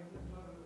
Gracias.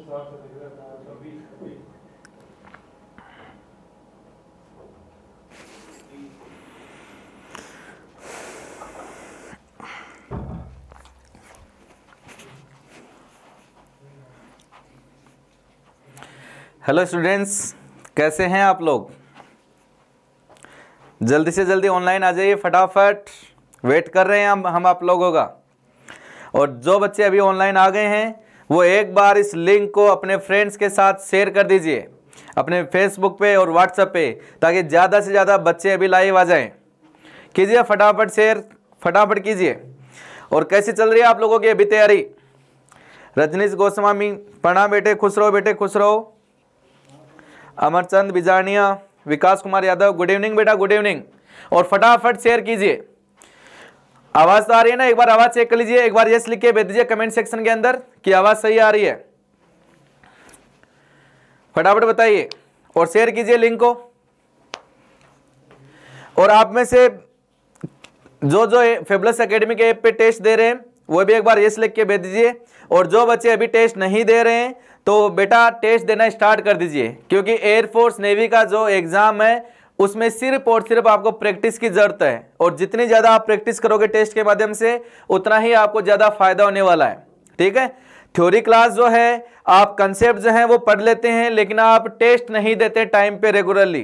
talk to hello students कैसे हैं आप लोग जल्दी से जल्दी ऑनलाइन आ जाइए फटाफट वेट कर रहे हैं हम हम आप लोगों का और जो बच्चे अभी ऑनलाइन आ गए हैं वो एक बार इस लिंक को अपने फ्रेंड्स के साथ शेयर कर दीजिए अपने फेसबुक पे और व्हाट्सएप पे ताकि ज़्यादा से ज़्यादा बच्चे अभी लाइव आ जाएं कीजिए फटाफट शेयर फटाफट कीजिए और कैसे चल रही है आप लोगों की अभी तैयारी रजनीश गोस्वामी पढ़ा बेटे खुश रहो बेटे खुश रहो अमरचंद बिजानिया विकास कुमार यादव गुड इवनिंग बेटा गुड इवनिंग और फटाफट शेयर कीजिए आवाज तो आ रही है ना एक बार आवाज चेक कर लीजिए एक बार यस लिख के भेज दीजिए कमेंट सेक्शन के अंदर कि आवाज सही आ रही है फटाफट बताइए और शेयर कीजिए लिंक को और आप में से जो जो फेबलस एकेडमी के ऐप पे टेस्ट दे रहे हैं वो भी एक बार यस लिख के भेज दीजिए और जो बच्चे अभी टेस्ट नहीं दे रहे हैं तो बेटा टेस्ट देना स्टार्ट कर दीजिए क्योंकि एयरफोर्स नेवी का जो एग्ज़ाम है उसमें सिर्फ और सिर्फ आपको प्रैक्टिस की ज़रूरत है और जितनी ज़्यादा आप प्रैक्टिस करोगे टेस्ट के माध्यम से उतना ही आपको ज़्यादा फायदा होने वाला है ठीक है थ्योरी क्लास जो है आप कंसेप्ट जो हैं वो पढ़ लेते हैं लेकिन आप टेस्ट नहीं देते टाइम पे रेगुलरली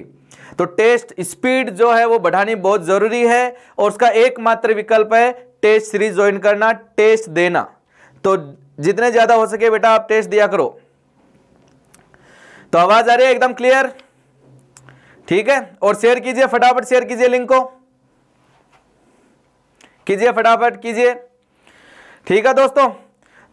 तो टेस्ट स्पीड जो है वो बढ़ानी बहुत ज़रूरी है और उसका एकमात्र विकल्प है टेस्ट सीरीज ज्वाइन करना टेस्ट देना तो जितने ज़्यादा हो सके बेटा आप टेस्ट दिया करो तो आवाज आ रही है एकदम क्लियर ठीक है और शेयर कीजिए फटाफट शेयर कीजिए लिंक को कीजिए फटाफट कीजिए ठीक है दोस्तों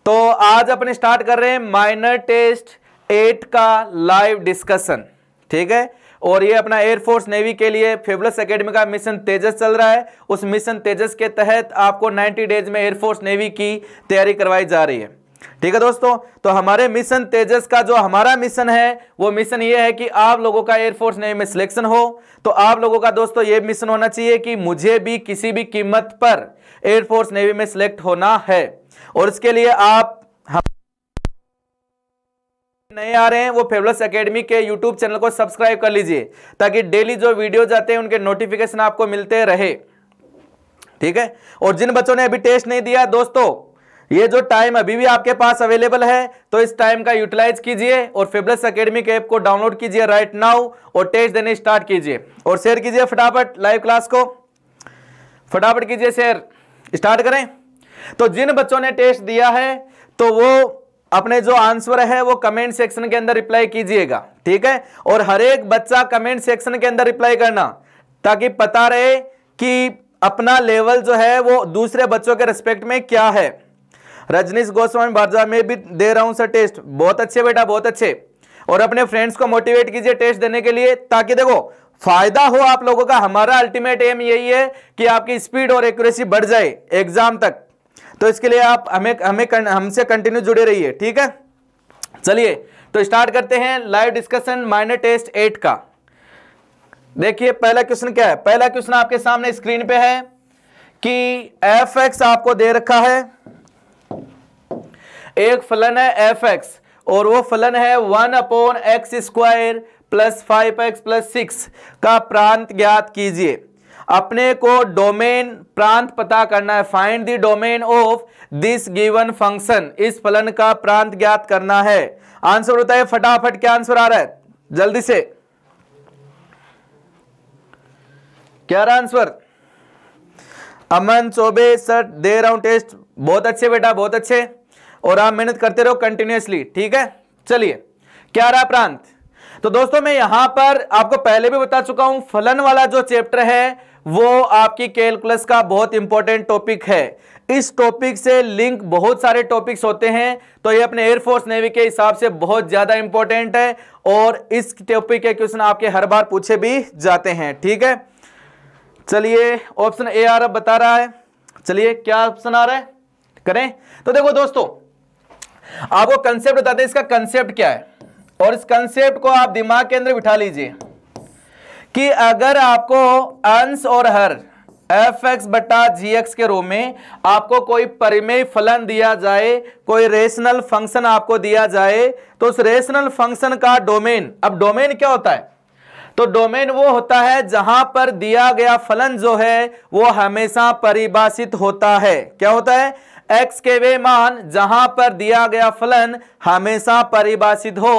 तो आज अपने स्टार्ट कर रहे हैं माइनर टेस्ट एट का लाइव डिस्कशन ठीक है और ये अपना एयरफोर्स नेवी के लिए फेबलस एकेडमी का मिशन तेजस चल रहा है उस मिशन तेजस के तहत आपको 90 डेज में एयरफोर्स नेवी की तैयारी करवाई जा रही है ठीक है दोस्तों तो हमारे मिशन तेजस का जो हमारा मिशन है वो मिशन ये है कि आप लोगों का एयरफोर्स नेम में सिलेक्शन हो तो आप लोगों का दोस्तों ये मिशन होना चाहिए कि मुझे भी किसी भी कीमत पर एयरफोर्स नेवी में सिलेक्ट होना है और इसके लिए आप नए आ रहे हैं वो फेवरस एकेडमी के यूट्यूब चैनल को सब्सक्राइब कर लीजिए ताकि डेली जो वीडियो जाते हैं उनके नोटिफिकेशन आपको मिलते रहे ठीक है और जिन बच्चों ने अभी टेस्ट नहीं दिया दोस्तों ये जो टाइम अभी भी आपके पास अवेलेबल है तो इस टाइम का यूटिलाइज कीजिए और अकेडमी अकेडमिक ऐप को डाउनलोड कीजिए राइट नाउ और टेस्ट देने स्टार्ट कीजिए और शेयर कीजिए फटाफट लाइव क्लास को फटाफट कीजिए शेयर स्टार्ट करें तो जिन बच्चों ने टेस्ट दिया है तो वो अपने जो आंसर है वो कमेंट सेक्शन के अंदर रिप्लाई कीजिएगा ठीक है और हर एक बच्चा कमेंट सेक्शन के अंदर रिप्लाई करना ताकि पता रहे कि अपना लेवल जो है वो दूसरे बच्चों के रिस्पेक्ट में क्या है रजनीश गोस्वामी भरजा में भी दे रहा हूँ सर टेस्ट बहुत अच्छे बेटा बहुत अच्छे और अपने फ्रेंड्स को मोटिवेट कीजिए टेस्ट देने के लिए ताकि देखो फायदा हो आप लोगों का हमारा अल्टीमेट एम यही है कि आपकी स्पीड और एक्यूरेसी बढ़ जाए एग्जाम तक तो इसके लिए आप हमें हमें हमसे कंटिन्यू जुड़े रहिए ठीक है चलिए तो स्टार्ट करते हैं live discussion minor test eight का देखिए पहला क्वेश्चन क्या है पहला क्वेश्चन आपके सामने स्क्रीन पे है कि एफ एक्स आपको दे रखा है एक फलन है एफ एक्स और वो फलन है one upon x square plus five x plus six का प्रांत ज्ञात कीजिए अपने को डोमेन प्रांत पता करना है find the domain of this given function इस फलन का प्रांत ज्ञात करना है आंसर होता है फटाफट क्या आंसर आ रहा है जल्दी से क्या रहा आंसर अमन चौबे सर दे रहा हूं टेस्ट बहुत अच्छे बेटा बहुत अच्छे और आप मेहनत करते रहो कंटिन्यूसली ठीक है चलिए क्या रहा प्रांत तो दोस्तों मैं यहां पर आपको पहले भी बता चुका हूं फलन वाला जो चैप्टर है वो आपकी कैलकुलस का बहुत इंपॉर्टेंट टॉपिक है इस टॉपिक से लिंक बहुत सारे टॉपिक्स होते हैं तो ये अपने एयरफोर्स नेवी के हिसाब से बहुत ज्यादा इंपॉर्टेंट है और इस टॉपिक के क्वेश्चन आपके हर बार पूछे भी जाते हैं ठीक है चलिए ऑप्शन ए आर बता रहा है चलिए क्या ऑप्शन आ रहा है करें तो देखो दोस्तों आपको कंसेप्ट बताते हैं इसका कंसेप्ट क्या है और इस कंसेप्ट को आप दिमाग के अंदर बिठा लीजिए कि अगर आपको अंश और हर एफ एक्स बटा जी एक्स के रूप में आपको कोई परिमेय फलन दिया जाए कोई रेशनल फंक्शन आपको दिया जाए तो उस रेशनल फंक्शन का डोमेन अब डोमेन क्या होता है तो डोमेन वो होता है जहां पर दिया गया फलन जो है वो हमेशा परिभाषित होता है क्या होता है एक्स के वे मान जहां पर दिया गया फलन हमेशा परिभाषित हो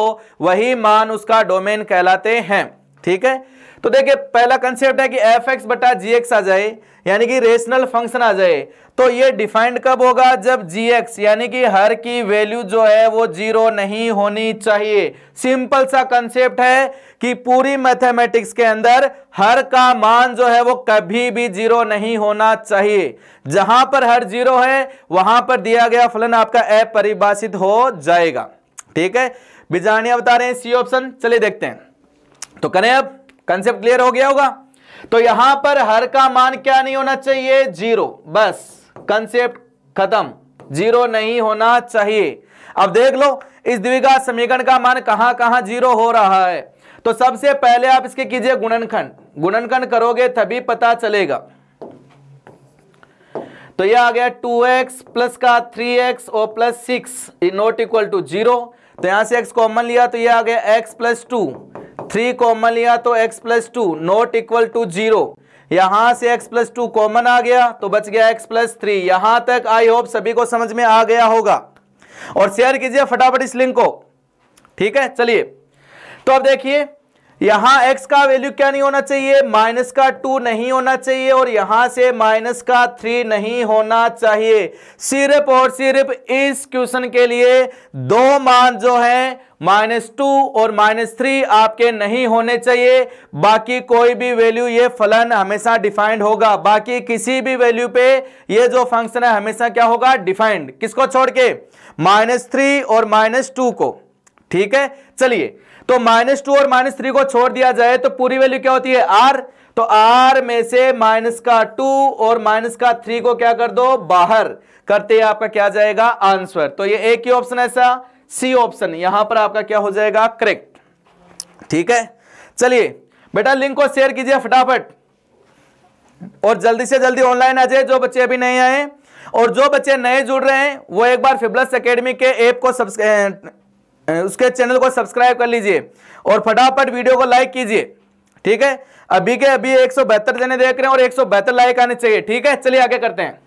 वही मान उसका डोमेन कहलाते हैं ठीक है तो देखिए पहला कंसेप्ट है कि एफ एक्स बटा जी एक्स आ जाए यानी कि रेशनल फंक्शन आ जाए तो ये डिफाइंड कब होगा जब जी एक्स यानी कि हर की वैल्यू जो है वो जीरो नहीं होनी चाहिए सिंपल सा कंसेप्ट है कि पूरी मैथमेटिक्स के अंदर हर का मान जो है वो कभी भी जीरो नहीं होना चाहिए जहां पर हर जीरो है वहां पर दिया गया फलन आपका अपरिभाषित हो जाएगा ठीक है बिजानिया बता रहे हैं सी ऑप्शन चलिए देखते हैं तो करें अब कंसेप्ट क्लियर हो गया होगा तो यहां पर हर का मान क्या नहीं होना चाहिए जीरो बस कंसेप्ट खत्म जीरो नहीं होना चाहिए अब देख लो इस द्विघात समीकरण का मान कहां कहां जीरो हो रहा है तो सबसे पहले आप इसके कीजिए गुणनखंड गुणनखंड करोगे तभी पता चलेगा तो यह आ गया 2x प्लस का 3x और plus six not equal to zero तो यहां से x कॉमन लिया तो यह आ गया x plus two three common लिया तो x plus two not equal to zero यहां से x प्लस टू कॉमन आ गया तो बच गया x प्लस थ्री यहां तक आई होप सभी को समझ में आ गया होगा और शेयर कीजिए फटाफट इस लिंक को ठीक है चलिए तो अब देखिए यहां x का वैल्यू क्या नहीं होना चाहिए माइनस का टू नहीं होना चाहिए और यहां से माइनस का थ्री नहीं होना चाहिए सिर्फ और सिर्फ इस क्वेश्चन के लिए दो मान जो है माइनस टू और माइनस थ्री आपके नहीं होने चाहिए बाकी कोई भी वैल्यू ये फलन हमेशा डिफाइंड होगा बाकी किसी भी वैल्यू पे ये जो फंक्शन है हमेशा क्या होगा डिफाइंड किसको छोड़ के माइनस थ्री और माइनस टू को ठीक है चलिए तो माइनस टू और माइनस थ्री को छोड़ दिया जाए तो पूरी वैल्यू क्या होती है आर तो आर में से माइनस का टू और माइनस का थ्री को क्या कर दो बाहर करते ही आपका क्या जाएगा आंसर तो ये एक ही ऑप्शन ऐसा सी ऑप्शन यहां पर आपका क्या हो जाएगा करेक्ट ठीक है चलिए बेटा लिंक को शेयर कीजिए फटाफट और जल्दी से जल्दी ऑनलाइन आ जाए जो बच्चे अभी नहीं आए और जो बच्चे नए जुड़ रहे हैं वो एक बार फिबलस अकेडमी के ऐप को सब्सक्राइब उसके चैनल को सब्सक्राइब कर लीजिए और फटाफट वीडियो को लाइक कीजिए ठीक है अभी के अभी एक सौ जने देख रहे हैं और एक सौ लाइक आने चाहिए ठीक है चलिए आगे करते हैं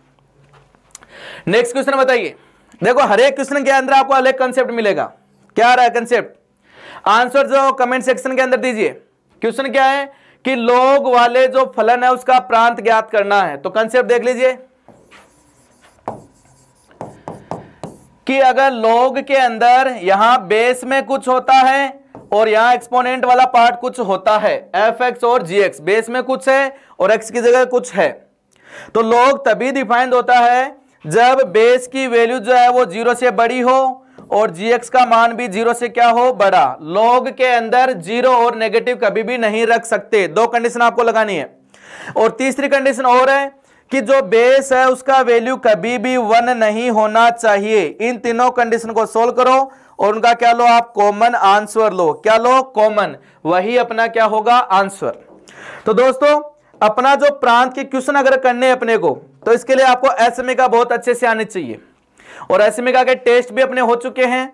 नेक्स्ट क्वेश्चन बताइए देखो हर एक क्वेश्चन के अंदर आपको अलग कंसेप्ट मिलेगा क्या रहा है कंसेप्ट आंसर जो कमेंट सेक्शन के अंदर दीजिए क्वेश्चन क्या है कि लोग वाले जो फलन है उसका प्रांत ज्ञात करना है तो कंसेप्ट देख लीजिए कि अगर लॉग के अंदर यहां बेस में कुछ होता है और यहां एक्सपोनेंट वाला पार्ट कुछ होता है एफ एक्स और जी एक्स बेस में कुछ है और एक्स की जगह कुछ है तो लॉग तभी डिफाइंड होता है जब बेस की वैल्यू जो है वो जीरो से बड़ी हो और जी एक्स का मान भी जीरो से क्या हो बड़ा लॉग के अंदर जीरो और नेगेटिव कभी भी नहीं रख सकते दो कंडीशन आपको लगानी है और तीसरी कंडीशन और है कि जो बेस है उसका वैल्यू कभी भी वन नहीं होना चाहिए इन तीनों कंडीशन को सोल्व करो और उनका क्या लो आप कॉमन आंसर लो क्या लो कॉमन वही अपना क्या होगा आंसर तो दोस्तों अपना जो प्रांत के क्वेश्चन अगर करने अपने को तो इसके लिए आपको एसएमए का बहुत अच्छे से आने चाहिए और एसएमए का के टेस्ट भी अपने हो चुके हैं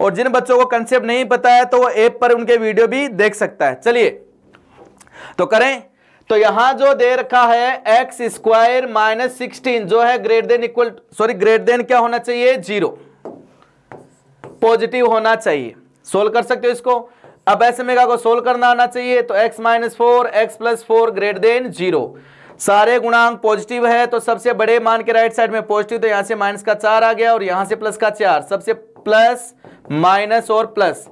और जिन बच्चों को कंसेप्ट नहीं पता है तो वो ऐप पर उनके वीडियो भी देख सकता है चलिए तो करें तो यहां जो दे रखा है एक्स स्क्वायर माइनस सिक्सटीन जो है great than equal sorry great than क्या होना चाहिए जीरो पॉजिटिव होना चाहिए सोल्व कर सकते हो इसको अब ऐसे में को सोल्व करना आना चाहिए तो x minus four x plus four great than zero सारे गुणांक पॉजिटिव है तो सबसे बड़े मान के राइट साइड में पॉजिटिव तो यहां से माइनस का चार आ गया और यहां से प्लस का चार सबसे प्लस माइनस और प्लस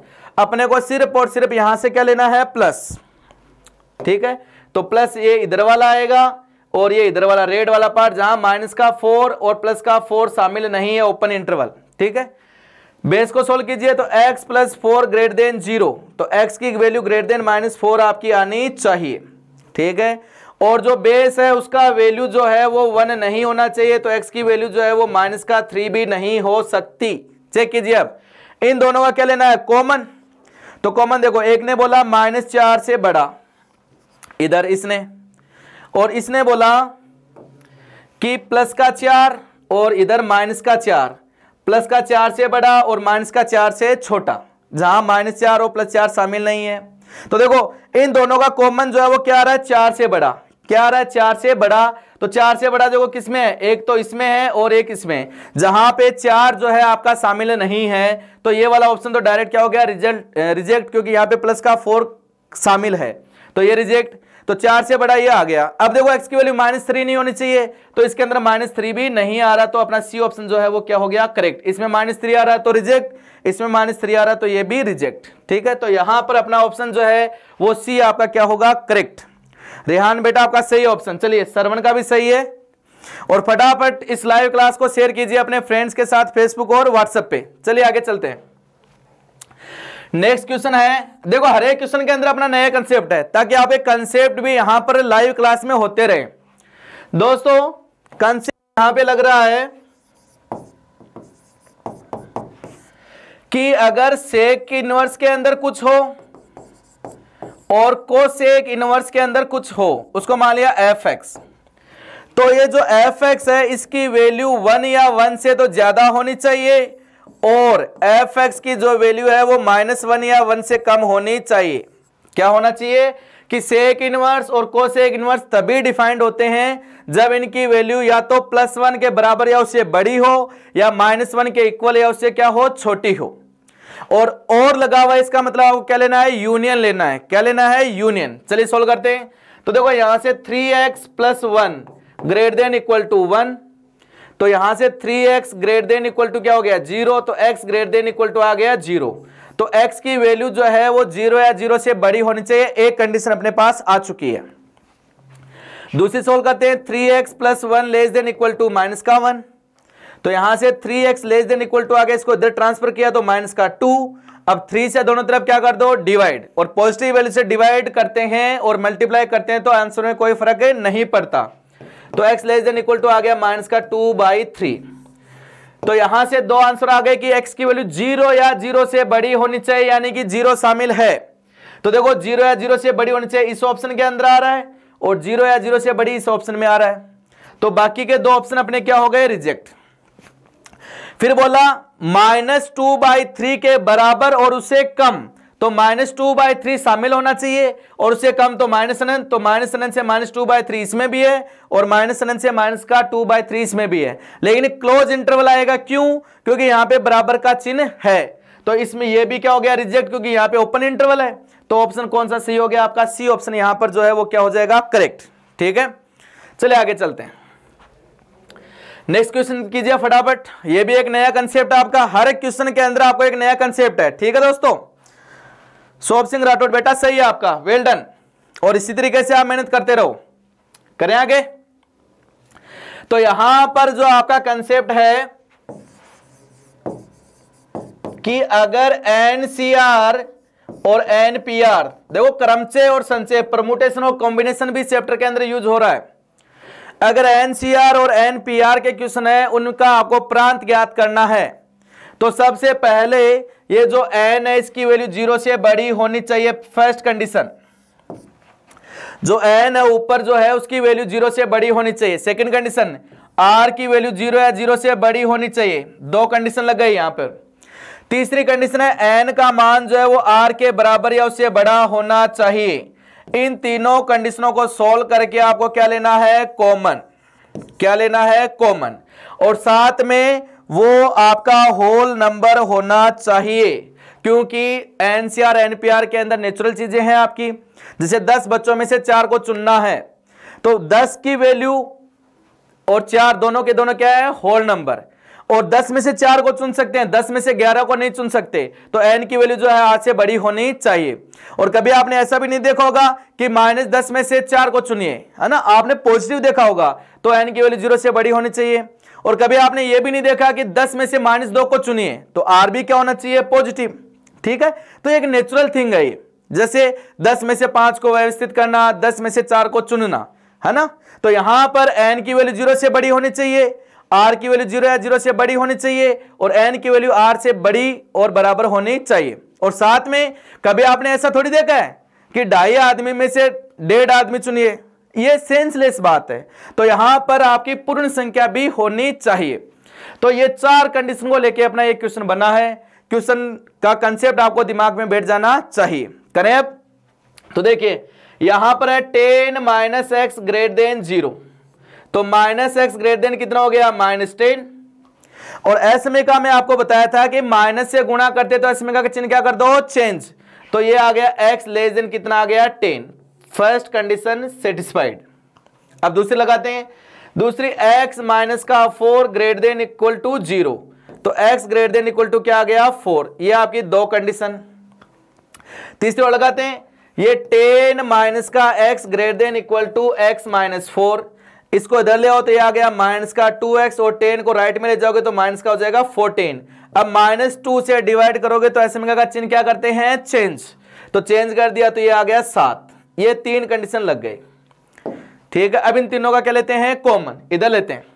अपने को सिर्फ और सिर्फ यहां से क्या लेना है प्लस ठीक है तो प्लस ये इधर वाला आएगा और ये इधर वाला रेड वाला पार्ट जहां माइनस का फोर और प्लस का फोर शामिल नहीं है ओपन इंटरवल ठीक है बेस को सोल्व कीजिए तो x plus four great than zero तो x की value great than minus four आपकी आनी चाहिए ठीक है और जो बेस है उसका वैल्यू जो है वो वन नहीं होना चाहिए तो x की वैल्यू जो है वो माइनस का थ्री भी नहीं हो सकती चेक कीजिए अब इन दोनों का क्या लेना है कॉमन तो कॉमन देखो एक ने बोला माइनस चार से बड़ा इधर इसने और इसने बोला कि प्लस का चार और इधर माइनस का चार प्लस का चार से बड़ा और माइनस का चार से छोटा जहां माइनस चार और प्लस चार शामिल नहीं है तो देखो इन दोनों का कॉमन जो है वो क्या रहा है चार से बड़ा क्या रहा है चार से बड़ा तो चार से बड़ा जो किसमें है एक तो इसमें है और एक इसमें जहां पे चार जो है आपका शामिल नहीं है तो ये वाला ऑप्शन तो डायरेक्ट क्या हो गया रिजल्ट रिजेक्ट क्योंकि यहां पे प्लस का फोर शामिल है तो ये रिजेक्ट तो चार से बड़ा ये आ गया अब देखो एक्स की वैल्यू माइनस थ्री नहीं होनी चाहिए तो इसके अंदर माइनस थ्री भी नहीं आ रहा तो अपना सी ऑप्शन जो है वो क्या हो गया करेक्ट इसमें माइनस थ्री आ रहा है तो रिजेक्ट इसमें माइनस थ्री आ रहा है तो ये भी रिजेक्ट ठीक है तो यहां पर अपना ऑप्शन जो है वो सी आपका क्या होगा करेक्ट रेहान बेटा आपका सही ऑप्शन चलिए सरवन का भी सही है और फटाफट इस लाइव क्लास को शेयर कीजिए अपने फ्रेंड्स के साथ फेसबुक और व्हाट्सएप पे चलिए आगे चलते हैं नेक्स्ट क्वेश्चन है देखो हर एक क्वेश्चन के अंदर अपना नया कंसेप्ट है ताकि आप एक कंसेप्ट भी यहां पर लाइव क्लास में होते रहे दोस्तों कंसेप्ट यहां पे लग रहा है कि अगर सेक इनवर्स के अंदर कुछ हो और कोसेक इनवर्स के अंदर कुछ हो उसको मान लिया एफ एक्स तो ये जो एफ एक्स है इसकी वैल्यू वन या वन से तो ज्यादा होनी चाहिए और एफ एक्स की जो वैल्यू है वो माइनस वन या वन से कम होनी चाहिए क्या होना चाहिए कि सेक इनवर्स और को सेक इनवर्स तभी डिफाइंड होते हैं जब इनकी वैल्यू या तो प्लस वन के बराबर या उससे बड़ी हो या माइनस वन के इक्वल या उससे क्या हो छोटी हो और और लगा हुआ इसका मतलब आपको क्या लेना है यूनियन लेना है क्या लेना है यूनियन चलिए सोल्व करते हैं तो देखो यहां से three x plus one greater than equal to one तो यहां से three x great than equal to क्या हो गया जीरो तो x great than equal to आ गया जीरो तो एक्स की वैल्यू जो है वो जीरो या जीरो से बड़ी होनी चाहिए एक कंडीशन अपने पास आ चुकी है दूसरी सोल्व करते हैं three x plus one less than equal to minus का वन तो यहां से three x less than equal to आ गया इसको इधर ट्रांसफर किया तो माइनस का टू अब थ्री से दोनों तरफ क्या कर दो डिवाइड और पॉजिटिव वैल्यू से डिवाइड करते हैं और मल्टीप्लाई करते हैं तो आंसर में कोई फर्क नहीं पड़ता तो x less than equal to आ गया माइनस का टू बाई थ्री तो यहां से दो आंसर आ गए कि एक्स की वैल्यू जीरो या जीरो से बड़ी होनी चाहिए यानी कि जीरो शामिल है तो देखो जीरो या जीरो से बड़ी होनी चाहिए इस ऑप्शन के अंदर आ रहा है और जीरो या जीरो से बड़ी इस ऑप्शन में आ रहा है तो बाकी के दो ऑप्शन अपने क्या हो गए रिजेक्ट फिर बोला माइनस टू बाई थ्री के बराबर और उससे कम तो माइनस टू बाई थ्री शामिल होना चाहिए और उससे कम तो माइनस अनंत तो माइनस अनंत से माइनस टू बाई थ्री इसमें भी है और माइनस अनंत से माइनस का टू बाई थ्री इसमें भी है लेकिन क्लोज इंटरवल आएगा क्यों क्योंकि यहां पे बराबर का चिन्ह है तो इसमें यह भी क्या हो गया रिजेक्ट क्योंकि यहां पर ओपन इंटरवल है तो ऑप्शन कौन सा सही हो गया आपका सी ऑप्शन यहां पर जो है वो क्या हो जाएगा करेक्ट ठीक है चले आगे चलते हैं नेक्स्ट क्वेश्चन कीजिए फटाफट ये भी एक नया कंसेप्ट है आपका हर एक क्वेश्चन के अंदर आपको एक नया कंसेप्ट है ठीक है दोस्तों सोभ सिंह राठौड़ बेटा सही है आपका वेल डन और इसी तरीके से आप मेहनत करते रहो करें आगे तो यहां पर जो आपका कंसेप्ट है कि अगर एनसीआर और एनपीआर देखो क्रमचे और संचय प्रमोटेशन और कॉम्बिनेशन भी चैप्टर के अंदर यूज हो रहा है अगर एनसीआर और एनपीआर के क्वेश्चन है उनका आपको प्रांत ज्ञात करना है तो सबसे पहले ये जो एन है इसकी वैल्यू जीरो से बड़ी होनी चाहिए फर्स्ट कंडीशन जो एन है ऊपर जो है उसकी वैल्यू जीरो से बड़ी होनी चाहिए सेकंड कंडीशन आर की वैल्यू जीरो या जीरो से बड़ी होनी चाहिए दो कंडीशन लग गई यहां पर तीसरी कंडीशन है एन का मान जो है वो आर के बराबर या उससे बड़ा होना चाहिए इन तीनों कंडीशनों को सोल्व करके आपको क्या लेना है कॉमन क्या लेना है कॉमन और साथ में वो आपका होल नंबर होना चाहिए क्योंकि एनसीआर एनपीआर के अंदर नेचुरल चीजें हैं आपकी जैसे दस बच्चों में से चार को चुनना है तो दस की वैल्यू और चार दोनों के दोनों क्या है होल नंबर और दस में से चार को चुन सकते हैं दस में से ग्यारह को नहीं चुन सकते तो एन की वैल्यू जो है आज से बड़ी होनी चाहिए और कभी आपने ऐसा भी नहीं देखा होगा कि माइनस दस में से चार को चुनिए है ना आपने पॉजिटिव देखा होगा तो एन की वैल्यू जीरो से बड़ी होनी चाहिए और कभी आपने ये भी नहीं देखा कि दस में से माइनस दो को चुनिए तो आर भी क्या होना चाहिए पॉजिटिव ठीक है तो एक नेचुरल थिंग है ये जैसे दस में से पांच को व्यवस्थित करना दस में से चार को चुनना है ना तो यहां पर एन की वैल्यू जीरो से बड़ी होनी चाहिए आर की वैल्यू जीरो या जीरो से बड़ी होनी चाहिए और एन की वैल्यू आर से बड़ी और बराबर होनी चाहिए और साथ में कभी आपने ऐसा थोड़ी देखा है कि ढाई आदमी में से डेढ़ आदमी चुनिए ये सेंसलेस बात है तो यहां पर आपकी पूर्ण संख्या भी होनी चाहिए तो ये चार कंडीशन को लेके अपना एक क्वेश्चन बना है क्वेश्चन का कंसेप्ट आपको दिमाग में बैठ जाना चाहिए करें अब तो देखिए यहां पर है ten minus x great than zero तो माइनस एक्स ग्रेट देन कितना हो गया माइनस टेन और एसमे का मैं आपको बताया था कि माइनस से गुणा करते तो एसमे का चिन्ह क्या कर दो चेंज तो ये आ गया एक्स लेस देन कितना आ गया टेन फर्स्ट कंडीशन सेटिस्फाइड अब दूसरी लगाते हैं दूसरी x माइनस का four great than equal to zero तो x great than equal to क्या आ गया फोर ये आपकी दो कंडीशन तीसरी और लगाते हैं ये टेन माइनस का x great than equal to x minus four इसको इधर ले आओ तो ये आ गया माइनस का टू एक्स और टेन को राइट में ले जाओगे तो माइनस का हो जाएगा फोर्टीन अब माइनस टू से डिवाइड करोगे तो ऐसे में का चिन्ह क्या करते हैं चेंज तो चेंज कर दिया तो ये आ गया सात ये तीन कंडीशन लग गए ठीक है अब इन तीनों का क्या लेते हैं कॉमन इधर लेते हैं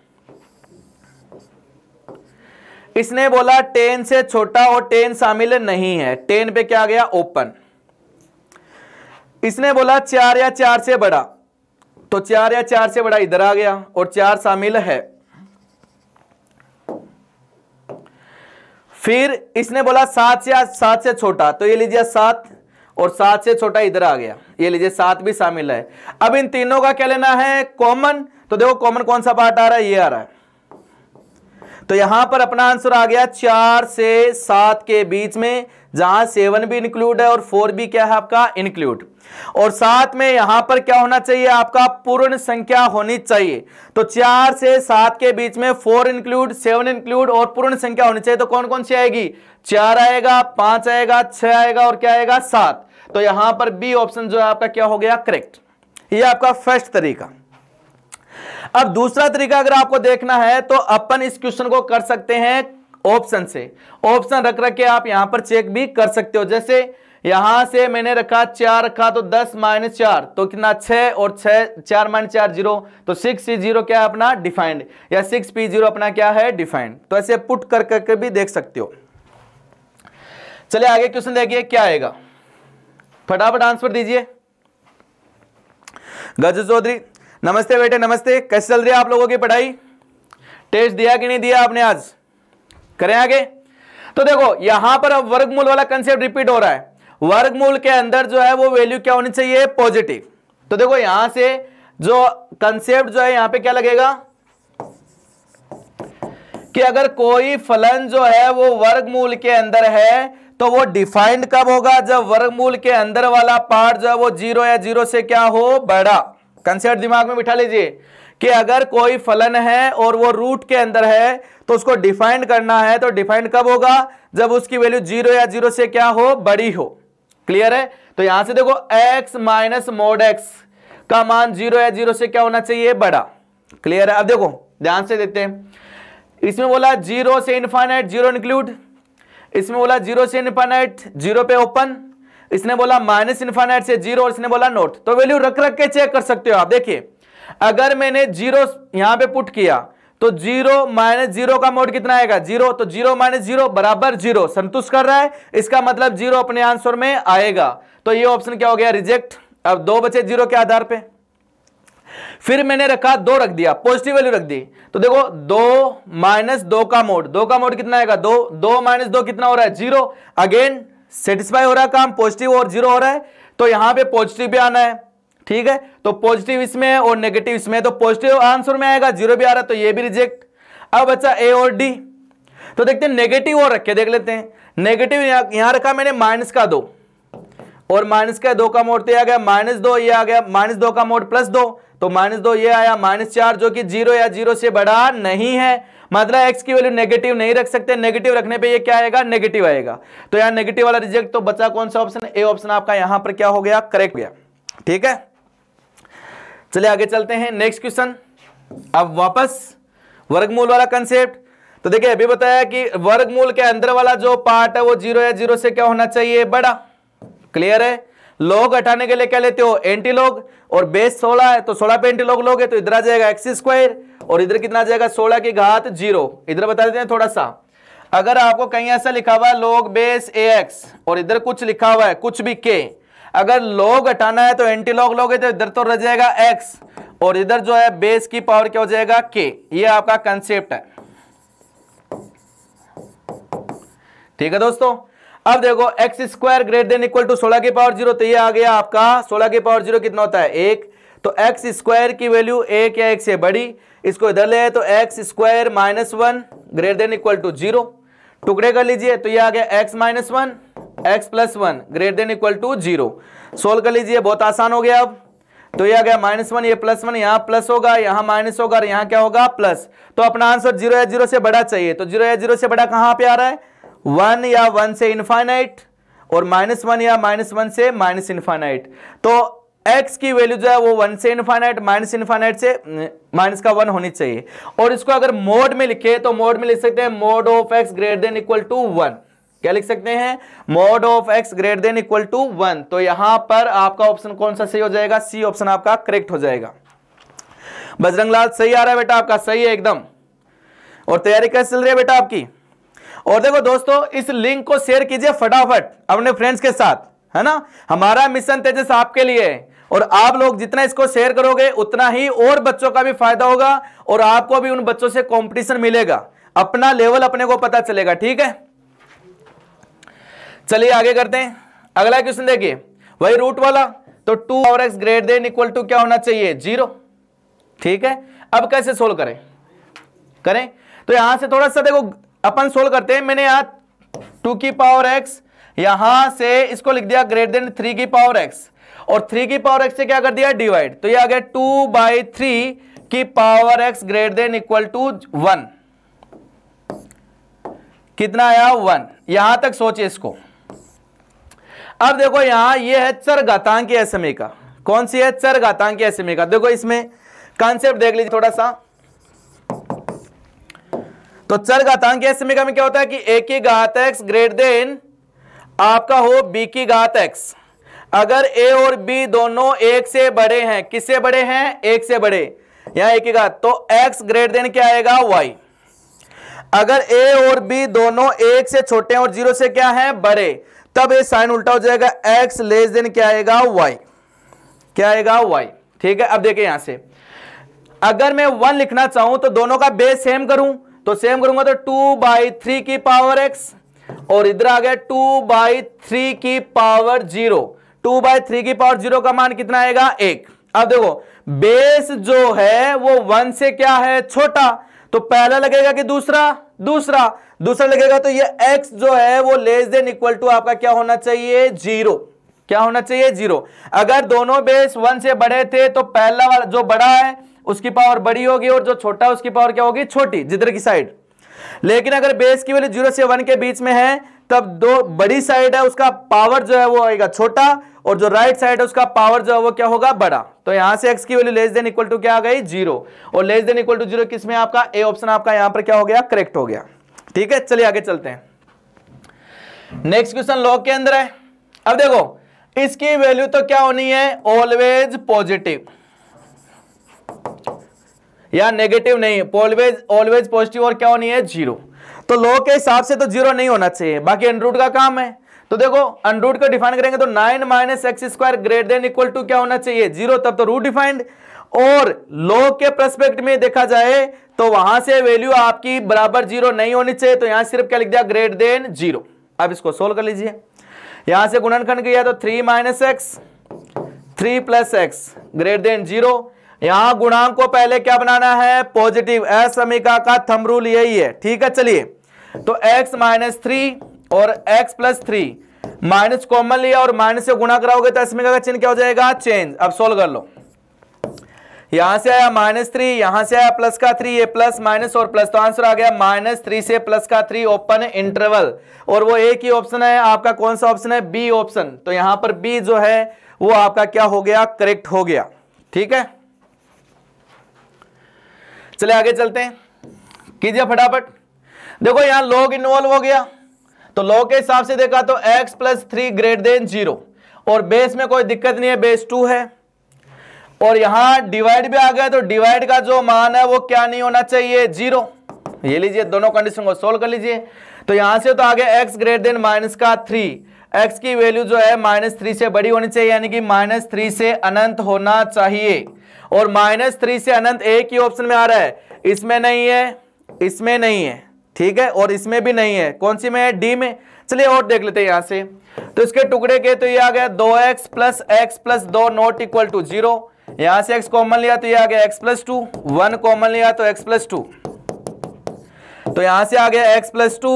इसने बोला टेन से छोटा और टेन शामिल नहीं है टेन पे क्या आ गया ओपन इसने बोला चार या चार से बड़ा तो चार या चार से बड़ा इधर आ गया और चार शामिल है फिर इसने बोला सात या सात से छोटा तो ये लीजिए सात और सात से छोटा इधर आ गया ये लीजिए सात भी शामिल है अब इन तीनों का क्या लेना है कॉमन तो देखो कॉमन कौन सा पार्ट आ रहा है ये आ रहा है तो यहां पर अपना आंसर आ गया चार से सात के बीच में जहां सेवन भी इंक्लूड है और फोर भी क्या है आपका इंक्लूड और साथ में यहां पर क्या होना चाहिए आपका पूर्ण संख्या होनी चाहिए तो चार से सात के बीच में फोर इंक्लूड सेवन इंक्लूड और पूर्ण संख्या होनी चाहिए तो कौन कौन सी आएगी चार आएगा पांच आएगा छह आएगा और क्या आएगा सात तो यहां पर बी ऑप्शन जो है आपका क्या हो गया करेक्ट ये आपका फर्स्ट तरीका अब दूसरा तरीका अगर आपको देखना है तो अपन इस क्वेश्चन को कर सकते हैं ऑप्शन से ऑप्शन रख रख के आप यहां पर चेक भी कर सकते हो जैसे यहां से मैंने रखा चार रखा तो दस माइनस चार तो कितना छह और छह चार माइनस चार जीरो तो सिक्स सी जीरो क्या है अपना डिफाइंड या सिक्स पी जीरो अपना क्या है डिफाइंड तो ऐसे पुट कर करके भी देख सकते हो चलिए आगे क्वेश्चन देखिए क्या आएगा फटाफट आंसर दीजिए गज चौधरी नमस्ते बेटे नमस्ते कैसे चल रही है आप लोगों की पढ़ाई टेस्ट दिया कि नहीं दिया आपने आज करें आगे तो देखो यहां पर अब वर्गमूल वाला कंसेप्ट रिपीट हो रहा है वर्गमूल के अंदर जो है वो वैल्यू क्या होनी चाहिए पॉजिटिव तो देखो यहां से जो कंसेप्ट जो है यहां पे क्या लगेगा कि अगर कोई फलन जो है वो वर्गमूल के अंदर है तो वो डिफाइंड कब होगा जब वर्गमूल के अंदर वाला पार्ट जो है वो जीरो या जीरो से क्या हो बड़ा कंसेप्ट दिमाग में बिठा लीजिए कि अगर कोई फलन है और वो रूट के अंदर है तो उसको डिफाइंड करना है तो डिफाइंड कब होगा जब उसकी वैल्यू जीरो या जीरो से क्या हो बड़ी हो क्लियर है तो यहां से देखो x माइनस मोड एक्स का मान जीरो या जीरो से क्या होना चाहिए बड़ा क्लियर है अब देखो ध्यान से देते हैं इसमें बोला जीरो से इनफाइनाइट जीरो इंक्लूड इसमें बोला जीरो से इनफाइनाइट जीरो पे ओपन इसने बोला माइनस इन्फाइनाइट से जीरो और इसने बोला नोट तो वैल्यू रख रख के चेक कर सकते हो आप देखिए अगर मैंने जीरो यहां पे पुट किया तो जीरो माइनस जीरो का मोड कितना आएगा जीरो तो जीरो माइनस जीरो बराबर जीरो संतुष्ट कर रहा है इसका मतलब जीरो अपने आंसर में आएगा तो ये ऑप्शन क्या हो गया रिजेक्ट अब दो बचे जीरो के आधार पे फिर मैंने रखा दो रख दिया पॉजिटिव वैल्यू रख दी तो देखो दो माइनस दो का मोड दो का मोड कितना आएगा दो दो माइनस दो कितना हो रहा है जीरो अगेन सेटिस्फाई हो रहा है काम पॉजिटिव और जीरो हो रहा है तो यहां पे पॉजिटिव भी आना है ठीक है तो पॉजिटिव इसमें है और नेगेटिव इसमें है तो पॉजिटिव आंसर में आएगा जीरो भी आ रहा है तो ये भी रिजेक्ट अब बच्चा ए और डी तो देखते हैं नेगेटिव और रखे देख लेते हैं नेगेटिव यहां रखा मैंने माइनस का दो और माइनस का दो का मोड तो आ गया माइनस दो ये आ गया माइनस दो का मोड प्लस दो तो माइनस दो ये आया माइनस चार जो कि जीरो या जीरो से बड़ा नहीं है मतलब एक्स की वैल्यू नेगेटिव नहीं रख सकते नेगेटिव रखने पे ये क्या आएगा नेगेटिव आएगा तो यहाँ नेगेटिव वाला रिजेक्ट तो बचा कौन सा ऑप्शन ए ऑप्शन आपका यहां पर क्या हो गया करेक्ट गया ठीक है चलिए आगे चलते हैं नेक्स्ट क्वेश्चन अब वापस वर्गमूल वाला कंसेप्ट तो देखिए अभी बताया कि वर्गमूल के अंदर वाला जो पार्ट है वो जीरो या जीरो से क्या होना चाहिए बड़ा क्लियर है लोग हटाने के लिए क्या लेते हो एंटी लोग और बेस सोलह है तो सोलह पे एंटी लोग लोगे तो इधर आ जाएगा एक्स स्क्वायर और इधर कितना आ जाएगा सोलह की घात जीरो इधर बता देते हैं थोड़ा सा अगर आपको कहीं ऐसा लिखा हुआ है लोग बेस ए एक्स और इधर कुछ लिखा हुआ है कुछ भी के अगर लोग हटाना है तो एंटी लॉग लोगे तो इधर तो रह जाएगा एक्स और इधर जो है बेस की पावर क्या हो जाएगा के ये आपका कंसेप्ट है ठीक है दोस्तों अब देखो x square greater than equal to सोलह की पावर जीरो तो ये आ गया आपका सोलह की पावर जीरो कितना होता है एक तो एक्स स्क्वायर की वैल्यू एक या एक से बड़ी इसको इधर ले तो x square minus one greater than equal to zero टुकड़े कर लीजिए तो ये आ गया x minus one x plus one greater than equal to zero solve कर लीजिए बहुत आसान हो गया अब तो ये आ गया माइनस वन ये प्लस वन यहाँ प्लस होगा यहाँ माइनस होगा और यहाँ क्या होगा प्लस तो अपना आंसर जीरो या जीरो से बड़ा चाहिए तो जीरो या जीरो से बड़ा कहाँ पे आ रहा है वन या वन से इन्फाइनाइट और माइनस वन या माइनस वन से माइनस इन्फाइनाइट तो एक्स की वैल्यू जो है वो वन से इनफाइनाइट माइनस इनफाइनाइट से माइनस का वन होनी चाहिए और इसको अगर मोड में लिखे तो मोड में लिख सकते हैं mod of x greater than equal to one क्या लिख सकते हैं mod of x greater than equal to one तो यहां पर आपका ऑप्शन कौन सा सही हो जाएगा सी ऑप्शन आपका करेक्ट हो जाएगा बजरंगलाल सही आ रहा है बेटा आपका सही है एकदम और तैयारी कैसे चल रही है बेटा आपकी और देखो दोस्तों इस लिंक को शेयर कीजिए फटाफट अपने फ्रेंड्स के साथ है ना हमारा मिशन तेजस आपके लिए है और आप लोग जितना इसको शेयर करोगे उतना ही और बच्चों का भी फायदा होगा और आपको भी उन बच्चों से कॉम्पिटिशन मिलेगा अपना लेवल अपने को पता चलेगा ठीक है चलिए आगे करते हैं अगला क्वेश्चन देखिए वही रूट वाला तो टू और x great than equal to क्या होना चाहिए जीरो ठीक है अब कैसे सोल्व करें करें तो यहां से थोड़ा सा देखो अपन सोल्व करते हैं मैंने यहां टू की पावर एक्स यहां से इसको लिख दिया ग्रेट देन थ्री की पावर एक्स और थ्री की पावर एक्स से क्या कर दिया डिवाइड तो ये आ गया टू बाई थ्री की power x greater than equal to one कितना आया वन यहां तक सोचे इसको अब देखो यहां ये है चरघातांक एसएमए का कौन सी है चरघातांक एसएमए का देखो इसमें कॉन्सेप्ट देख लीजिए थोड़ा सा तो चरघातांक एसएमए का में क्या होता है कि ए की घात एक्स ग्रेटर देन आपका हो बी की घात एक्स अगर ए और बी दोनों एक से बड़े हैं किससे बड़े हैं एक से बड़े यहां एक ही तो एक्स ग्रेट देन क्या आएगा वाई अगर ए और बी दोनों एक से छोटे और जीरो से क्या है बड़े तब ये साइन उल्टा हो जाएगा एक्स लेस देन क्या आएगा वाई क्या आएगा वाई ठीक है अब देखिए यहां से अगर मैं वन लिखना चाहूं तो दोनों का बेस सेम करूं तो सेम करूंगा तो टू बाई थ्री की पावर एक्स और इधर आ गया टू बाई थ्री की power zero two by three की पावर जीरो का मान कितना आएगा एक अब देखो बेस जो है वो वन से क्या है छोटा तो पहला लगेगा कि दूसरा दूसरा दूसरा लगेगा तो ये एक्स जो है वो लेस देन इक्वल टू आपका क्या होना चाहिए जीरो क्या होना चाहिए जीरो अगर दोनों बेस वन से बड़े थे तो पहला वाला जो बड़ा है उसकी पावर बड़ी होगी और जो छोटा है उसकी पावर क्या होगी छोटी जिधर की साइड लेकिन अगर बेस की वैल्यू जीरो से वन के बीच में है तब दो बड़ी साइड है उसका पावर जो है वो आएगा छोटा और जो राइट साइड है उसका पावर जो है वो क्या होगा बड़ा तो यहां से एक्स की value less than equal to क्या आ गई जीरो और less than equal to zero किसमें आपका ए ऑप्शन आपका यहां पर क्या हो गया करेक्ट हो गया ठीक है चलिए आगे चलते हैं नेक्स्ट क्वेश्चन लॉग के अंदर है अब देखो इसकी वैल्यू तो क्या होनी है ऑलवेज पॉजिटिव या नेगेटिव नहीं ऑलवेज ऑलवेज पॉजिटिव और क्या होनी है जीरो तो लॉ के हिसाब से तो जीरो नहीं होना चाहिए बाकी अनरूट का काम है तो देखो अनरूट को डिफाइन करेंगे तो nine minus x square great than equal to क्या होना चाहिए जीरो तब तो रूट डिफाइंड और लो के प्रस्पेक्ट में देखा जाए तो वहां से वैल्यू आपकी बराबर जीरो नहीं होनी चाहिए तो यहां सिर्फ क्या लिख दिया ग्रेट देन जीरो अब इसको सोल्व कर लीजिए यहां से गुणनखंड किया तो three minus x three plus x great than zero यहां गुणांक को पहले क्या बनाना है पॉजिटिव असमिका का थमरूल यही है ठीक है चलिए तो x माइनस थ्री और x plus three minus common लिया और माइनस से गुणा कराओगे तो इसमें का चिन्ह क्या हो जाएगा चेंज अब सोल्व कर लो यहां से आया माइनस थ्री यहां से आया प्लस का थ्री ये प्लस माइनस और प्लस तो आंसर आ गया माइनस थ्री से प्लस का थ्री ओपन इंटरवल और वो एक ही ऑप्शन है आपका कौन सा ऑप्शन है बी ऑप्शन तो यहां पर बी जो है वो आपका क्या हो गया करेक्ट हो गया ठीक है चले आगे चलते हैं कीजिए फटाफट देखो यहां लॉग इन्वॉल्व हो गया तो लॉग के हिसाब से देखा तो x plus three great than zero और बेस में कोई दिक्कत नहीं है बेस टू है और यहां डिवाइड भी आ गया तो डिवाइड का जो मान है वो क्या नहीं होना चाहिए जीरो ये लीजिए दोनों कंडीशन को सोल्व कर लीजिए तो यहां से तो आ गया एक्स ग्रेट देन माइनस का थ्री एक्स की वैल्यू जो है माइनस थ्री से बड़ी होनी चाहिए यानी कि माइनस थ्री से अनंत होना चाहिए और माइनस थ्री से अनंत एक ही ऑप्शन में आ रहा है इसमें नहीं है इसमें नहीं है ठीक है और इसमें भी नहीं है कौन सी में है डी में चलिए और देख लेते हैं यहां से तो इसके टुकड़े के तो ये आ गया दो एक्स प्लस एक्स प्लस दो नॉट इक्वल टू जीरो यहां से x कॉमन लिया तो ये आ गया x plus two one common लिया तो x प्लस टू तो यहां से आ गया x plus two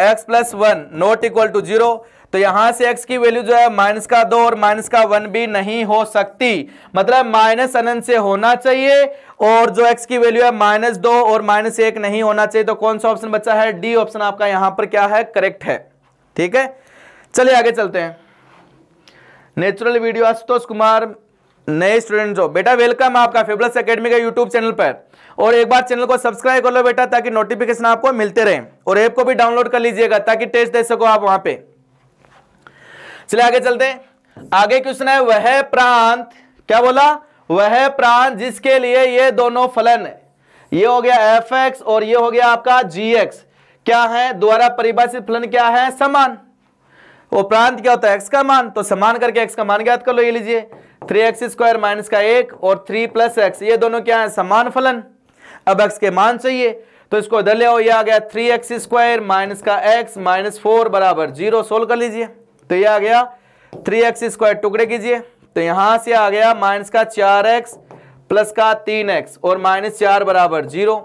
x plus one not equal to zero तो यहां से x की वैल्यू जो है माइनस का दो और माइनस का वन भी नहीं हो सकती मतलब माइनस अनंत से होना चाहिए और जो x की वैल्यू है माइनस दो और माइनस एक नहीं होना चाहिए तो कौन सा ऑप्शन बचा है डी ऑप्शन आपका यहां पर क्या है करेक्ट है ठीक है चलिए आगे चलते हैं नेचुरल वीडियो आशुतोष कुमार नए स्टूडेंट जो बेटा वेलकम आपका फेबलस अकेडमी का यूट्यूब चैनल पर और एक बार चैनल को सब्सक्राइब कर लो बेटा ताकि नोटिफिकेशन आपको मिलते रहे और ऐप को भी डाउनलोड कर लीजिएगा ताकि टेस्ट दे सको आप वहां पर चलिए आगे चलते हैं आगे क्वेश्चन है वह प्रांत क्या बोला वह प्रांत जिसके लिए ये दोनों फलन ये हो गया एफ एक्स और ये हो गया आपका जी एक्स क्या है द्वारा परिभाषित फलन क्या है समान वो प्रांत क्या होता है एक्स का मान तो समान करके एक्स का मान ज्ञात कर लो ये लीजिए थ्री एक्स स्क्वायर माइनस का एक और थ्री प्लस एक्स ये दोनों क्या है समान फलन अब एक्स के मान चाहिए तो इसको इधर ले आओ ये आ गया थ्री एक्स स्क्वायर माइनस का एक्स माइनस फोर बराबर जीरो सोल्व कर लीजिए तो ये आ गया थ्री एक्स स्क्वायर टुकड़े कीजिए तो यहां से आ गया माइनस का चार एक्स प्लस का तीन एक्स और माइनस चार बराबर जीरो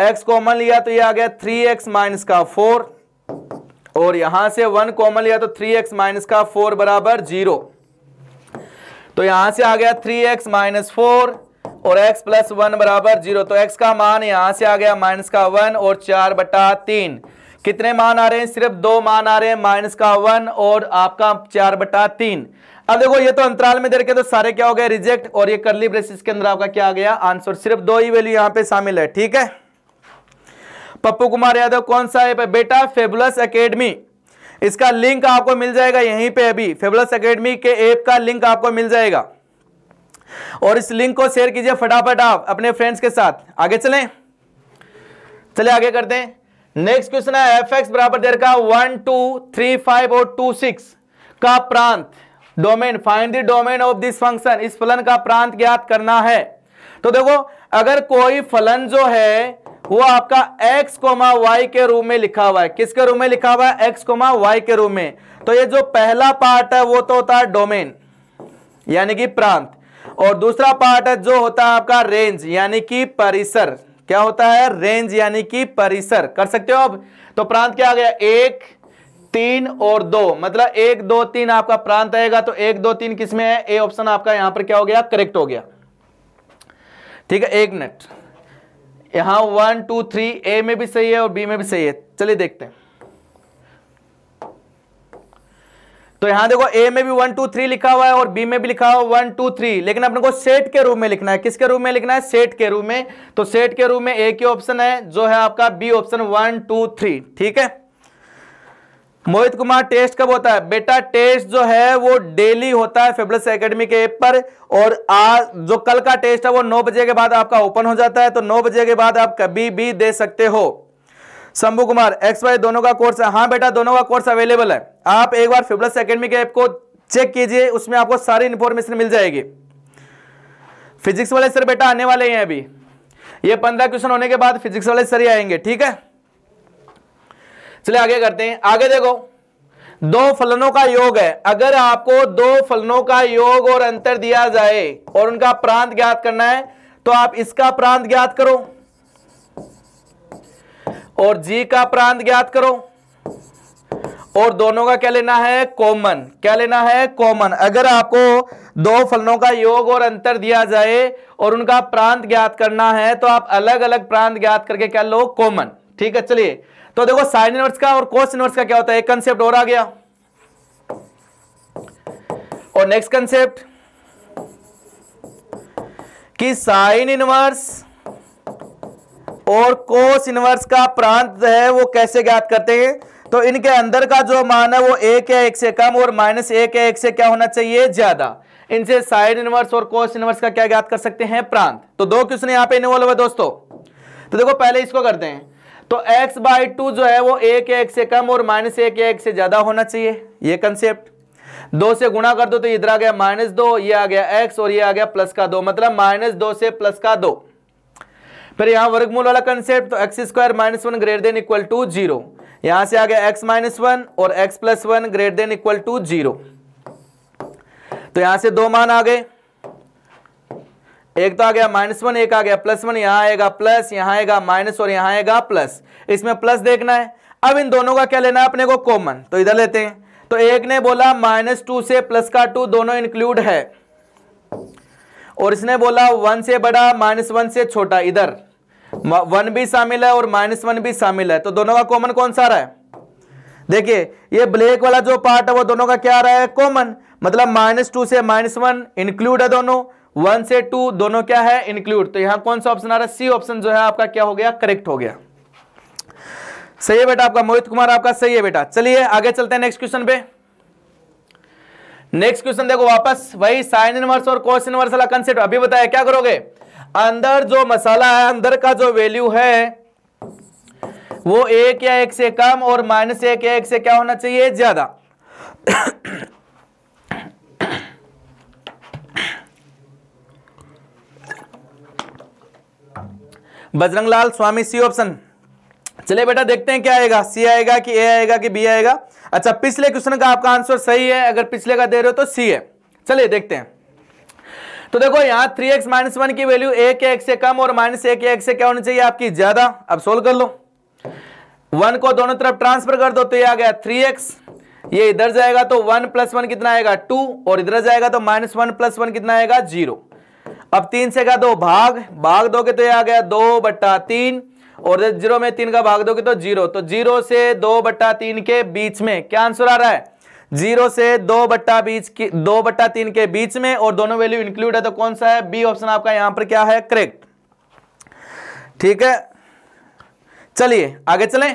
एक्स कॉमन लिया तो ये आ गया थ्री एक्स माइनस का फोर और यहां से वन कॉमन लिया तो थ्री एक्स माइनस का फोर बराबर जीरो तो यहां से आ गया थ्री एक्स माइनस फोर और एक्स प्लस वन बराबर जीरो तो एक्स का मान यहां से आ गया माइनस का वन और चार बटा तीन कितने मान आ रहे हैं सिर्फ दो मान आ रहे हैं माइनस का वन और आपका चार बटा तीन अब देखो ये तो अंतराल में दे रखे तो सारे क्या हो गए रिजेक्ट और ये करली ब्रेसिस के अंदर आपका क्या आ गया आंसर सिर्फ दो ही वैल्यू यहां पे शामिल है ठीक है पप्पू कुमार यादव कौन सा है बेटा फेबुलस अकेडमी इसका लिंक आपको मिल जाएगा यहीं पे अभी फेबुलस अकेडमी के ऐप का लिंक आपको मिल जाएगा और इस लिंक को शेयर कीजिए फटाफट आप अपने फ्रेंड्स के साथ आगे चलें चले आगे करते हैं नेक्स्ट क्वेश्चन है एफ एक्स बराबर देर का वन टू थ्री फाइव और टू सिक्स का प्रांत domain find the domain of this function इस फलन का प्रांत ज्ञात करना है तो देखो अगर कोई फलन जो है वो आपका x, वाई के रूप में लिखा हुआ है किसके रूप में लिखा हुआ है x, वाई के रूप में तो ये जो पहला पार्ट है वो तो होता है डोमेन यानी कि प्रांत और दूसरा पार्ट है जो होता है आपका रेंज यानी कि परिसर क्या होता है रेंज यानी कि परिसर कर सकते हो अब तो प्रांत क्या आ गया एक तीन और दो मतलब एक दो तीन आपका प्रांत आएगा तो एक दो तीन किसमें है ए ऑप्शन आपका यहां पर क्या हो गया करेक्ट हो गया ठीक है एक मिनट यहां वन टू थ्री ए में भी सही है और बी में भी सही है चलिए देखते हैं तो यहां देखो ए में भी वन टू थ्री लिखा हुआ है और बी में भी लिखा हुआ वन टू थ्री लेकिन अपने को सेट के रूप में लिखना है किसके रूप में लिखना है सेट के रूप में तो सेट के रूप में ए के ऑप्शन है जो है आपका B option one two three ठीक है मोहित कुमार टेस्ट कब होता है बेटा टेस्ट जो है वो डेली होता है फेबलस एकेडमी के ऐप पर और आज जो कल का टेस्ट है वो नौ बजे के बाद आपका ओपन हो जाता है तो नौ बजे के बाद आप कभी भी दे सकते हो शंभू कुमार एक्स वाई दोनों का कोर्स है हाँ बेटा दोनों का कोर्स अवेलेबल है आप एक बार फिबलस अकेडमी के ऐप को चेक कीजिए उसमें आपको सारी इन्फॉर्मेशन मिल जाएगी फिजिक्स वाले सर बेटा आने वाले हैं अभी ये पंद्रह क्वेश्चन होने के बाद फिजिक्स वाले सर ही आएंगे ठीक है चलिए आगे करते हैं आगे देखो दो फलनों का योग है अगर आपको दो फलनों का योग और अंतर दिया जाए और उनका प्रांत ज्ञात करना है तो आप इसका प्रांत ज्ञात करो और जी का प्रांत ज्ञात करो और दोनों का क्या लेना है कॉमन क्या लेना है कॉमन अगर आपको दो फलनों का योग और अंतर दिया जाए और उनका प्रांत ज्ञात करना है तो आप अलग अलग प्रांत ज्ञात करके क्या लो कॉमन ठीक है चलिए तो देखो साइन इनवर्स का और कोस इनवर्स का क्या होता है एक कंसेप्ट और आ गया और नेक्स्ट कंसेप्ट कि साइन इनवर्स और कोस इनवर्स का प्रांत है वो कैसे ज्ञात करते हैं तो इनके अंदर का जो मान है वो एक या एक से कम और माइनस एक या एक से क्या होना चाहिए ज्यादा इनसे साइड इनवर्स और कोस इनवर्स का क्या ज्ञात कर सकते हैं प्रांत तो दो क्वेश्चन यहां पे इन्वॉल्व है दोस्तों तो देखो पहले इसको करते हैं तो x बाई टू जो है वो एक या एक से कम और माइनस एक या एक से ज्यादा होना चाहिए ये कंसेप्ट दो से गुणा कर दो तो इधर आ गया माइनस दो ये आ गया x और ये आ गया प्लस का दो मतलब माइनस दो से प्लस का दो फिर यहाँ वर्गमूल वाला कंसेप्ट तो x square minus one greater than equal to zero यहां से आ गया एक्स माइनस वन और x plus one greater than equal to zero तो यहां से दो मान आ गए एक तो आ गया माइनस वन एक आ गया प्लस वन यहां आएगा प्लस यहां आएगा माइनस और यहां आएगा प्लस इसमें प्लस देखना है अब इन दोनों का क्या लेना है अपने को कॉमन तो इधर लेते हैं तो एक ने बोला माइनस टू से प्लस का टू दोनों इंक्लूड है और इसने बोला वन से बड़ा माइनस वन से छोटा इधर वन भी शामिल है और माइनस वन भी शामिल है तो दोनों का कॉमन कौन सा रहा है देखिए ये ब्लैक वाला जो पार्ट है वो दोनों का क्या रहा है कॉमन मतलब माइनस टू से माइनस वन इंक्लूड है दोनों वन से टू दोनों क्या है इंक्लूड तो यहां कौन सा ऑप्शन आ रहा है सी ऑप्शन जो है आपका क्या हो गया करेक्ट हो गया सही है बेटा आपका मोहित कुमार आपका सही है बेटा चलिए आगे चलते हैं नेक्स्ट क्वेश्चन पे नेक्स्ट क्वेश्चन देखो वापस वही साइन इनवर्स और कॉस इनवर्स वाला कंसेप्ट अभी बताया क्या करोगे अंदर जो मसाला है अंदर का जो वैल्यू है वो एक या एक से कम और माइनस एक या एक से क्या होना चाहिए ज्यादा बजरंग लाल स्वामी सी ऑप्शन चलिए बेटा देखते हैं क्या आएगा सी आएगा कि ए आएगा कि बी आएगा अच्छा पिछले क्वेश्चन का आपका आंसर सही है अगर पिछले का दे रहे हो तो सी है चलिए देखते हैं तो देखो यहां थ्री एक्स माइनस वन की वैल्यू ए के एक्स से कम और माइनस ए के एक्स से क्या होनी चाहिए आपकी ज्यादा अब सोल्व कर लो वन को दोनों तरफ ट्रांसफर कर दो तो ये आ गया थ्री एक्स ये इधर जाएगा तो वन प्लस वन कितना आएगा टू और इधर जाएगा तो माइनस वन प्लस वन कितना आएगा जीरो अब तीन से का दो भाग भाग दोगे तो ये आ गया दो बट्टा तीन और जीरो में तीन का भाग दोगे तो जीरो तो जीरो से दो बट्टा तीन के बीच में क्या आंसर आ रहा है जीरो से दो बट्टा बीच की दो बट्टा तीन के बीच में और दोनों वैल्यू इंक्लूड है तो कौन सा है बी ऑप्शन आपका यहां पर क्या है करेक्ट ठीक है चलिए आगे चलें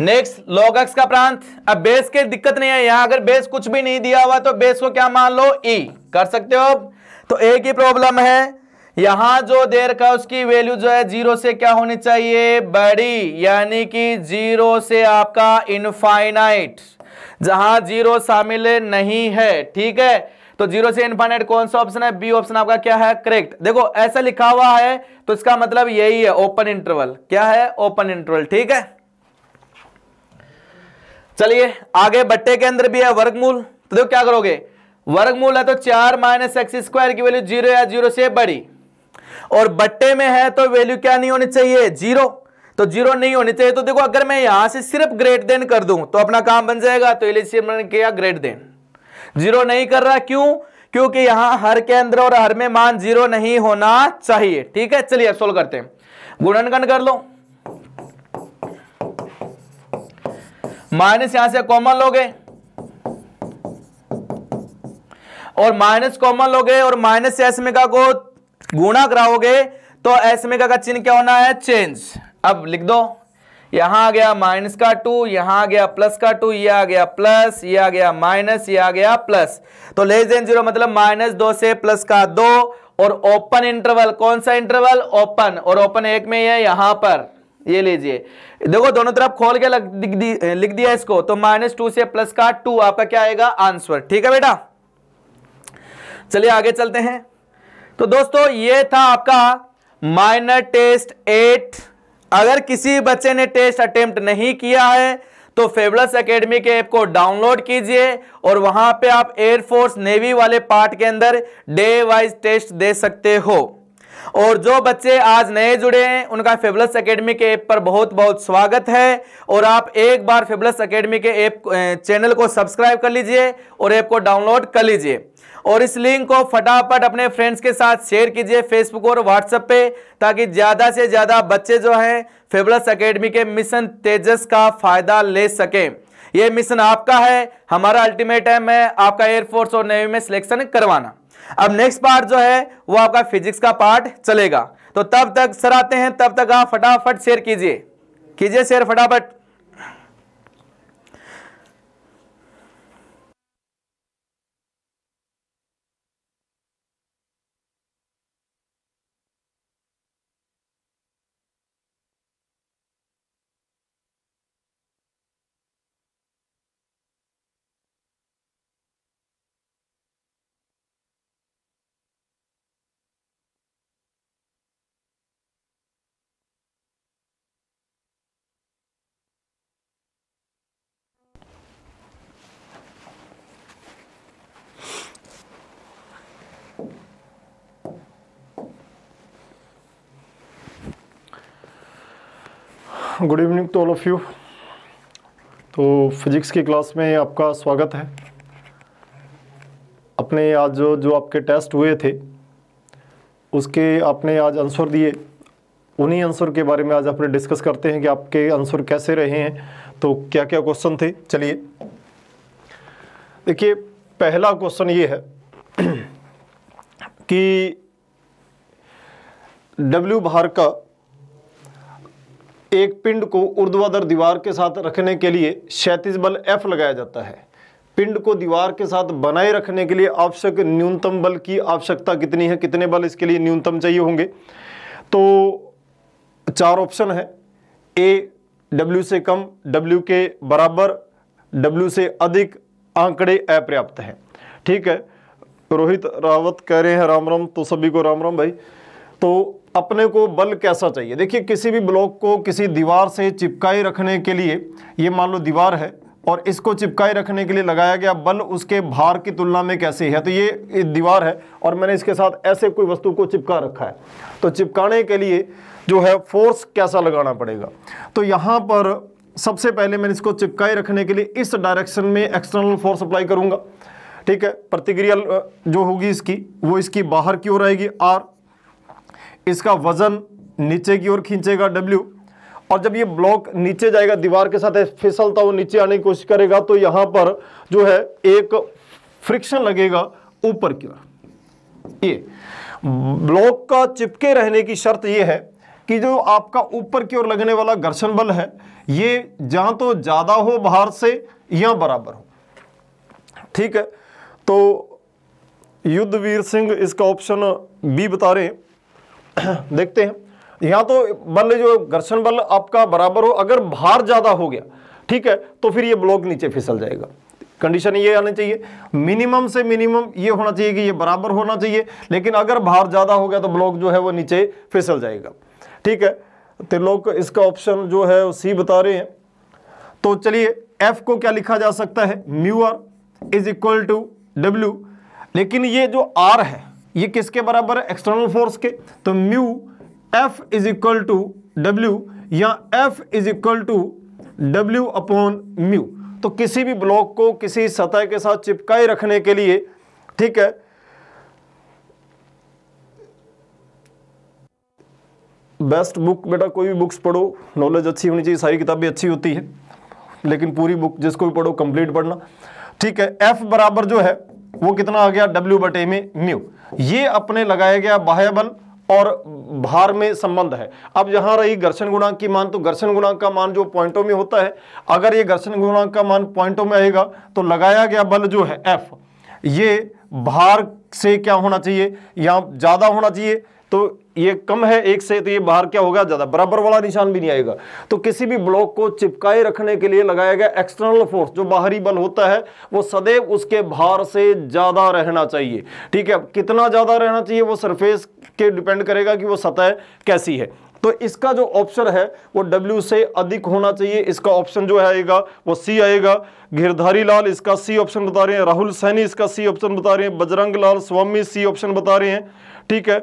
नेक्स्ट लॉग एक्स का प्रांत अब बेस के दिक्कत नहीं है यहां अगर बेस कुछ भी नहीं दिया हुआ तो बेस को क्या मान लो ई e. कर सकते हो अब तो ए की प्रॉब्लम है यहां जो देर का उसकी वैल्यू जो है जीरो से क्या होनी चाहिए बड़ी यानी कि जीरो से आपका इनफाइनाइट जहां जीरो शामिल नहीं है ठीक है तो जीरो से इनफाइनाइट कौन सा ऑप्शन है बी ऑप्शन आपका क्या है करेक्ट देखो ऐसा लिखा हुआ है तो इसका मतलब यही है ओपन इंटरवल क्या है ओपन इंटरवल ठीक है चलिए आगे बट्टे के अंदर भी है वर्गमूल तो देखो क्या करोगे वर्गमूल है तो चार माइनस एक्स स्क्वायर की वैल्यू जीरो या जीरो से बड़ी और बट्टे में है तो वैल्यू क्या नहीं होनी चाहिए जीरो तो जीरो नहीं होनी चाहिए तो देखो अगर मैं यहां से सिर्फ ग्रेट देन कर दूं तो अपना काम बन जाएगा तो किया ग्रेट देन जीरो नहीं कर रहा क्यों क्योंकि यहां हर के अंदर और हर में मान जीरो नहीं होना चाहिए ठीक है चलिए सोल्व करते हैं गुणनखंड कर लो माइनस यहां से कॉमन लोगे और माइनस कॉमन लोगे और माइनस में एसमिका को गुणा कराओगे तो एसमे का चिन्ह क्या होना है चेंज अब लिख दो यहां आ गया माइनस का टू यहां आ गया प्लस का टू ये आ गया प्लस ये आ गया माइनस ये आ गया प्लस तो लेस देन जीरो मतलब माइनस दो से प्लस का दो और ओपन इंटरवल कौन सा इंटरवल ओपन और ओपन एक में है यहां पर ये लीजिए देखो दोनों तरफ खोल के लिख दिया इसको तो माइनस टू से प्लस का टू आपका क्या आएगा आंसर ठीक है बेटा चलिए आगे चलते हैं तो दोस्तों ये था आपका माइनर टेस्ट एट अगर किसी बच्चे ने टेस्ट अटेम्प्ट नहीं किया है तो फेबलस एकेडमी के ऐप को डाउनलोड कीजिए और वहां पे आप एयरफोर्स नेवी वाले पार्ट के अंदर डे वाइज टेस्ट दे सकते हो और जो बच्चे आज नए जुड़े हैं उनका फेबलस एकेडमी के ऐप पर बहुत बहुत स्वागत है और आप एक बार फेबलस एकेडमी के ऐप चैनल को सब्सक्राइब कर लीजिए और ऐप को डाउनलोड कर लीजिए और इस लिंक को फटाफट अपने फ्रेंड्स के साथ शेयर कीजिए फेसबुक और व्हाट्सएप पे ताकि ज़्यादा से ज़्यादा बच्चे जो हैं फेबलस अकेडमी के मिशन तेजस का फ़ायदा ले सकें ये मिशन आपका है हमारा अल्टीमेट एम है आपका एयरफोर्स और नेवी में सिलेक्शन करवाना अब नेक्स्ट पार्ट जो है वो आपका फिजिक्स का पार्ट चलेगा तो तब तक सर आते हैं तब तक आप फटाफट शेयर कीजिए कीजिए शेयर फटाफट good evening to all of you तो फिज़िक्स की क्लास में आपका स्वागत है अपने आज जो जो आपके टेस्ट हुए थे उसके आपने आज आंसर दिए उन्हीं आंसर के बारे में आज अपने डिस्कस करते हैं कि आपके आंसर कैसे रहे हैं तो क्या क्या क्वेश्चन थे चलिए देखिए पहला क्वेश्चन ये है कि डब्ल्यू भार का एक पिंड को ऊर्ध्वाधर दीवार के साथ रखने के लिए क्षैतिज बल एफ लगाया जाता है पिंड को दीवार के साथ बनाए रखने के लिए आवश्यक न्यूनतम बल की आवश्यकता कितनी है कितने बल इसके लिए न्यूनतम चाहिए होंगे तो चार ऑप्शन है ए डब्ल्यू से कम डब्ल्यू के बराबर डब्ल्यू से अधिक आंकड़े अपर्याप्त हैं ठीक है रोहित रावत कह रहे हैं राम राम तो सभी को राम राम भाई तो अपने को बल कैसा चाहिए देखिए किसी भी ब्लॉक को किसी दीवार से चिपकाए रखने के लिए ये मान लो दीवार है और इसको चिपकाए रखने के लिए लगाया गया बल उसके भार की तुलना में कैसे है तो ये दीवार है और मैंने इसके साथ ऐसे कोई वस्तु को चिपका रखा है तो चिपकाने के लिए जो है फोर्स कैसा लगाना पड़ेगा तो यहाँ पर सबसे पहले मैंने इसको चिपकाए रखने के लिए इस डायरेक्शन में एक्सटर्नल फोर्स अप्लाई करूँगा ठीक है प्रतिक्रिया जो होगी इसकी वो इसकी बाहर की ओर आएगी आर इसका वजन नीचे की ओर खींचेगा डब्ल्यू और जब ये ब्लॉक नीचे जाएगा दीवार के साथ फिसलता हुआ नीचे आने की कोशिश करेगा तो यहां पर जो है एक फ्रिक्शन लगेगा ऊपर की ओर ये ब्लॉक का चिपके रहने की शर्त ये है कि जो आपका ऊपर की ओर लगने वाला घर्षण बल है ये जहां तो ज़्यादा हो बाहर से या बराबर हो ठीक है तो युद्धवीर सिंह इसका ऑप्शन बी बता रहे हैं देखते हैं यहां तो बल जो घर्षण बल आपका बराबर हो अगर भार ज़्यादा हो गया ठीक है तो फिर ये ब्लॉक नीचे फिसल जाएगा कंडीशन ये आनी चाहिए मिनिमम से मिनिमम ये होना चाहिए कि ये बराबर होना चाहिए लेकिन अगर भार ज़्यादा हो गया तो ब्लॉक जो है वो नीचे फिसल जाएगा ठीक है तो लोग इसका ऑप्शन जो है सी बता रहे हैं तो चलिए एफ को क्या लिखा जा सकता है mu r is equal to डब्ल्यू लेकिन ये जो आर है ये किसके बराबर है एक्सटर्नल फोर्स के तो mu f is equal to डब्ल्यू या एफ इज इक्वल टू डब्ल्यू अपॉन म्यू तो किसी भी ब्लॉक को किसी सतह के साथ चिपकाए रखने के लिए ठीक है बेस्ट बुक बेटा कोई भी बुक्स पढ़ो नॉलेज अच्छी होनी चाहिए सारी किताबें अच्छी होती है लेकिन पूरी बुक जिसको भी पढ़ो कंप्लीट पढ़ना ठीक है एफ बराबर जो है वो कितना आ गया डब्ल्यू बटे में म्यू ये अपने लगाया गया बाह्य बल और भार में संबंध है अब यहां रही घर्षण गुणांक की मान तो घर्षण गुणांक का मान जो पॉइंटों में होता है अगर ये घर्षण गुणांक का मान पॉइंटों में आएगा तो लगाया गया बल जो है एफ ये भार से क्या होना चाहिए या ज़्यादा होना चाहिए तो ये कम है एक से तो ये बाहर क्या होगा ज़्यादा बराबर वाला निशान भी नहीं आएगा तो किसी भी ब्लॉक को चिपकाए रखने के लिए लगाया गया एक्सटर्नल फोर्स जो बाहरी बल होता है वो सदैव उसके भार से ज़्यादा रहना चाहिए ठीक है कितना ज़्यादा रहना चाहिए वो सरफेस के डिपेंड करेगा कि वो सतह कैसी है तो इसका जो ऑप्शन है वो W से अधिक होना चाहिए इसका ऑप्शन जो आएगा वो C आएगा गिरधारी लाल इसका C ऑप्शन बता रहे हैं राहुल सैनी इसका C ऑप्शन बता रहे हैं बजरंग लाल स्वामी C ऑप्शन बता रहे हैं ठीक है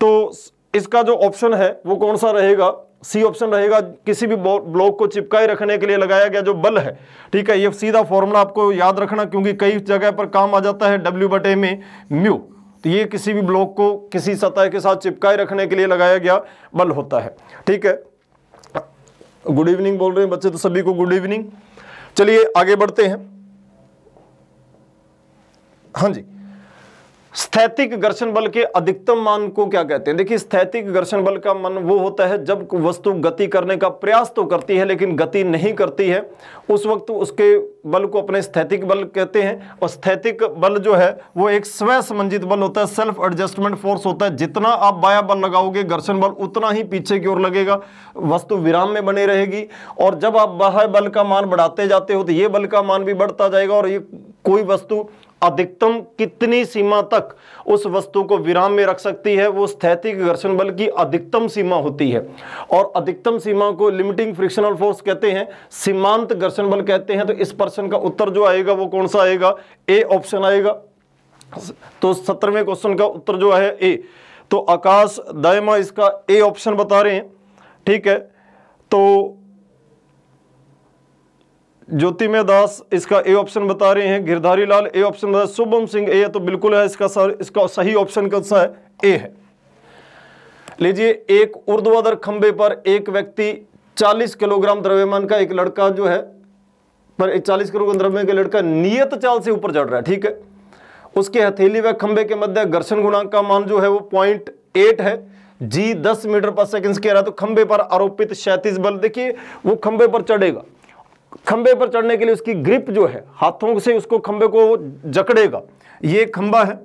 तो इसका जो ऑप्शन है वो कौन सा रहेगा सी ऑप्शन रहेगा किसी भी ब्लॉक को चिपकाए रखने के लिए लगाया गया जो बल है ठीक है ये सीधा फॉर्मूला आपको याद रखना क्योंकि कई जगह पर काम आ जाता है डब्ल्यू बटे में म्यू तो ये किसी भी ब्लॉक को किसी सतह के साथ चिपकाए रखने के लिए लगाया गया बल होता है ठीक है गुड इवनिंग बोल रहे हैं बच्चे तो सभी को गुड इवनिंग चलिए आगे बढ़ते हैं हाँ जी स्थैतिक घर्षण बल के अधिकतम मान को क्या कहते हैं देखिए स्थैतिक घर्षण बल का मन वो होता है जब वस्तु गति करने का प्रयास तो करती है लेकिन गति नहीं करती है उस वक्त उसके बल को अपने स्थैतिक बल कहते हैं और स्थैतिक बल जो है वो एक स्वयं समंजित बल होता है सेल्फ एडजस्टमेंट फोर्स होता है जितना आप बाया बल लगाओगे घर्षण बल उतना ही पीछे की ओर लगेगा वस्तु विराम में बनी रहेगी और जब आप बाह्य बल का मान बढ़ाते जाते हो तो ये बल का मान भी बढ़ता जाएगा और ये कोई वस्तु अधिकतम कितनी सीमा तक उस वस्तु को विराम में रख सकती है वो स्थैतिक घर्षण बल की अधिकतम सीमा होती है और अधिकतम सीमा को लिमिटिंग फ्रिक्शनल फोर्स कहते हैं सीमांत घर्षण बल कहते हैं तो इस प्रश्न का उत्तर जो आएगा वो कौन सा आएगा ए ऑप्शन आएगा तो सत्रहवें क्वेश्चन का उत्तर जो है ए तो आकाश दयमा इसका ए ऑप्शन बता रहे हैं ठीक है तो ज्योतिमय दास इसका ए ऑप्शन बता रहे हैं गिरधारी लाल ए ऑप्शन बता शुभम सिंह ए तो बिल्कुल है इसका सर इसका सही ऑप्शन कौन सा है ए है लीजिए एक ऊर्ध्वाधर खंबे पर एक व्यक्ति 40 किलोग्राम द्रव्यमान का एक लड़का जो है पर 40 किलोग्राम द्रव्यमान का लड़का नियत चाल से ऊपर चढ़ रहा है ठीक है उसके हथेली व खंबे के मध्य घर्षण गुणांक का मान जो है वो पॉइंट एट है जी दस मीटर पर सेकेंड कह रहा है तो खंबे पर आरोपित क्षैतिज बल देखिए वो खंबे पर चढ़ेगा खंबे पर चढ़ने के लिए उसकी ग्रिप जो है हाथों से उसको खंबे को जकड़ेगा ये खंबा है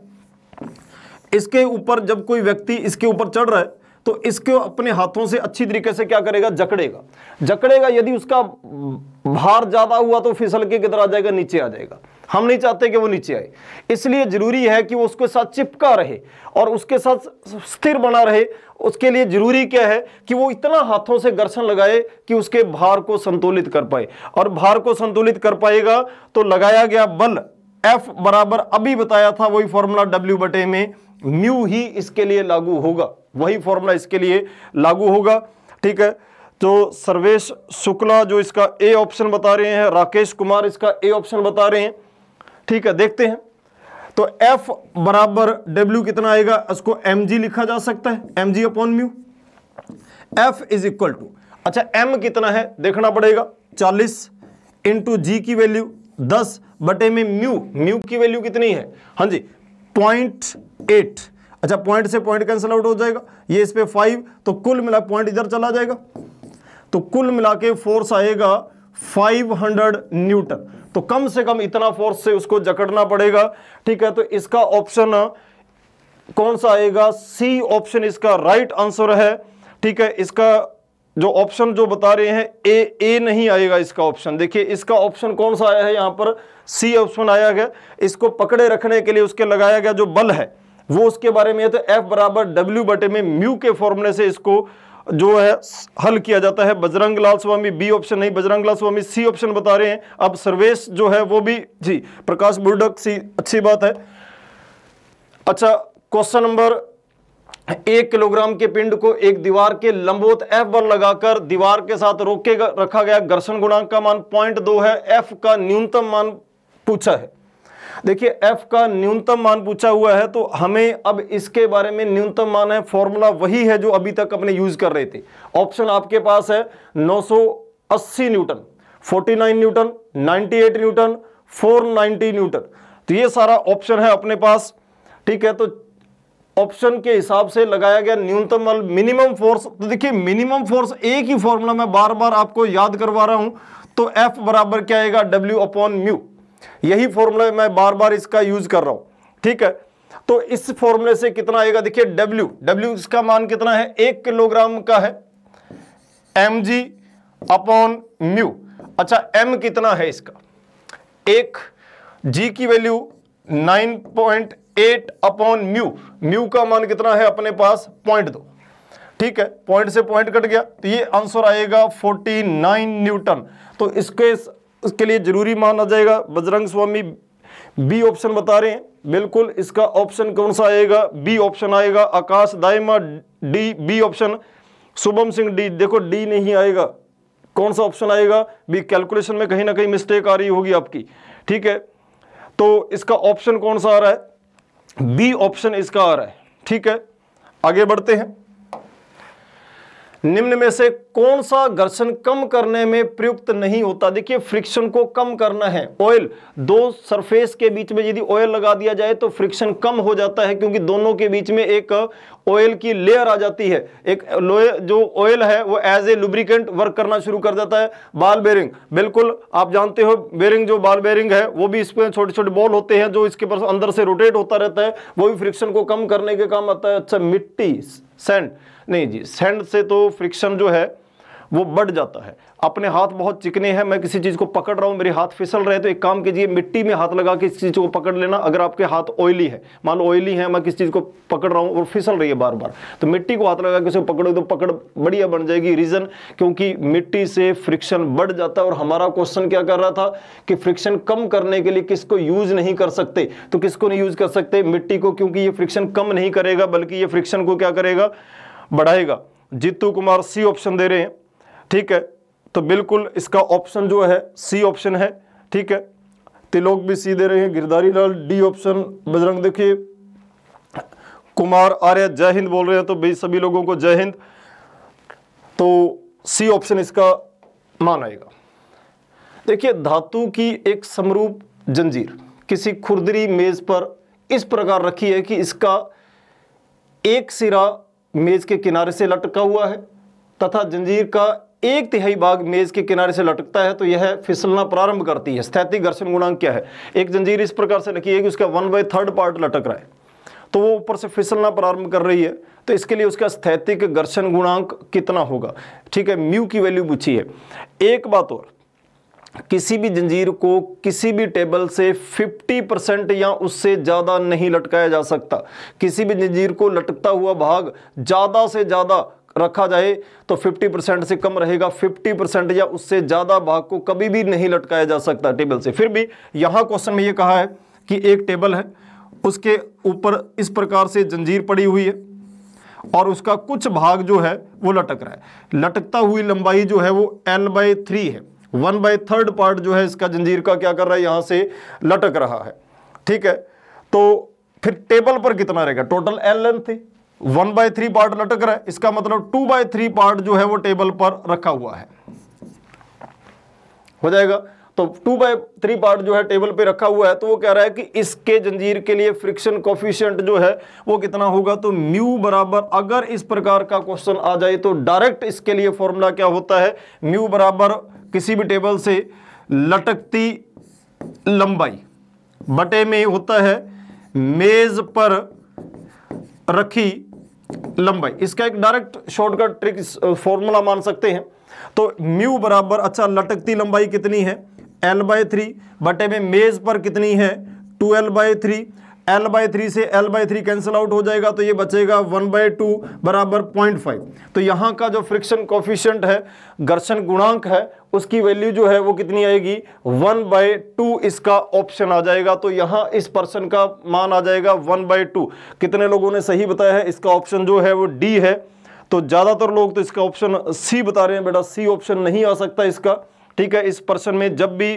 इसके ऊपर जब कोई व्यक्ति इसके ऊपर चढ़ रहा है तो इसको अपने हाथों से अच्छी तरीके से क्या करेगा जकड़ेगा जकड़ेगा यदि उसका भार ज़्यादा हुआ तो फिसल के किधर आ जाएगा नीचे आ जाएगा हम नहीं चाहते कि वो नीचे आए इसलिए ज़रूरी है कि वो उसके साथ चिपका रहे और उसके साथ स्थिर बना रहे उसके लिए ज़रूरी क्या है कि वो इतना हाथों से घर्षण लगाए कि उसके भार को संतुलित कर पाए और भार को संतुलित कर पाएगा तो लगाया गया बल एफ बराबर अभी बताया था वही फॉर्मूला डब्ल्यू बटे में म्यू ही इसके लिए लागू होगा वही फॉर्मूला इसके लिए लागू होगा ठीक है तो सर्वेश शुक्ला जो इसका ए ऑप्शन बता रहे हैं राकेश कुमार इसका ए ऑप्शन बता रहे हैं ठीक है देखते हैं तो F बराबर W कितना आएगा इसको mg लिखा जा सकता है M G upon mu f is equal to अच्छा M कितना है देखना पड़ेगा 40 इंटू जी की वैल्यू 10 बटे में म्यू म्यू की वैल्यू कितनी है हाँ जी पॉइंट एट अच्छा पॉइंट से पॉइंट कैंसिल आउट हो जाएगा ये इस पर फाइव तो कुल मिला पॉइंट इधर चला जाएगा तो कुल मिला के फोर्स आएगा 500 न्यूटन तो कम से कम इतना फोर्स से उसको जकड़ना पड़ेगा ठीक है तो इसका ऑप्शन कौन सा आएगा सी ऑप्शन इसका राइट आंसर है ठीक है इसका जो ऑप्शन जो बता रहे हैं ए ए नहीं आएगा इसका ऑप्शन देखिए इसका ऑप्शन कौन सा आया है यहां पर सी ऑप्शन आया गया इसको पकड़े रखने के लिए उसके लगाया गया जो बल है वो उसके बारे में है तो एफ बराबर डब्ल्यू बटे में म्यू के फॉर्मूले से इसको जो है हल किया जाता है बजरंग लाल स्वामी बी ऑप्शन नहीं बजरंग लाल स्वामी सी ऑप्शन बता रहे हैं अब सर्वेश जो है वो भी जी प्रकाश बुर्डक सी अच्छी बात है अच्छा क्वेश्चन नंबर एक किलोग्राम के पिंड को एक दीवार के लंबोत एफ पर लगाकर दीवार के साथ रोके रखा गया घर्षण गुणांक का मान पॉइंट दो है एफ का न्यूनतम मान पूछा है देखिए एफ का न्यूनतम मान पूछा हुआ है तो हमें अब इसके बारे में न्यूनतम मान है फॉर्मूला वही है जो अभी तक अपने यूज कर रहे थे ऑप्शन आपके पास है 980 न्यूटन 49 न्यूटन 98 न्यूटन 490 न्यूटन तो ये सारा ऑप्शन है अपने पास ठीक है तो ऑप्शन के हिसाब से लगाया गया न्यूनतम मिनिमम फोर्स तो देखिए मिनिमम फोर्स एक ही फॉर्मूला में बार बार आपको याद करवा रहा हूं तो एफ बराबर क्या आएगा डब्ल्यू अपॉन म्यू यही फॉर्मूला मैं बार बार इसका यूज कर रहा हूं ठीक है तो इस फॉर्मूले से कितना आएगा देखिए डब्ल्यू डब्ल्यू इसका मान कितना है एक किलोग्राम का है एम जी अपॉन म्यू अच्छा एम कितना है इसका एक जी की value nine point eight upon mu mu का मान कितना है अपने पास पॉइंट दो ठीक है पॉइंट से पॉइंट कट गया तो ये आंसर आएगा 49 न्यूटन तो इसके उसके लिए जरूरी माना जाएगा बजरंग स्वामी बी ऑप्शन बता रहे हैं बिल्कुल इसका ऑप्शन कौन सा आएगा बी ऑप्शन आएगा Akash Dayma D B option Shubham Singh D देखो डी नहीं आएगा कौन सा ऑप्शन आएगा भी कैलकुलेशन में कहीं ना कहीं मिस्टेक आ रही होगी आपकी ठीक है तो इसका ऑप्शन कौन सा आ रहा है बी ऑप्शन इसका आ रहा है ठीक है आगे बढ़ते हैं निम्न में से कौन सा घर्षण कम करने में प्रयुक्त नहीं होता देखिए फ्रिक्शन को कम करना है ऑयल दो सरफेस के बीच में यदि ऑयल लगा दिया जाए तो फ्रिक्शन कम हो जाता है क्योंकि दोनों के बीच में एक ऑयल की लेयर आ जाती है एक जो ऑयल है वो एज ए लुब्रिकेंट वर्क करना शुरू कर जाता है बाल बेरिंग बिल्कुल आप जानते हो बेरिंग जो बाल बेरिंग है वो भी इसमें छोटे छोटे बॉल होते हैं जो इसके पास अंदर से रोटेट होता रहता है वो भी फ्रिक्शन को कम करने के काम आता है अच्छा मिट्टी सेंट नहीं जी सैंड से तो फ्रिक्शन जो है वो बढ़ जाता है अपने हाथ बहुत चिकने हैं मैं किसी चीज़ को पकड़ रहा हूँ मेरे हाथ फिसल रहे हैं तो एक काम कीजिए मिट्टी में हाथ लगा के इस चीज़ को पकड़ लेना अगर आपके हाथ ऑयली है मान लो ऑयली है मैं किसी चीज़ को पकड़ रहा हूँ और फिसल रही है बार बार तो मिट्टी को हाथ लगा के उसे पकड़ो तो पकड़ बढ़िया बन जाएगी रीज़न क्योंकि मिट्टी से फ्रिक्शन बढ़ जाता है और हमारा क्वेश्चन क्या कर रहा था कि फ्रिक्शन कम करने के लिए किसको यूज़ नहीं कर सकते तो किसको नहीं यूज़ कर सकते मिट्टी को क्योंकि ये फ्रिक्शन कम नहीं करेगा बल्कि ये फ्रिक्शन को क्या करेगा बढ़ाएगा जीतू कुमार सी ऑप्शन दे रहे हैं ठीक है तो बिल्कुल इसका ऑप्शन जो है सी ऑप्शन है ठीक है तिलोक भी सी दे रहे हैं गिरधारी लाल डी ऑप्शन बजरंग देखिए कुमार आर्य जय हिंद बोल रहे हैं तो भाई सभी लोगों को जय हिंद तो सी ऑप्शन इसका मान आएगा देखिए धातु की एक समरूप जंजीर किसी खुरदरी मेज पर इस प्रकार रखी है कि इसका एक सिरा मेज़ के किनारे से लटका हुआ है तथा जंजीर का एक तिहाई भाग मेज के किनारे से लटकता है तो यह फिसलना प्रारंभ करती है स्थैतिक घर्षण गुणांक क्या है एक जंजीर इस प्रकार से रखी है कि उसका वन बाई थर्ड पार्ट लटक रहा है तो वो ऊपर से फिसलना प्रारंभ कर रही है तो इसके लिए उसका स्थैतिक घर्षण गुणांक कितना होगा ठीक है म्यू की वैल्यू पूछी है एक बात और किसी भी जंजीर को किसी भी टेबल से 50 परसेंट या उससे ज़्यादा नहीं लटकाया जा सकता किसी भी जंजीर को लटकता हुआ भाग ज़्यादा से ज़्यादा रखा जाए तो 50 परसेंट से कम रहेगा 50 परसेंट या उससे ज़्यादा भाग को कभी भी नहीं लटकाया जा सकता टेबल से फिर भी यहाँ क्वेश्चन में ये कहा है कि एक टेबल है उसके ऊपर इस प्रकार से जंजीर पड़ी हुई है और उसका कुछ भाग जो है वो लटक रहा है लटकता हुई लंबाई जो है वो एल बाई थ्री है वन बाई थर्ड पार्ट जो है इसका जंजीर का क्या कर रहा है यहां से लटक रहा है ठीक है तो फिर टेबल पर कितना रहेगा total l length one by three part लटक रहा है इसका मतलब टू बाय थ्री पार्ट जो है वो टेबल पर रखा हुआ है हो जाएगा तो टू बाय थ्री पार्ट जो है टेबल पे रखा हुआ है तो वो कह रहा है कि इसके जंजीर के लिए फ्रिक्शन कॉफिशियंट जो है वो कितना होगा तो म्यू बराबर अगर इस प्रकार का क्वेश्चन आ जाए तो डायरेक्ट इसके लिए फॉर्मूला क्या होता है म्यू बराबर किसी भी टेबल से लटकती लंबाई बटे में होता है मेज़ पर रखी लंबाई इसका एक डायरेक्ट शॉर्टकट ट्रिक फॉर्मूला मान सकते हैं तो म्यू बराबर अच्छा लटकती लंबाई कितनी है एल बाय थ्री बटे में मेज़ पर कितनी है two l by three l by three से l by three cancel out हो जाएगा तो ये बचेगा वन बाई टू बराबर पॉइंट फाइव तो यहाँ का जो फ्रिक्शन कॉफिशेंट है घर्षण गुणांक है उसकी वैल्यू जो है वो कितनी आएगी वन बाय टू इसका ऑप्शन आ जाएगा तो यहाँ इस पर्सन का मान आ जाएगा वन बाई टू कितने लोगों ने सही बताया है इसका ऑप्शन जो है वो डी है तो ज़्यादातर लोग तो इसका ऑप्शन सी बता रहे हैं बेटा सी ऑप्शन नहीं आ सकता इसका ठीक है इस पर्सन में जब भी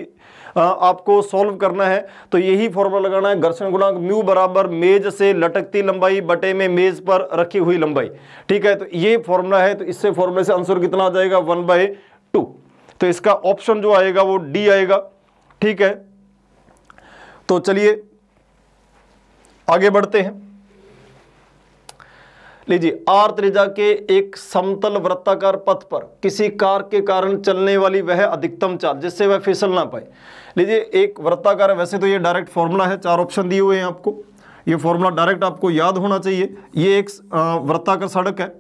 हाँ, आपको सॉल्व करना है तो यही फॉर्मूला लगाना है घर्षण गुणांक म्यू बराबर मेज से लटकती लंबाई बटे में मेज पर रखी हुई लंबाई ठीक है तो ये फॉर्मूला है तो इससे फॉर्मूले से आंसर कितना आ जाएगा वन बाई टू तो इसका ऑप्शन जो आएगा वो डी आएगा ठीक है तो चलिए आगे बढ़ते हैं लीजिए आर त्रिजा के एक समतल वृत्ताकार पथ पर किसी कार के कारण चलने वाली वह अधिकतम चाल जिससे वह फिसल ना पाए लीजिए एक वृत्ताकार वैसे तो ये डायरेक्ट फॉर्मूला है चार ऑप्शन दिए हुए हैं आपको ये फॉर्मूला डायरेक्ट आपको याद होना चाहिए ये एक वृत्ताकार सड़क है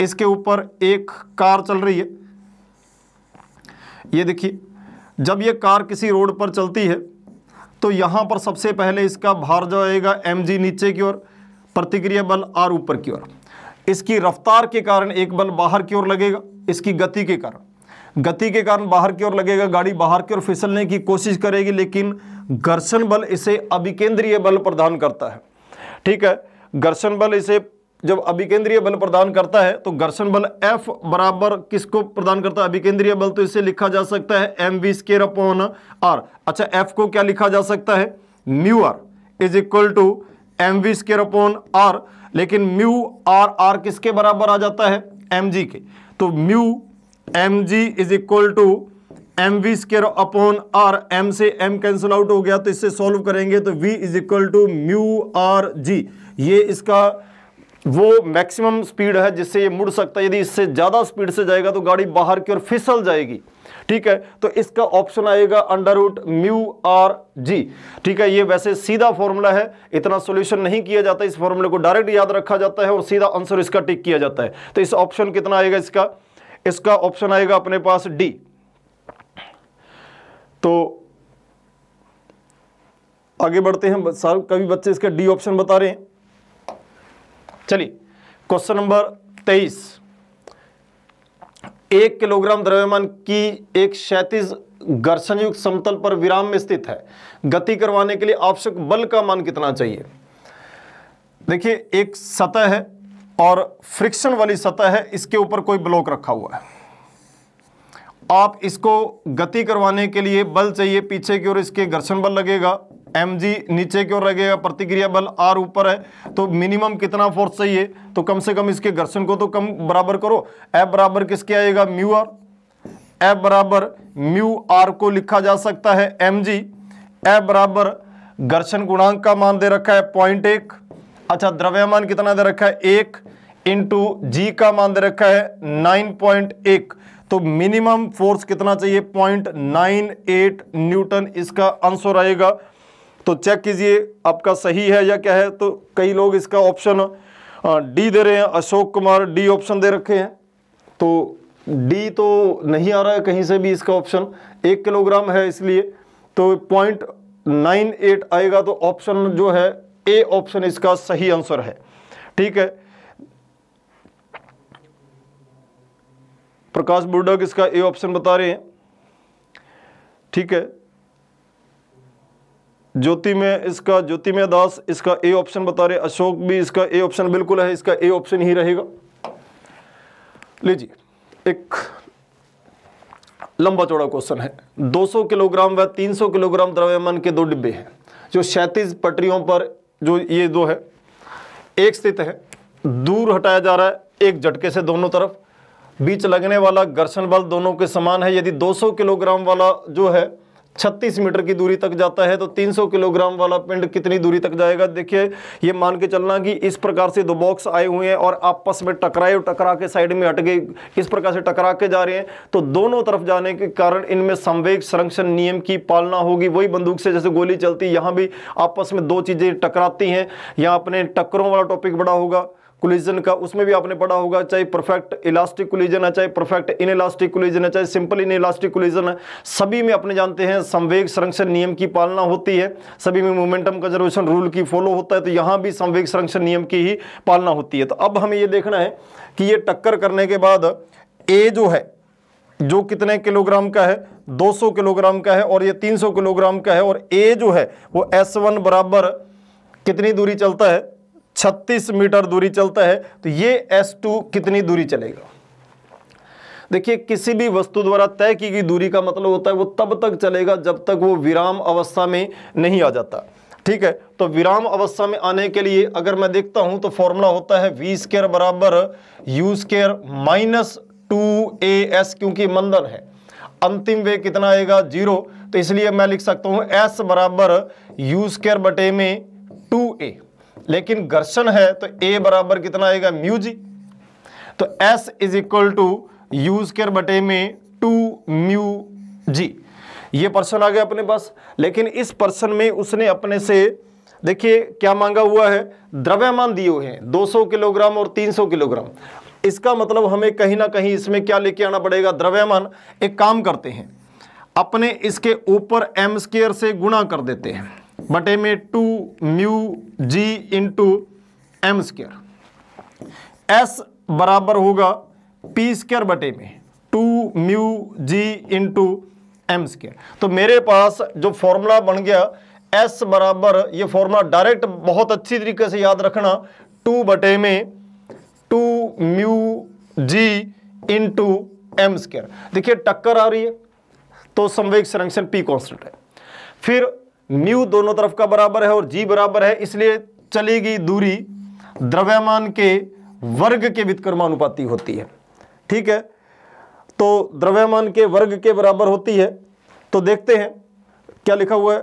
इसके ऊपर एक कार चल रही है ये देखिए जब ये कार किसी रोड पर चलती है तो यहाँ पर सबसे पहले इसका भार जो आएगा एम नीचे की ओर प्रतिक्रिया बल आर ऊपर की ओर इसकी रफ्तार के कारण एक बल बाहर की ओर लगेगा इसकी गति के कारण गति के कारण बाहर की ओर लगेगा गाड़ी बाहर की ओर फिसलने की कोशिश करेगी लेकिन घर्षण बल इसे अभिकेंद्रीय बल प्रदान करता है ठीक है घर्षण बल इसे जब अभिकेंद्रीय बल प्रदान करता है तो घर्षण बल F बराबर किसको प्रदान करता है अभिकेंद्रीय बल तो इसे लिखा जा सकता है m v square upon r अच्छा F को क्या लिखा जा सकता है mu r is equal to m v square upon r लेकिन म्यू आर आर किसके बराबर आ जाता है एम जी के तो mu m g is equal to m v square upon r m से एम कैंसिल आउट हो गया तो इससे सॉल्व करेंगे तो v is equal to mu r जी ये इसका वो मैक्सिमम स्पीड है जिससे ये मुड़ सकता है यदि इससे ज़्यादा स्पीड से जाएगा तो गाड़ी बाहर की ओर फिसल जाएगी ठीक है तो इसका ऑप्शन आएगा under root mu r g ठीक है ये वैसे सीधा फॉर्मूला है इतना सोल्यूशन नहीं किया जाता इस फॉर्मूले को डायरेक्ट याद रखा जाता है और सीधा आंसर इसका टिक किया जाता है तो इस ऑप्शन कितना आएगा इसका इसका ऑप्शन आएगा अपने पास डी तो आगे बढ़ते हैं सर कभी बच्चे इसका डी ऑप्शन बता रहे हैं चलिए क्वेश्चन नंबर तेईस एक किलोग्राम द्रव्यमान की एक क्षैतिज घर्षण युक्त समतल पर विराम में स्थित है गति करवाने के लिए आवश्यक बल का मान कितना चाहिए देखिए एक सतह है और फ्रिक्शन वाली सतह है इसके ऊपर कोई ब्लॉक रखा हुआ है आप इसको गति करवाने के लिए बल चाहिए पीछे की ओर इसके घर्षण बल लगेगा एम जी नीचे की ओर लगेगा प्रतिक्रिया बल आर ऊपर है तो मिनिमम कितना फोर्स चाहिए तो कम से कम इसके घर्षण को तो कम बराबर करो एफ बराबर किसके आएगा म्यू आर एफ बराबर म्यू आर को लिखा जा सकता है एम जी एफ बराबर घर्षण गुणांक का मान दे रखा है पॉइंट एक अच्छा द्रव्यमान कितना दे रखा है एक इंटू जी का मान दे रखा है नाइन पॉइंट एक तो मिनिमम फोर्स कितना चाहिए पॉइंट नाइन एट न्यूटन इसका आंसर आएगा तो चेक कीजिए आपका सही है या क्या है तो कई लोग इसका ऑप्शन डी दे रहे हैं अशोक कुमार डी ऑप्शन दे रखे हैं तो डी तो नहीं आ रहा है कहीं से भी इसका ऑप्शन एक किलोग्राम है इसलिए तो पॉइंट नाइन एट आएगा तो ऑप्शन जो है ए ऑप्शन इसका सही आंसर है ठीक है प्रकाश बुडक इसका ए ऑप्शन बता रहे हैं ठीक है ज्योति में इसका ज्योति में दास इसका ए ऑप्शन बता रहे अशोक भी इसका ए ऑप्शन बिल्कुल है इसका ए ऑप्शन ही रहेगा लीजिए एक लंबा चौड़ा क्वेश्चन है 200 किलोग्राम व 300 किलोग्राम द्रव्यमान के दो डिब्बे हैं जो क्षैतिज पटरियों पर जो ये दो है एक स्थित है दूर हटाया जा रहा है एक झटके से दोनों तरफ बीच लगने वाला घर्षण बल दोनों के समान है यदि 200 किलोग्राम वाला जो है छत्तीस मीटर की दूरी तक जाता है तो 300 किलोग्राम वाला पिंड कितनी दूरी तक जाएगा देखिए ये मान के चलना कि इस प्रकार से दो बॉक्स आए हुए हैं और आपस में टकराए और टकरा के साइड में अट गए इस प्रकार से टकरा के जा रहे हैं तो दोनों तरफ जाने के कारण इनमें संवेग संरक्षण नियम की पालना होगी वही बंदूक से जैसे गोली चलती यहाँ भी आपस में दो चीज़ें टकराती हैं यहाँ अपने टक्करों वाला टॉपिक बड़ा होगा कुलिजन का उसमें भी आपने पढ़ा होगा चाहे परफेक्ट इलास्टिक कुलिजन है चाहे परफेक्ट इन इलास्टिक कुलिजन है चाहे सिंपल इन इलास्टिक कुलिजन है सभी में अपने जानते हैं संवेग संरक्षण नियम की पालना होती है सभी में मोमेंटम कंजर्वेशन रूल की फॉलो होता है तो यहाँ भी संवेग संरक्षण नियम की ही पालना होती है तो अब हमें ये देखना है कि ये टक्कर करने के बाद ए जो है जो कितने किलोग्राम का है 200 किलोग्राम का है और ये 300 किलोग्राम का है और ए जो है वो S1 बराबर कितनी दूरी चलता है छत्तीस मीटर दूरी चलता है तो ये एस टू कितनी दूरी चलेगा देखिए किसी भी वस्तु द्वारा तय की गई दूरी का मतलब होता है वो तब तक चलेगा जब तक वो विराम अवस्था में नहीं आ जाता ठीक है तो विराम अवस्था में आने के लिए अगर मैं देखता हूं तो फॉर्मूला होता है वी स्केयर बराबर u square minus two a s क्योंकि मंदन है अंतिम वे कितना आएगा जीरो तो इसलिए मैं लिख सकता हूं एस बराबर यू स्केयर बटे में टू ए लेकिन घर्षण है तो ए बराबर कितना आएगा म्यू जी तो s is equal to u square बटे में टू म्यू जी ये पर्सन आ गया अपने पास लेकिन इस पर्सन में उसने अपने से देखिए क्या मांगा हुआ है द्रव्यमान दिए हुए हैं 200 किलोग्राम और 300 किलोग्राम इसका मतलब हमें कहीं ना कहीं इसमें क्या लेके आना पड़ेगा द्रव्यमान एक काम करते हैं अपने इसके ऊपर एम स्केयर से गुणा कर देते हैं बटे में two mu g into m square s बराबर होगा पी स्क्र बटे में two mu g into m square तो मेरे पास जो फॉर्मूला बन गया एस बराबर ये फॉर्मूला डायरेक्ट बहुत अच्छी तरीके से याद रखना टू बटे में two mu g into m square देखिए टक्कर आ रही है तो संवेग संरक्षण पी कॉन्स्टेंट है फिर म्यू दोनों तरफ का बराबर है और जी बराबर है इसलिए चलेगी दूरी द्रव्यमान के वर्ग के वितकर्मानुपाती होती है ठीक है तो द्रव्यमान के वर्ग के बराबर होती है तो देखते हैं क्या लिखा हुआ है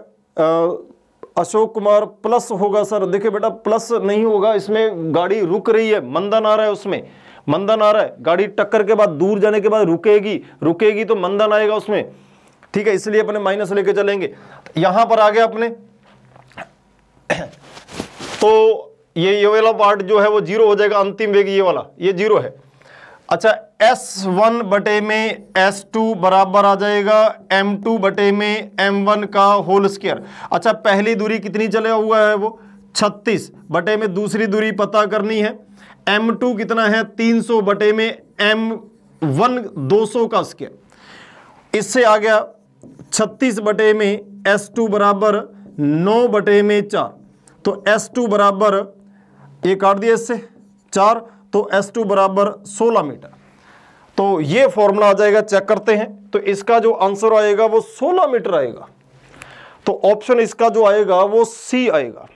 अशोक कुमार प्लस होगा सर देखिए बेटा प्लस नहीं होगा इसमें गाड़ी रुक रही है मंदन आ रहा है उसमें मंदन आ रहा है गाड़ी टक्कर के बाद दूर जाने के बाद रुकेगी रुकेगी तो मंदन आएगा उसमें ठीक है इसलिए अपने माइनस लेके चलेंगे यहां पर आ गया अपने तो ये ये वाला पार्ट जो है वो जीरो हो जाएगा अंतिम वेग ये वाला ये जीरो है अच्छा एस वन बटे में एस टू बराबर आ जाएगा एम टू बटे में एम वन का होल स्क्वायर अच्छा पहली दूरी कितनी चले हुआ है वो छत्तीस बटे में दूसरी दूरी पता करनी है एम टू कितना है तीन सौ बटे में एम वन दो सौ का स्क्वायर इससे आ गया छत्तीस बटे में एस टू बराबर नौ बटे में चार तो एस टू बराबर एक काट दिया इससे चार तो एस टू बराबर सोलह मीटर तो ये फॉर्मूला आ जाएगा चेक करते हैं तो इसका जो आंसर आएगा वो सोलह मीटर आएगा तो ऑप्शन इसका जो आएगा वो सी आएगा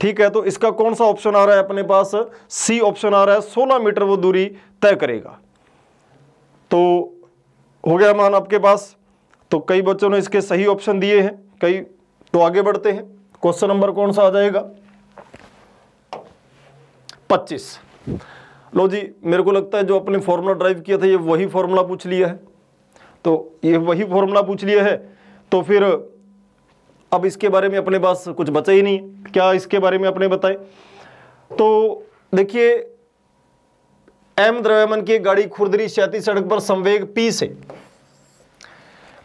ठीक है तो इसका कौन सा ऑप्शन आ रहा है अपने पास सी ऑप्शन आ रहा है सोलह मीटर वो दूरी तय करेगा तो हो गया मान आपके पास तो कई बच्चों ने इसके सही ऑप्शन दिए हैं कई तो आगे बढ़ते हैं क्वेश्चन नंबर कौन सा आ जाएगा 25 लो जी मेरे को लगता है जो अपने फॉर्मूला ड्राइव किया था ये वही फॉर्मूला पूछ लिया है तो ये वही फॉर्मूला पूछ लिया है तो फिर अब इसके बारे में अपने पास कुछ बचा ही नहीं क्या इसके बारे में अपने बताए तो देखिए एम द्रव्यमन की गाड़ी खुरदरी सैती सड़क पर संवेग पी से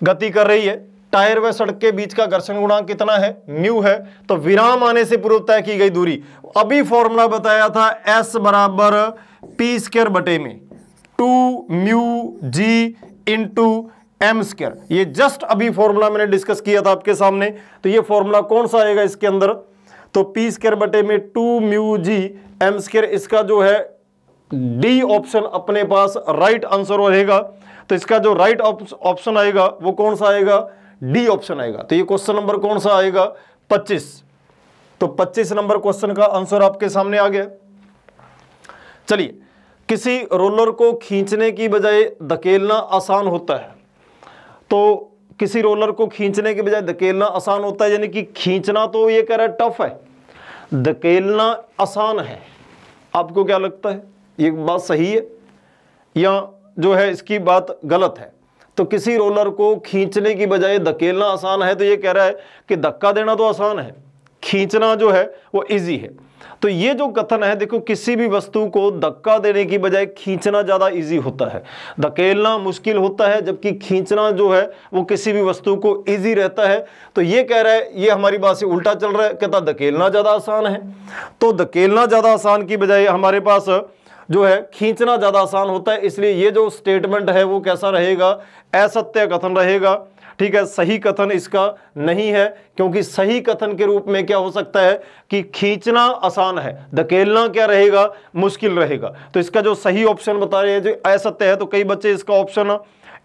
गति कर रही है टायर व सड़क के बीच का घर्षण गुणांक कितना है म्यू है तो विराम आने से पूर्व तय की गई दूरी अभी फॉर्मूला बताया था एस बराबर पी स्क्र बटे में two mu g into m square ये जस्ट अभी फॉर्मूला मैंने डिस्कस किया था आपके सामने तो ये फॉर्मूला कौन सा आएगा इसके अंदर तो पी स्क्र बटे में two mu g m square इसका जो है डी ऑप्शन अपने पास राइट आंसर रहेगा तो इसका जो राइट ऑप्शन आएगा वो कौन सा आएगा डी ऑप्शन आएगा तो ये क्वेश्चन नंबर कौन सा आएगा 25 तो 25 नंबर क्वेश्चन का आंसर आपके सामने आ गया चलिए किसी रोलर को खींचने की बजाय धकेलना आसान होता है तो किसी रोलर को खींचने के बजाय धकेलना आसान होता है यानी कि खींचना तो ये कह रहा है टफ है धकेलना आसान है आपको क्या लगता है ये बात सही है या जो है इसकी बात गलत है तो किसी रोलर को खींचने की बजाय धकेलना आसान है तो ये कह रहा है कि धक्का देना तो आसान है खींचना जो है वो इजी है तो ये जो कथन है देखो किसी भी वस्तु को धक्का देने की बजाय खींचना ज़्यादा इजी होता है धकेलना मुश्किल होता है जबकि खींचना जो है वो किसी भी वस्तु को इजी रहता है तो ये कह रहा है ये हमारी बात से उल्टा चल रहा है कहता धकेलना ज़्यादा आसान है तो धकेलना ज़्यादा आसान की बजाय हमारे पास जो है खींचना ज़्यादा आसान होता है इसलिए ये जो स्टेटमेंट है वो कैसा रहेगा असत्य कथन रहेगा ठीक है सही कथन इसका नहीं है क्योंकि सही कथन के रूप में क्या हो सकता है कि खींचना आसान है धकेलना क्या रहेगा मुश्किल रहेगा तो इसका जो सही ऑप्शन बता रहे हैं जो असत्य है तो कई बच्चे इसका ऑप्शन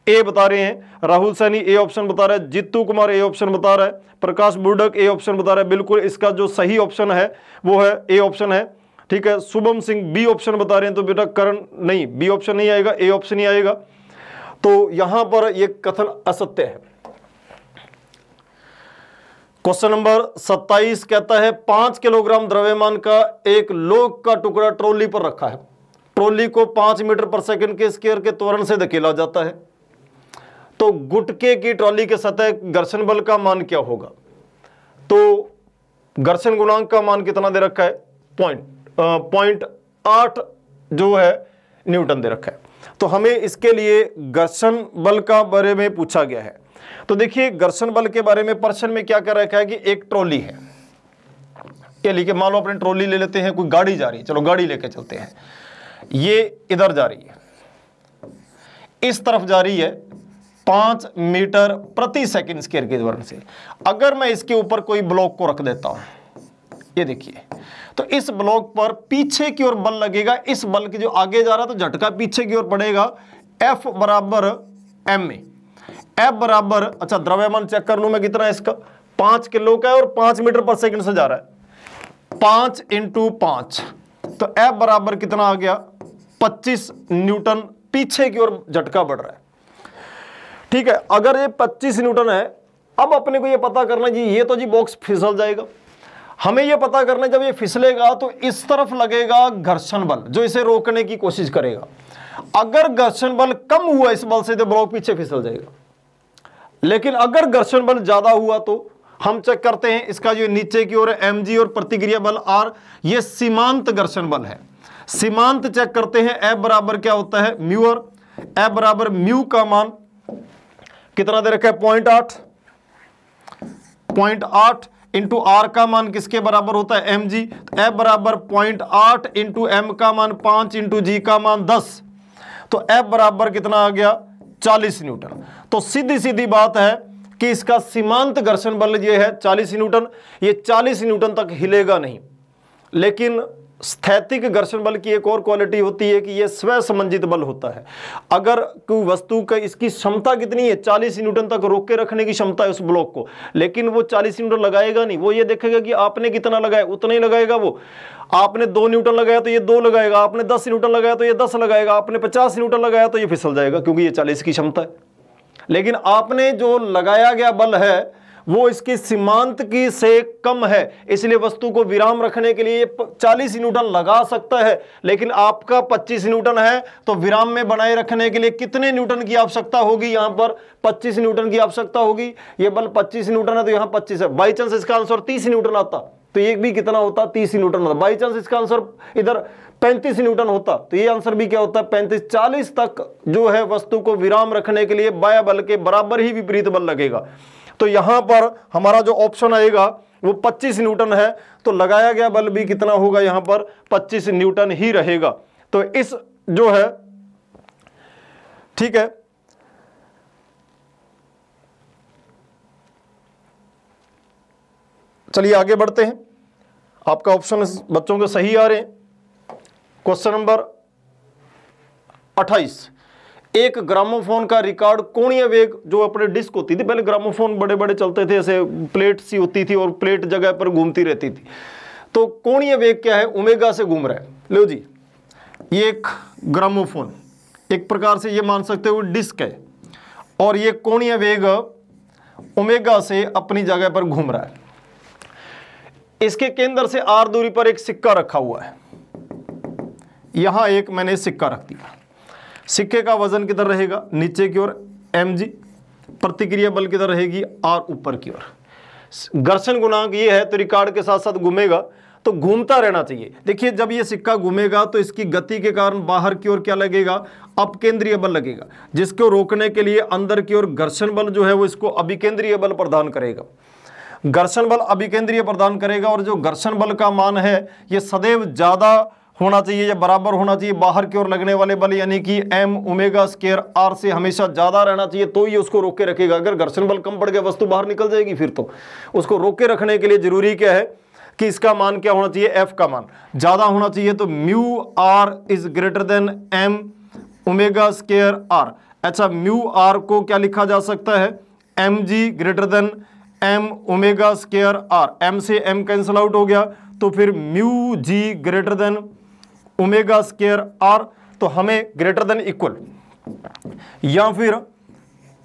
ए बता रहे हैं राहुल सैनी ए ऑप्शन बता रहा है जीतू कुमार ए ऑप्शन बता रहा है प्रकाश बुडक ए ऑप्शन बता रहा है बिल्कुल इसका जो सही ऑप्शन है वो है ए ऑप्शन है ठीक है शुभम सिंह बी ऑप्शन बता रहे हैं तो बेटा करण नहीं बी ऑप्शन नहीं आएगा ए ऑप्शन ही आएगा तो यहां पर ये कथन असत्य है क्वेश्चन नंबर 27 कहता है पांच किलोग्राम द्रव्यमान का एक लोक का टुकड़ा ट्रॉली पर रखा है ट्रॉली को पांच मीटर पर सेकंड के स्केयर के त्वरण से धकेला जाता है तो गुटके की ट्रॉली के सतह घर्षण बल का मान क्या होगा तो घर्षण गुणांक का मान कितना दे रखा है पॉइंट पॉइंट आठ जो है न्यूटन दे रखा है तो हमें इसके लिए घर्षण बल का बारे में पूछा गया है तो देखिए घर्षण बल के बारे में प्रश्न में क्या कर रखा है कि एक ट्रॉली है ये लिखे मान लो अपने ट्रॉली ले लेते हैं कोई गाड़ी जा रही है चलो गाड़ी लेके चलते हैं ये इधर जा रही है इस तरफ जा रही है पांच मीटर प्रति सेकंड स्केयर के दौरान से अगर मैं इसके ऊपर कोई ब्लॉक को रख देता हूं ये देखिए तो इस ब्लॉक पर पीछे की ओर बल लगेगा इस बल के जो आगे जा रहा है तो झटका पीछे की ओर पड़ेगा एफ बराबर एम ए एफ बराबर अच्छा द्रव्यमान चेक कर लू मैं कितना इसका पांच किलो का है और पांच मीटर पर सेकंड से जा रहा है पांच इंटू पांच तो एफ बराबर कितना आ गया पच्चीस न्यूटन पीछे की ओर झटका बढ़ रहा है ठीक है अगर ये पच्चीस न्यूटन है अब अपने को ये पता करना जी ये तो जी बॉक्स फिसल जाएगा हमें यह पता करना जब यह फिसलेगा तो इस तरफ लगेगा घर्षण बल जो इसे रोकने की कोशिश करेगा अगर घर्षण बल कम हुआ इस बल से तो ब्लॉक पीछे फिसल जाएगा लेकिन अगर घर्षण बल ज्यादा हुआ तो हम चेक करते हैं इसका जो नीचे की ओर एम जी और प्रतिक्रिया बल आर ये सीमांत घर्षण बल है सीमांत चेक करते हैं एफ बराबर क्या होता है म्यू और एफ बराबर म्यू का मान कितना दे रखा है पॉइंट आठ पॉइंट आठ इंटू आर का मान किसके बराबर होता है एम जी तो एफ बराबर पॉइंट आठ इंटू एम का मान पांच इंटू जी का मान दस तो एफ बराबर कितना आ गया चालीस न्यूटन तो सीधी सीधी बात है कि इसका सीमांत घर्षण बल ये है चालीस न्यूटन ये चालीस न्यूटन तक हिलेगा नहीं लेकिन स्थैतिक घर्षण बल की एक और क्वालिटी होती है कि यह स्वयं संबंधित बल होता है अगर कोई वस्तु का इसकी क्षमता कितनी है 40 न्यूटन तक रोक के रखने की क्षमता है उस ब्लॉक को लेकिन वो 40 न्यूटन लगाएगा नहीं वो ये देखेगा कि आपने कितना लगाया उतना ही लगाएगा वो आपने दो न्यूटन लगाया तो ये दो लगाएगा आपने दस न्यूटन लगाया तो ये दस लगाएगा आपने पचास न्यूटन लगाया तो ये फिसल जाएगा क्योंकि ये चालीस की क्षमता है लेकिन आपने जो लगाया गया बल है वो इसके सीमांत की से कम है इसलिए वस्तु को विराम रखने के लिए 40 न्यूटन लगा सकता है लेकिन आपका 25 न्यूटन है तो विराम में बनाए रखने के लिए कितने न्यूटन की आवश्यकता होगी यहां पर 25 न्यूटन की आवश्यकता होगी ये बल 25 न्यूटन है तो यहां 25 है बाई चांस इसका आंसर 30 न्यूटन आता तो ये भी कितना होता तीस न्यूटन होता बाई चांस इसका आंसर इधर पैंतीस न्यूटन होता तो ये आंसर भी क्या होता है पैंतीस चालीस तक जो है वस्तु को विराम रखने के लिए बाया बल के बराबर ही विपरीत बल लगेगा तो यहाँ पर हमारा जो ऑप्शन आएगा वो 25 न्यूटन है तो लगाया गया बल भी कितना होगा यहाँ पर 25 न्यूटन ही रहेगा तो इस जो है ठीक है चलिए आगे बढ़ते हैं आपका ऑप्शन बच्चों के सही आ रहे हैं क्वेश्चन नंबर 28 एक ग्रामोफोन का रिकॉर्ड कोणीय वेग जो अपने डिस्क होती थी पहले ग्रामोफोन बड़े बड़े चलते थे ऐसे प्लेट सी होती थी और प्लेट जगह पर घूमती रहती थी तो कोणीय वेग क्या है उमेगा से घूम रहा है लो जी ये एक ग्रामोफोन एक प्रकार से ये मान सकते हो डिस्क है और ये कोणीय वेग उमेगा से अपनी जगह पर घूम रहा है इसके केंद्र से आर दूरी पर एक सिक्का रखा हुआ है यहां एक मैंने सिक्का रख दिया सिक्के का वजन किधर रहेगा नीचे की ओर एम जी प्रतिक्रिया बल किधर रहेगी आर ऊपर की ओर घर्षण गुणांक ये है तो रिकॉर्ड के साथ साथ घूमेगा तो घूमता रहना चाहिए देखिए जब ये सिक्का घूमेगा तो इसकी गति के कारण बाहर की ओर क्या लगेगा अपकेंद्रीय बल लगेगा जिसको रोकने के लिए अंदर की ओर घर्षण बल जो है वो इसको अभिकेंद्रीय बल प्रदान करेगा घर्षण बल अभिकेंद्रीय प्रदान करेगा और जो घर्षण बल का मान है ये सदैव ज़्यादा होना चाहिए या बराबर होना चाहिए बाहर की ओर लगने वाले बल यानी कि एम ओमेगा स्केयर आर से हमेशा ज़्यादा रहना चाहिए तो ये उसको रोक के रखेगा अगर घर्षण बल कम पड़ गया वस्तु बाहर निकल जाएगी फिर तो उसको रोक के रखने के लिए ज़रूरी क्या है कि इसका मान क्या होना चाहिए एफ का मान ज़्यादा होना चाहिए तो mu r is greater than m omega square r अच्छा म्यू आर को क्या लिखा जा सकता है M g greater than m omega square r m से एम कैंसिल आउट हो गया तो फिर mu g greater than omega square r तो हमें ग्रेटर देन इक्वल या फिर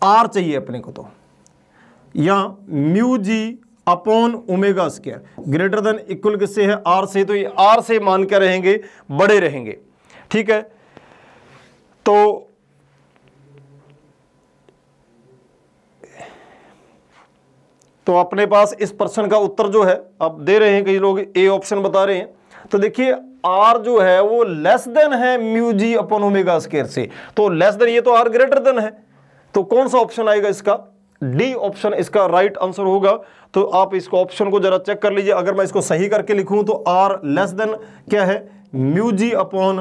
आर चाहिए अपने को तो या mu g upon omega square greater than equal किससे है आर से तो ये आर से मान के रहेंगे बड़े रहेंगे ठीक है तो तो अपने पास इस प्रश्न का उत्तर जो है आप दे रहे हैं कई लोग ए ऑप्शन बता रहे हैं तो देखिए आर जो है वो लेस देन है mu g upon omega square से तो लेस देन ये तो आर ग्रेटर देन है तो कौन सा ऑप्शन आएगा इसका डी ऑप्शन इसका राइट right आंसर होगा तो आप इसको ऑप्शन को जरा चेक कर लीजिए अगर मैं इसको सही करके लिखूं तो आर लेस देन क्या है mu g upon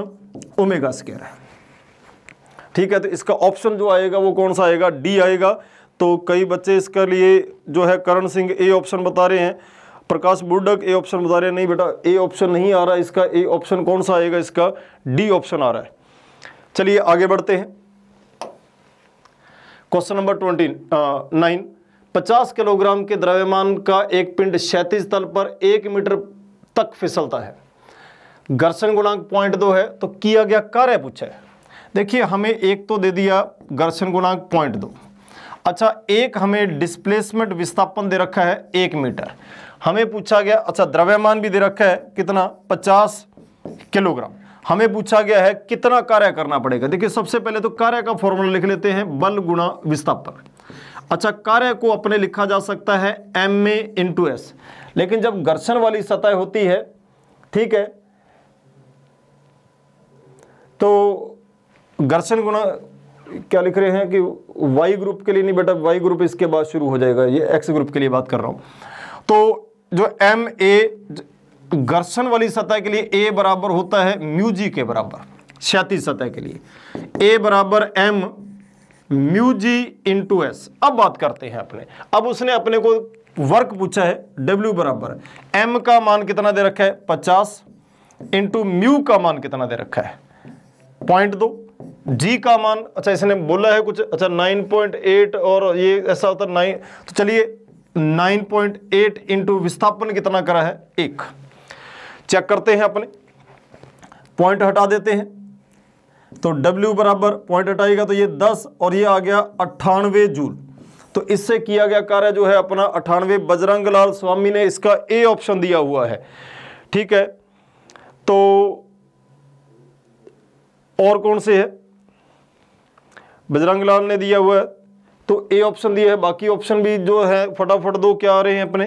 omega square है ठीक है तो इसका ऑप्शन जो आएगा वो कौन सा आएगा डी आएगा तो कई बच्चे इसके लिए जो है करण सिंह ए ऑप्शन बता रहे हैं प्रकाश बुडक ए ऑप्शन बता रहे हैं नहीं बेटा ए ऑप्शन नहीं आ रहा इसका ए ऑप्शन कौन सा आएगा इसका डी ऑप्शन आ रहा है चलिए आगे बढ़ते हैं क्वेश्चन नंबर ट्वेंटी नाइन पचास किलोग्राम के द्रव्यमान का एक पिंड क्षैतिज तल पर एक मीटर तक फिसलता है घर्षण गुणांक पॉइंट दो है तो किया गया कार्य पूछा है देखिए हमें एक तो दे दिया घर्षण गुणांक पॉइंट दो अच्छा एक हमें डिस्प्लेसमेंट विस्थापन दे रखा है एक मीटर हमें पूछा गया अच्छा द्रव्यमान भी दे रखा है कितना पचास किलोग्राम हमें पूछा गया है कितना कार्य करना पड़ेगा देखिए सबसे पहले तो कार्य का फॉर्मूला लिख लेते हैं बल गुणा विस्थापन अच्छा कार्य को अपने लिखा जा सकता है एम ए इंटू एस लेकिन जब घर्षण वाली सतह होती है ठीक है तो घर्षण गुणा क्या लिख रहे हैं कि वाई ग्रुप के लिए नहीं बेटा वाई ग्रुप इसके बाद शुरू हो जाएगा ये एक्स ग्रुप के लिए बात कर रहा हूं तो जो एम ए घर्षण वाली सतह के लिए ए बराबर होता है म्यू जी के बराबर क्षति सतह के लिए ए बराबर m mu g two s अब बात करते हैं अपने अब उसने अपने को वर्क पूछा है डब्ल्यू बराबर एम का मान कितना दे रखा है पचास इंटू म्यू का मान कितना दे रखा है पॉइंट दो जी का मान अच्छा इसने बोला है कुछ अच्छा नाइन पॉइंट एट और ये ऐसा होता है नाइन तो चलिए 9.8 पॉइंट एट इंटू विस्थापन कितना करा है एक चेक करते हैं अपने पॉइंट हटा देते हैं तो W बराबर पॉइंट हटाएगा तो ये 10 और ये आ गया अट्ठानवे जूल तो इससे किया गया कार्य जो है अपना अट्ठानवे बजरंग लाल स्वामी ने इसका ए ऑप्शन दिया हुआ है ठीक है तो और कौन से है बजरंग लाल ने दिया हुआ है तो ए ऑप्शन दिया है बाकी ऑप्शन भी जो है फटाफट दो क्या आ रहे हैं अपने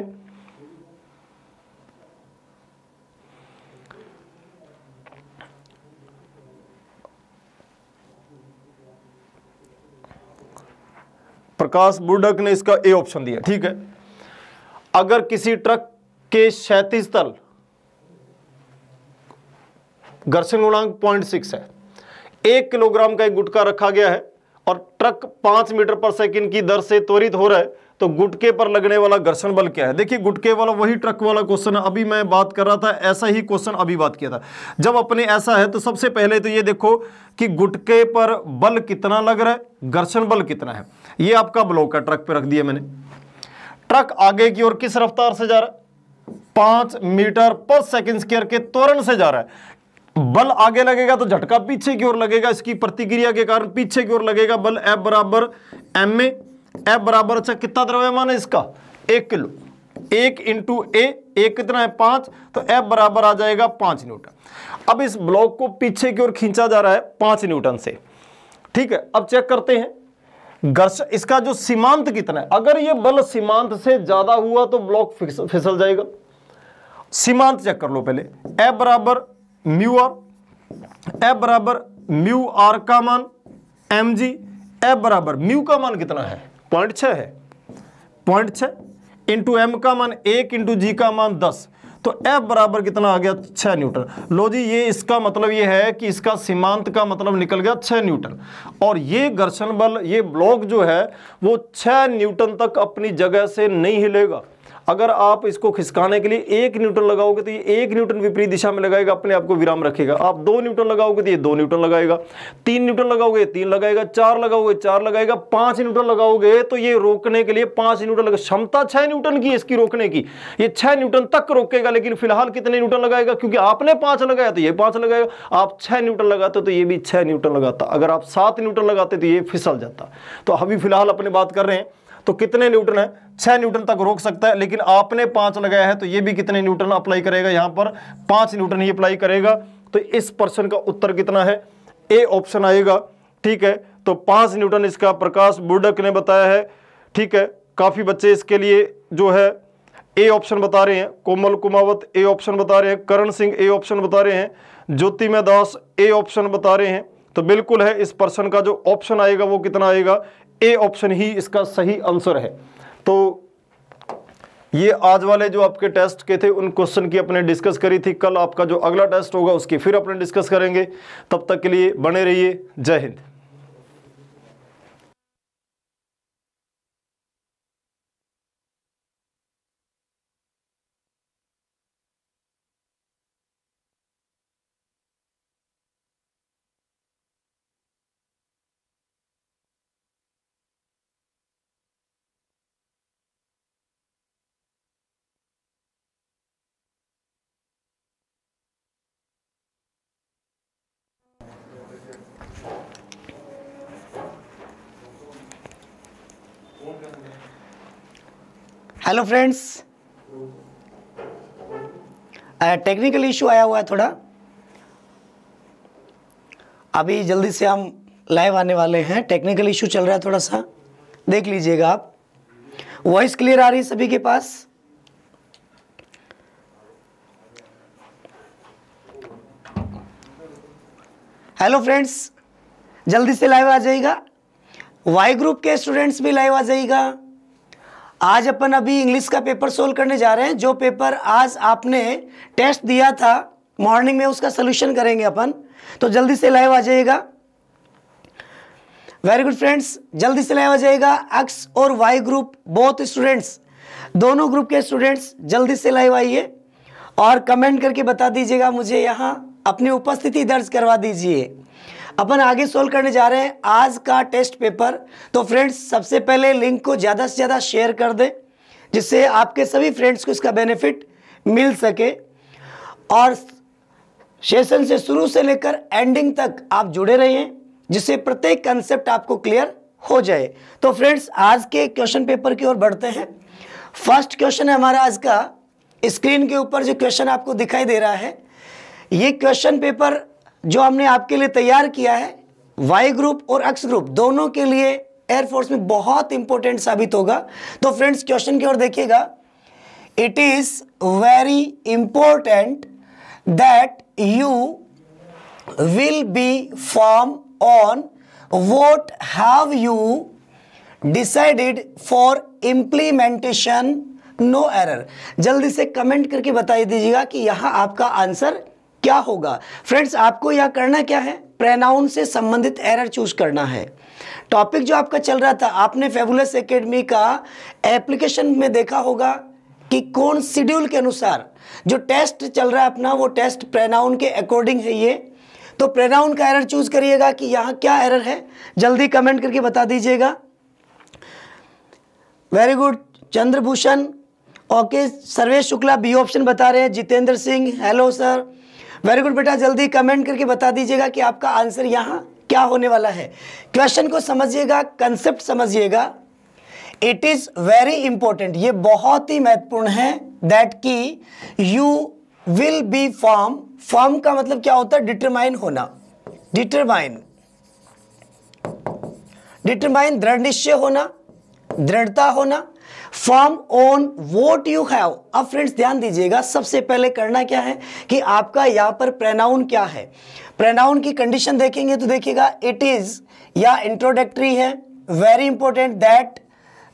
प्रकाश बुडक ने इसका ए ऑप्शन दिया ठीक है अगर किसी ट्रक के क्षैतिज तल घर्षण गुणांक पॉइंट सिक्स है एक किलोग्राम का एक गुटका रखा गया है ट्रक पांच मीटर पर सेकंड की दर से त्वरित हो रहा है तो गुटके पर लगने वाला घर्षण बल क्या है देखिए गुटके वाला वही ट्रक वाला क्वेश्चन अभी मैं बात कर रहा था ऐसा ही क्वेश्चन अभी बात किया था जब अपने ऐसा है तो सबसे पहले तो ये देखो कि गुटके पर बल कितना लग रहा है घर्षण बल कितना है ये आपका ब्लॉक है ट्रक पर रख दिया मैंने ट्रक आगे की ओर किस रफ्तार से जा रहा है पांच मीटर पर सेकंड स्केयर के त्वरण से जा रहा है बल आगे लगेगा तो झटका पीछे की ओर लगेगा इसकी प्रतिक्रिया के कारण पीछे की ओर लगेगा बल एफ बराबर एम ए एफ बराबर अच्छा कितना द्रव्यमान है इसका एक किलो एक इंटू ए एक कितना है पांच तो एफ बराबर आ जाएगा पांच न्यूटन अब इस ब्लॉक को पीछे की ओर खींचा जा रहा है पांच न्यूटन से ठीक है अब चेक करते हैं घर्ष इसका जो सीमांत कितना है अगर ये बल सीमांत से ज्यादा हुआ तो ब्लॉक फिसल जाएगा सीमांत चेक कर लो पहले एफ बराबर म्यू आर ए बराबर म्यू आर का मान एम जी ए बराबर म्यू का मान कितना है पॉइंट छ है पॉइंट छ इंटू एम का मान एक इंटू जी का मान दस तो एफ बराबर कितना आ गया छह न्यूटन लो जी ये इसका मतलब ये है कि इसका सीमांत का मतलब निकल गया छह न्यूटन और ये घर्षण बल ये ब्लॉक जो है वो छह न्यूटन तक अपनी जगह से नहीं हिलेगा अगर आप इसको खिसकाने के लिए एक न्यूटन लगाओगे तो ये एक न्यूटन विपरीत दिशा में लगाएगा अपने आप को विराम रखेगा आप दो न्यूटन लगाओगे तो ये दो न्यूटन लगाएगा तीन न्यूटन लगाओगे तीन लगाएगा चार लगाओगे चार लगाएगा पांच न्यूटन लगाओगे तो ये रोकने के लिए पांच न्यूटन लगा क्षमता छह न्यूटन की इसकी रोकने की ये छह न्यूटन तक रोकेगा लेकिन फिलहाल कितने न्यूटन लगाएगा क्योंकि आपने पांच लगाया तो ये पांच लगाएगा आप छह न्यूटन लगाते तो ये भी छह न्यूटन लगाता अगर आप सात न्यूटन लगाते तो ये फिसल जाता तो अभी फिलहाल अपने बात कर रहे हैं तो कितने न्यूटन है छह न्यूटन तक रोक सकता है लेकिन आपने पांच लगाया है तो ये भी कितने न्यूटन अप्लाई करेगा यहां पर पांच न्यूटन ही अप्लाई करेगा तो इस प्रश्न का उत्तर कितना है ए ऑप्शन आएगा ठीक है तो पांच न्यूटन इसका प्रकाश बुडक ने बताया है ठीक है काफी बच्चे इसके लिए जो है ए ऑप्शन बता रहे हैं कोमल कुमावत ए ऑप्शन बता रहे हैं करण सिंह ए ऑप्शन बता रहे हैं ज्योतिमय दास ए ऑप्शन बता रहे हैं तो बिल्कुल है इस प्रश्न का जो ऑप्शन आएगा वो कितना आएगा ए ऑप्शन ही इसका सही आंसर है तो ये आज वाले जो आपके टेस्ट के थे उन क्वेश्चन की अपने डिस्कस करी थी कल आपका जो अगला टेस्ट होगा उसकी फिर अपने डिस्कस करेंगे तब तक के लिए बने रहिए जय हिंद हेलो फ्रेंड्स टेक्निकल इशू आया हुआ है थोड़ा अभी जल्दी से हम लाइव आने वाले हैं टेक्निकल इशू चल रहा है थोड़ा सा देख लीजिएगा आप वॉइस क्लियर आ रही है सभी के पास हेलो फ्रेंड्स जल्दी से लाइव आ जाएगा वाई ग्रुप के स्टूडेंट्स भी लाइव आ जाएगा आज अपन अभी इंग्लिश का पेपर सोल्व करने जा रहे हैं जो पेपर आज आपने टेस्ट दिया था मॉर्निंग में उसका सोल्यूशन करेंगे अपन तो जल्दी से लाइव आ जाइएगा वेरी गुड फ्रेंड्स जल्दी से लाइव आ जाएगा एक्स और वाई ग्रुप बोथ स्टूडेंट्स दोनों ग्रुप के स्टूडेंट्स जल्दी से लाइव आइए और कमेंट करके बता दीजिएगा मुझे यहाँ अपनी उपस्थिति दर्ज करवा दीजिए अपन आगे सोल्व करने जा रहे हैं आज का टेस्ट पेपर तो फ्रेंड्स सबसे पहले लिंक को ज़्यादा से ज़्यादा शेयर कर दें जिससे आपके सभी फ्रेंड्स को इसका बेनिफिट मिल सके और सेशन से शुरू से लेकर एंडिंग तक आप जुड़े रहें जिससे प्रत्येक कंसेप्ट आपको क्लियर हो जाए तो फ्रेंड्स आज के क्वेश्चन पेपर की ओर बढ़ते हैं फर्स्ट क्वेश्चन है हमारा आज का स्क्रीन के ऊपर जो क्वेश्चन आपको दिखाई दे रहा है ये क्वेश्चन पेपर जो हमने आपके लिए तैयार किया है वाई ग्रुप और एक्स ग्रुप दोनों के लिए एयरफोर्स में बहुत इंपॉर्टेंट साबित होगा तो फ्रेंड्स क्वेश्चन की ओर देखिएगा it is very important that you will be form on what have you decided for implementation no error जल्दी से कमेंट करके बता दीजिएगा कि यहां आपका आंसर क्या होगा फ्रेंड्स आपको यह करना क्या है प्रेनाउन से संबंधित एरर चूज करना है टॉपिक जो आपका चल रहा था आपने फेबुलस एकेडमी का एप्लीकेशन में देखा होगा कि कौन शेड्यूल के अनुसार जो टेस्ट चल रहा है अपना वो टेस्ट प्रेनाउन के अकॉर्डिंग है ये तो प्रेनाउन का एरर चूज करिएगा कि यहाँ क्या एरर है जल्दी कमेंट करके बता दीजिएगा very good Chandrabhushan okay Sarvesh Shukla B option बता रहे हैं Jitendra Singh hello sir very good बेटा जल्दी कमेंट करके बता दीजिएगा कि आपका आंसर यहां क्या होने वाला है क्वेश्चन को समझिएगा कंसेप्ट समझिएगा इट इज़ वेरी इंपॉर्टेंट ये बहुत ही महत्वपूर्ण है दैट की you will be form form का मतलब क्या होता है डिटरमाइन होना डिटरमाइन डिटरमाइन दृढ़ निश्चय होना दृढ़ता होना form on what you have अब फ्रेंड्स ध्यान दीजिएगा सबसे पहले करना क्या है कि आपका यहां पर प्रेनाउन क्या है प्रेनाउन की कंडीशन देखेंगे तो देखिएगा इट इज़ या इंट्रोडक्टरी है very important that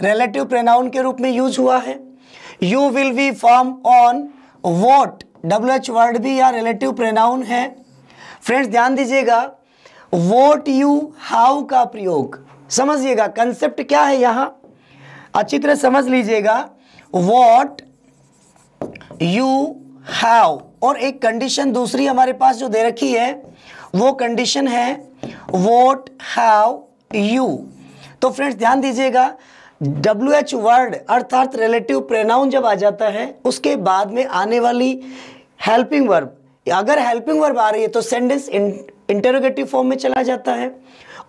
relative pronoun के रूप में यूज हुआ है you will be form on what W H word भी या रिलेटिव प्रेनाउन है फ्रेंड्स ध्यान दीजिएगा वोट यू हाउ का प्रयोग समझिएगा कंसेप्ट क्या है यहां अच्छी तरह समझ लीजिएगा वॉट यू हैव और एक कंडीशन दूसरी हमारे पास जो दे रखी है वो कंडीशन है वॉट हैव यू तो फ्रेंड्स ध्यान दीजिएगा डब्ल्यू एच वर्ड अर्थात रिलेटिव प्रेनाउन जब आ जाता है उसके बाद में आने वाली हेल्पिंग वर्ब अगर हेल्पिंग वर्ब आ रही है तो सेंटेंस इंटरोगेटिव फॉर्म में चला जाता है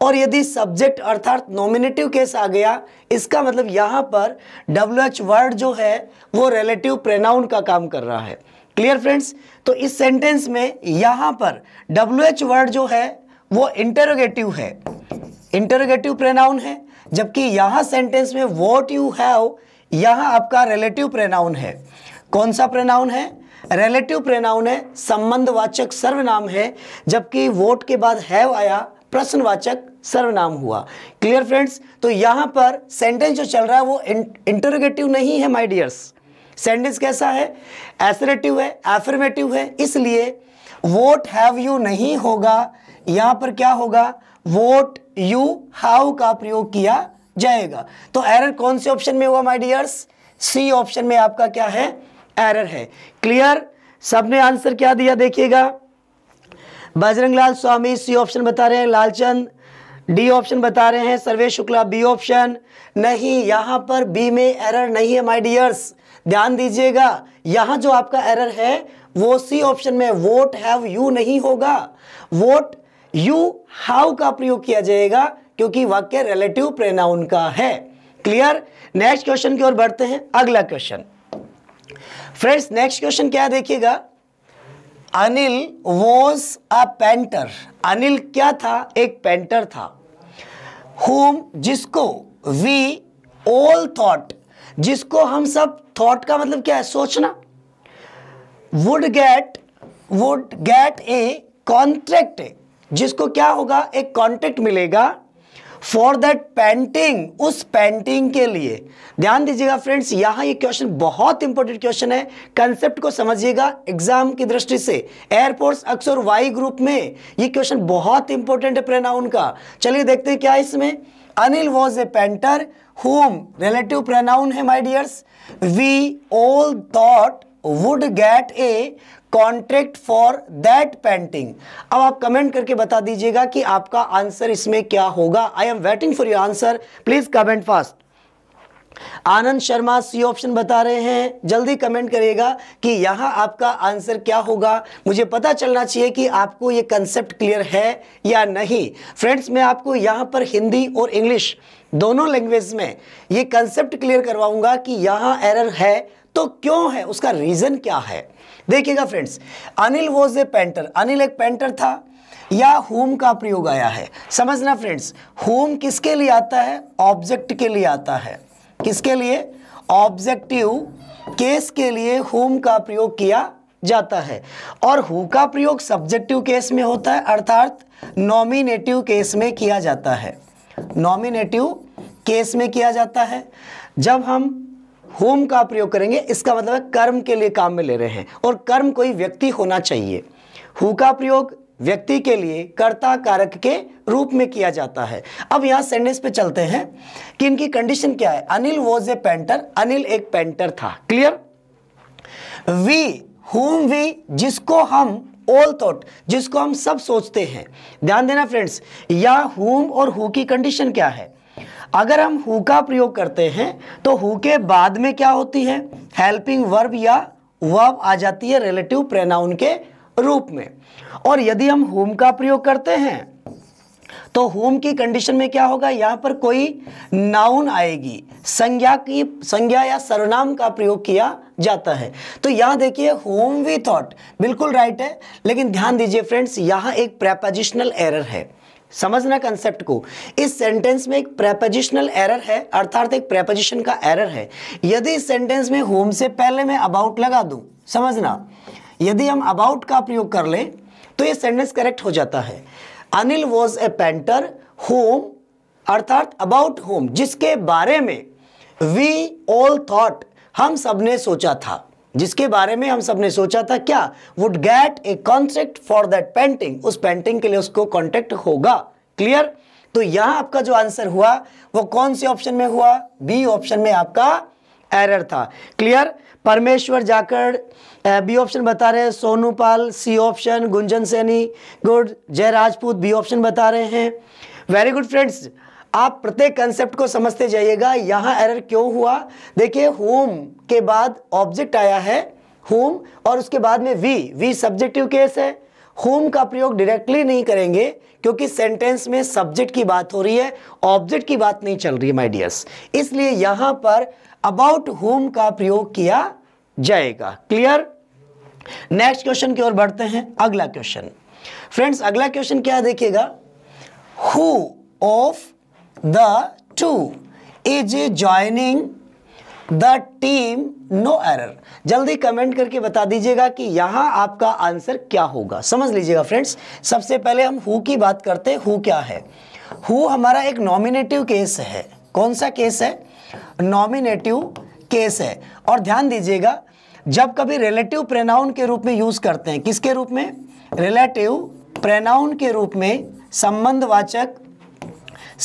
और यदि सब्जेक्ट अर्थात नॉमिनेटिव केस आ गया इसका मतलब यहाँ पर डब्ल्यू एच वर्ड जो है वो रिलेटिव प्रेनाउन का काम कर रहा है क्लियर फ्रेंड्स तो इस सेंटेंस में यहाँ पर डब्ल्यू एच वर्ड जो है वो इंटरोगेटिव है इंटरोगेटिव प्रेनाउन है जबकि यहाँ सेंटेंस में वॉट यू हैव यहाँ आपका रिलेटिव प्रेनाउन है कौन सा प्रेनाउन है रिलेटिव प्रेनाउन है संबंधवाचक सर्वनाम है जबकि वोट के बाद हैव आया प्रश्नवाचक सर्वनाम हुआ क्लियर फ्रेंड्स तो यहां पर सेंटेंस जो चल रहा है वो इंटरोगेटिव नहीं है माय डियर्स सेंटेंस कैसा है एसरेटिव है एफर्मेटिव है इसलिए वोट हैव यू नहीं होगा यहां पर क्या होगा वोट यू हैव का प्रयोग किया जाएगा तो एरर कौन से ऑप्शन में हुआ माय डियर्स सी ऑप्शन में आपका क्या है एरर है क्लियर सबने आंसर क्या दिया देखिएगा बजरंग लाल स्वामी सी ऑप्शन बता रहे हैं लालचंद डी ऑप्शन बता रहे हैं सर्वे शुक्ला बी ऑप्शन नहीं यहाँ पर बी में एरर नहीं है माय डियर्स ध्यान दीजिएगा यहाँ जो आपका एरर है वो सी ऑप्शन में वोट हैव यू नहीं होगा वोट यू हाउ का प्रयोग किया जाएगा क्योंकि वाक्य रिलेटिव प्रेनाउन का है क्लियर नेक्स्ट क्वेश्चन की ओर बढ़ते हैं अगला क्वेश्चन फ्रेंड्स नेक्स्ट क्वेश्चन क्या देखिएगा Anil was a painter Anil क्या था एक पेंटर था होम जिसको वी ऑल थॉट जिसको हम सब थॉट का मतलब क्या है सोचना would get would get a contract जिसको क्या होगा एक कॉन्ट्रैक्ट मिलेगा फॉर दैट पेंटिंग उस पेंटिंग के लिए ध्यान दीजिएगा फ्रेंड्स यहां ये क्वेश्चन बहुत इंपॉर्टेंट क्वेश्चन है कंसेप्ट को समझिएगा एग्जाम की दृष्टि से एयरफोर्स अक्सर वाई ग्रुप में ये क्वेश्चन बहुत इंपॉर्टेंट है प्रेनाउन का चलिए देखते हैं क्या इसमें Anil was a painter whom relative pronoun है my dears we all thought would get a contract for that painting अब आप कमेंट करके बता दीजिएगा कि आपका आंसर इसमें क्या होगा I am waiting for your answer please comment fast Anand Sharma C option बता रहे हैं जल्दी कमेंट करिएगा कि यहाँ आपका आंसर क्या होगा मुझे पता चलना चाहिए कि आपको ये कंसेप्ट क्लियर है या नहीं फ्रेंड्स मैं आपको यहां पर हिंदी और इंग्लिश दोनों लैंग्वेज में ये कंसेप्ट क्लियर करवाऊंगा कि यहाँ एरर है तो क्यों है उसका रीज़न क्या है देखिएगा friends Anil was a painter Anil एक पेंटर था या होम का प्रयोग आया है समझना फ्रेंड्स होम किसके लिए आता है ऑब्जेक्ट के लिए आता है किसके लिए ऑब्जेक्टिव केस के लिए होम का प्रयोग किया जाता है और हु का प्रयोग सब्जेक्टिव केस में होता है अर्थात नॉमिनेटिव केस में किया जाता है नॉमिनेटिव केस में किया जाता है जब हम होम का प्रयोग करेंगे इसका मतलब है कर्म के लिए काम में ले रहे हैं और कर्म कोई व्यक्ति होना चाहिए हु का प्रयोग व्यक्ति के लिए कर्ता कारक के रूप में किया जाता है अब यहां सेंटेंस पे चलते हैं कि इनकी कंडीशन क्या है Anil was a painter Anil एक पेंटर था क्लियर वी हुम वी जिसको हम ऑल थॉट जिसको हम सब सोचते हैं ध्यान देना फ्रेंड्स या हुम और हु की कंडीशन क्या है अगर हम हु का प्रयोग करते हैं तो हु के बाद में क्या होती है हेल्पिंग वर्ब या वर्ब आ जाती है रिलेटिव प्रेनाउन के रूप में और यदि हम हुम का प्रयोग करते हैं तो होम की कंडीशन में क्या होगा यहां पर कोई नाउन आएगी संज्ञा की संज्ञा या सर्वनाम का प्रयोग किया जाता है तो यहां देखिए होम वी थॉट बिल्कुल राइट है लेकिन ध्यान दीजिए फ्रेंड्स यहां एक प्रेपोजिशनल एरर है समझना कंसेप्ट को इस सेंटेंस में एक प्रेपोजिशनल एरर है अर्थात एक प्रेपोजिशन का एरर है यदि इस सेंटेंस में होम से पहले मैं अबाउट लगा दूं समझना यदि हम अबाउट का प्रयोग कर लें तो ये सेंटेंस करेक्ट हो जाता है Anil was a painter whom अर्थात अबाउट होम जिसके बारे में वी ऑल थॉट हम सबने सोचा था जिसके बारे में हम सब ने सोचा था क्या would get a contract for that painting उस पेंटिंग के लिए उसको कॉन्ट्रैक्ट होगा क्लियर तो यहां आपका जो आंसर हुआ वो कौन से ऑप्शन में हुआ बी ऑप्शन में आपका एरर था क्लियर परमेश्वर जाकर बी ऑप्शन बता रहे हैं Sonu Pal C option Gunjan Saini good Jay Rajput B option बता रहे हैं वेरी गुड फ्रेंड्स आप प्रत्येक कंसेप्ट को समझते जाइएगा यहां एरर क्यों हुआ देखिए होम के बाद ऑब्जेक्ट आया है होम और उसके बाद में वी वी सब्जेक्टिव केस है होम का प्रयोग डायरेक्टली नहीं करेंगे क्योंकि सेंटेंस में सब्जेक्ट की बात हो रही है ऑब्जेक्ट की बात नहीं चल रही है माइडियस इसलिए यहां पर अबाउट होम का प्रयोग किया जाएगा क्लियर नेक्स्ट क्वेश्चन की ओर बढ़ते हैं अगला क्वेश्चन फ्रेंड्स अगला क्वेश्चन क्या देखिएगा who of the two is joining the team no error जल्दी कमेंट करके बता दीजिएगा कि यहां आपका आंसर क्या होगा समझ लीजिएगा फ्रेंड्स सबसे पहले हम हु की बात करते हैं हु क्या है हु हमारा एक नॉमिनेटिव केस है कौन सा केस है नॉमिनेटिव केस है और ध्यान दीजिएगा जब कभी रिलेटिव प्रेनाउन के रूप में यूज़ करते हैं किसके रूप में रिलेटिव प्रेनाउन के रूप में संबंधवाचक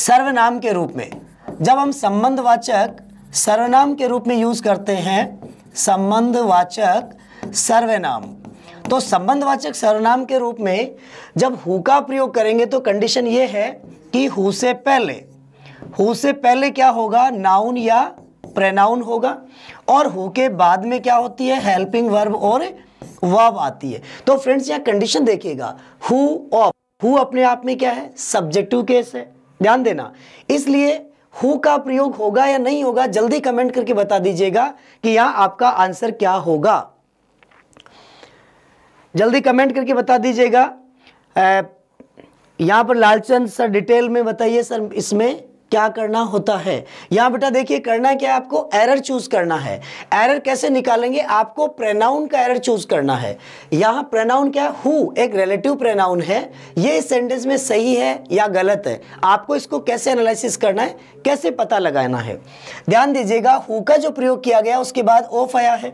सर्वनाम के रूप में जब हम संबंधवाचक सर्वनाम के रूप में यूज करते हैं संबंधवाचक सर्वनाम तो संबंधवाचक सर्वनाम के रूप में जब हु का प्रयोग करेंगे तो कंडीशन ये है कि हु से पहले हु से पहले क्या होगा नाउन या प्रेनाउन होगा और हु के बाद में क्या होती है हेल्पिंग वर्ब और वर्ब आती है तो फ्रेंड्स यहाँ कंडीशन देखिएगा हु ऑफ हु अपने आप में क्या है सब्जेक्टिव केस है ध्यान देना इसलिए हु का प्रयोग होगा या नहीं होगा जल्दी कमेंट करके बता दीजिएगा कि यहां आपका आंसर क्या होगा जल्दी कमेंट करके बता दीजिएगा यहां पर लालचंद सर डिटेल में बताइए सर इसमें क्या करना होता है यहाँ बेटा देखिए करना क्या है आपको एरर चूज करना है एरर कैसे निकालेंगे आपको प्रेनाउन का एरर चूज करना है यहाँ प्रेनाउन क्या है हु एक रिलेटिव प्रेनाउन है ये इस सेंटेंस में सही है या गलत है आपको इसको कैसे एनालिसिस करना है कैसे पता लगाना है ध्यान दीजिएगा हु का जो प्रयोग किया गया उसके बाद ऑफ आया है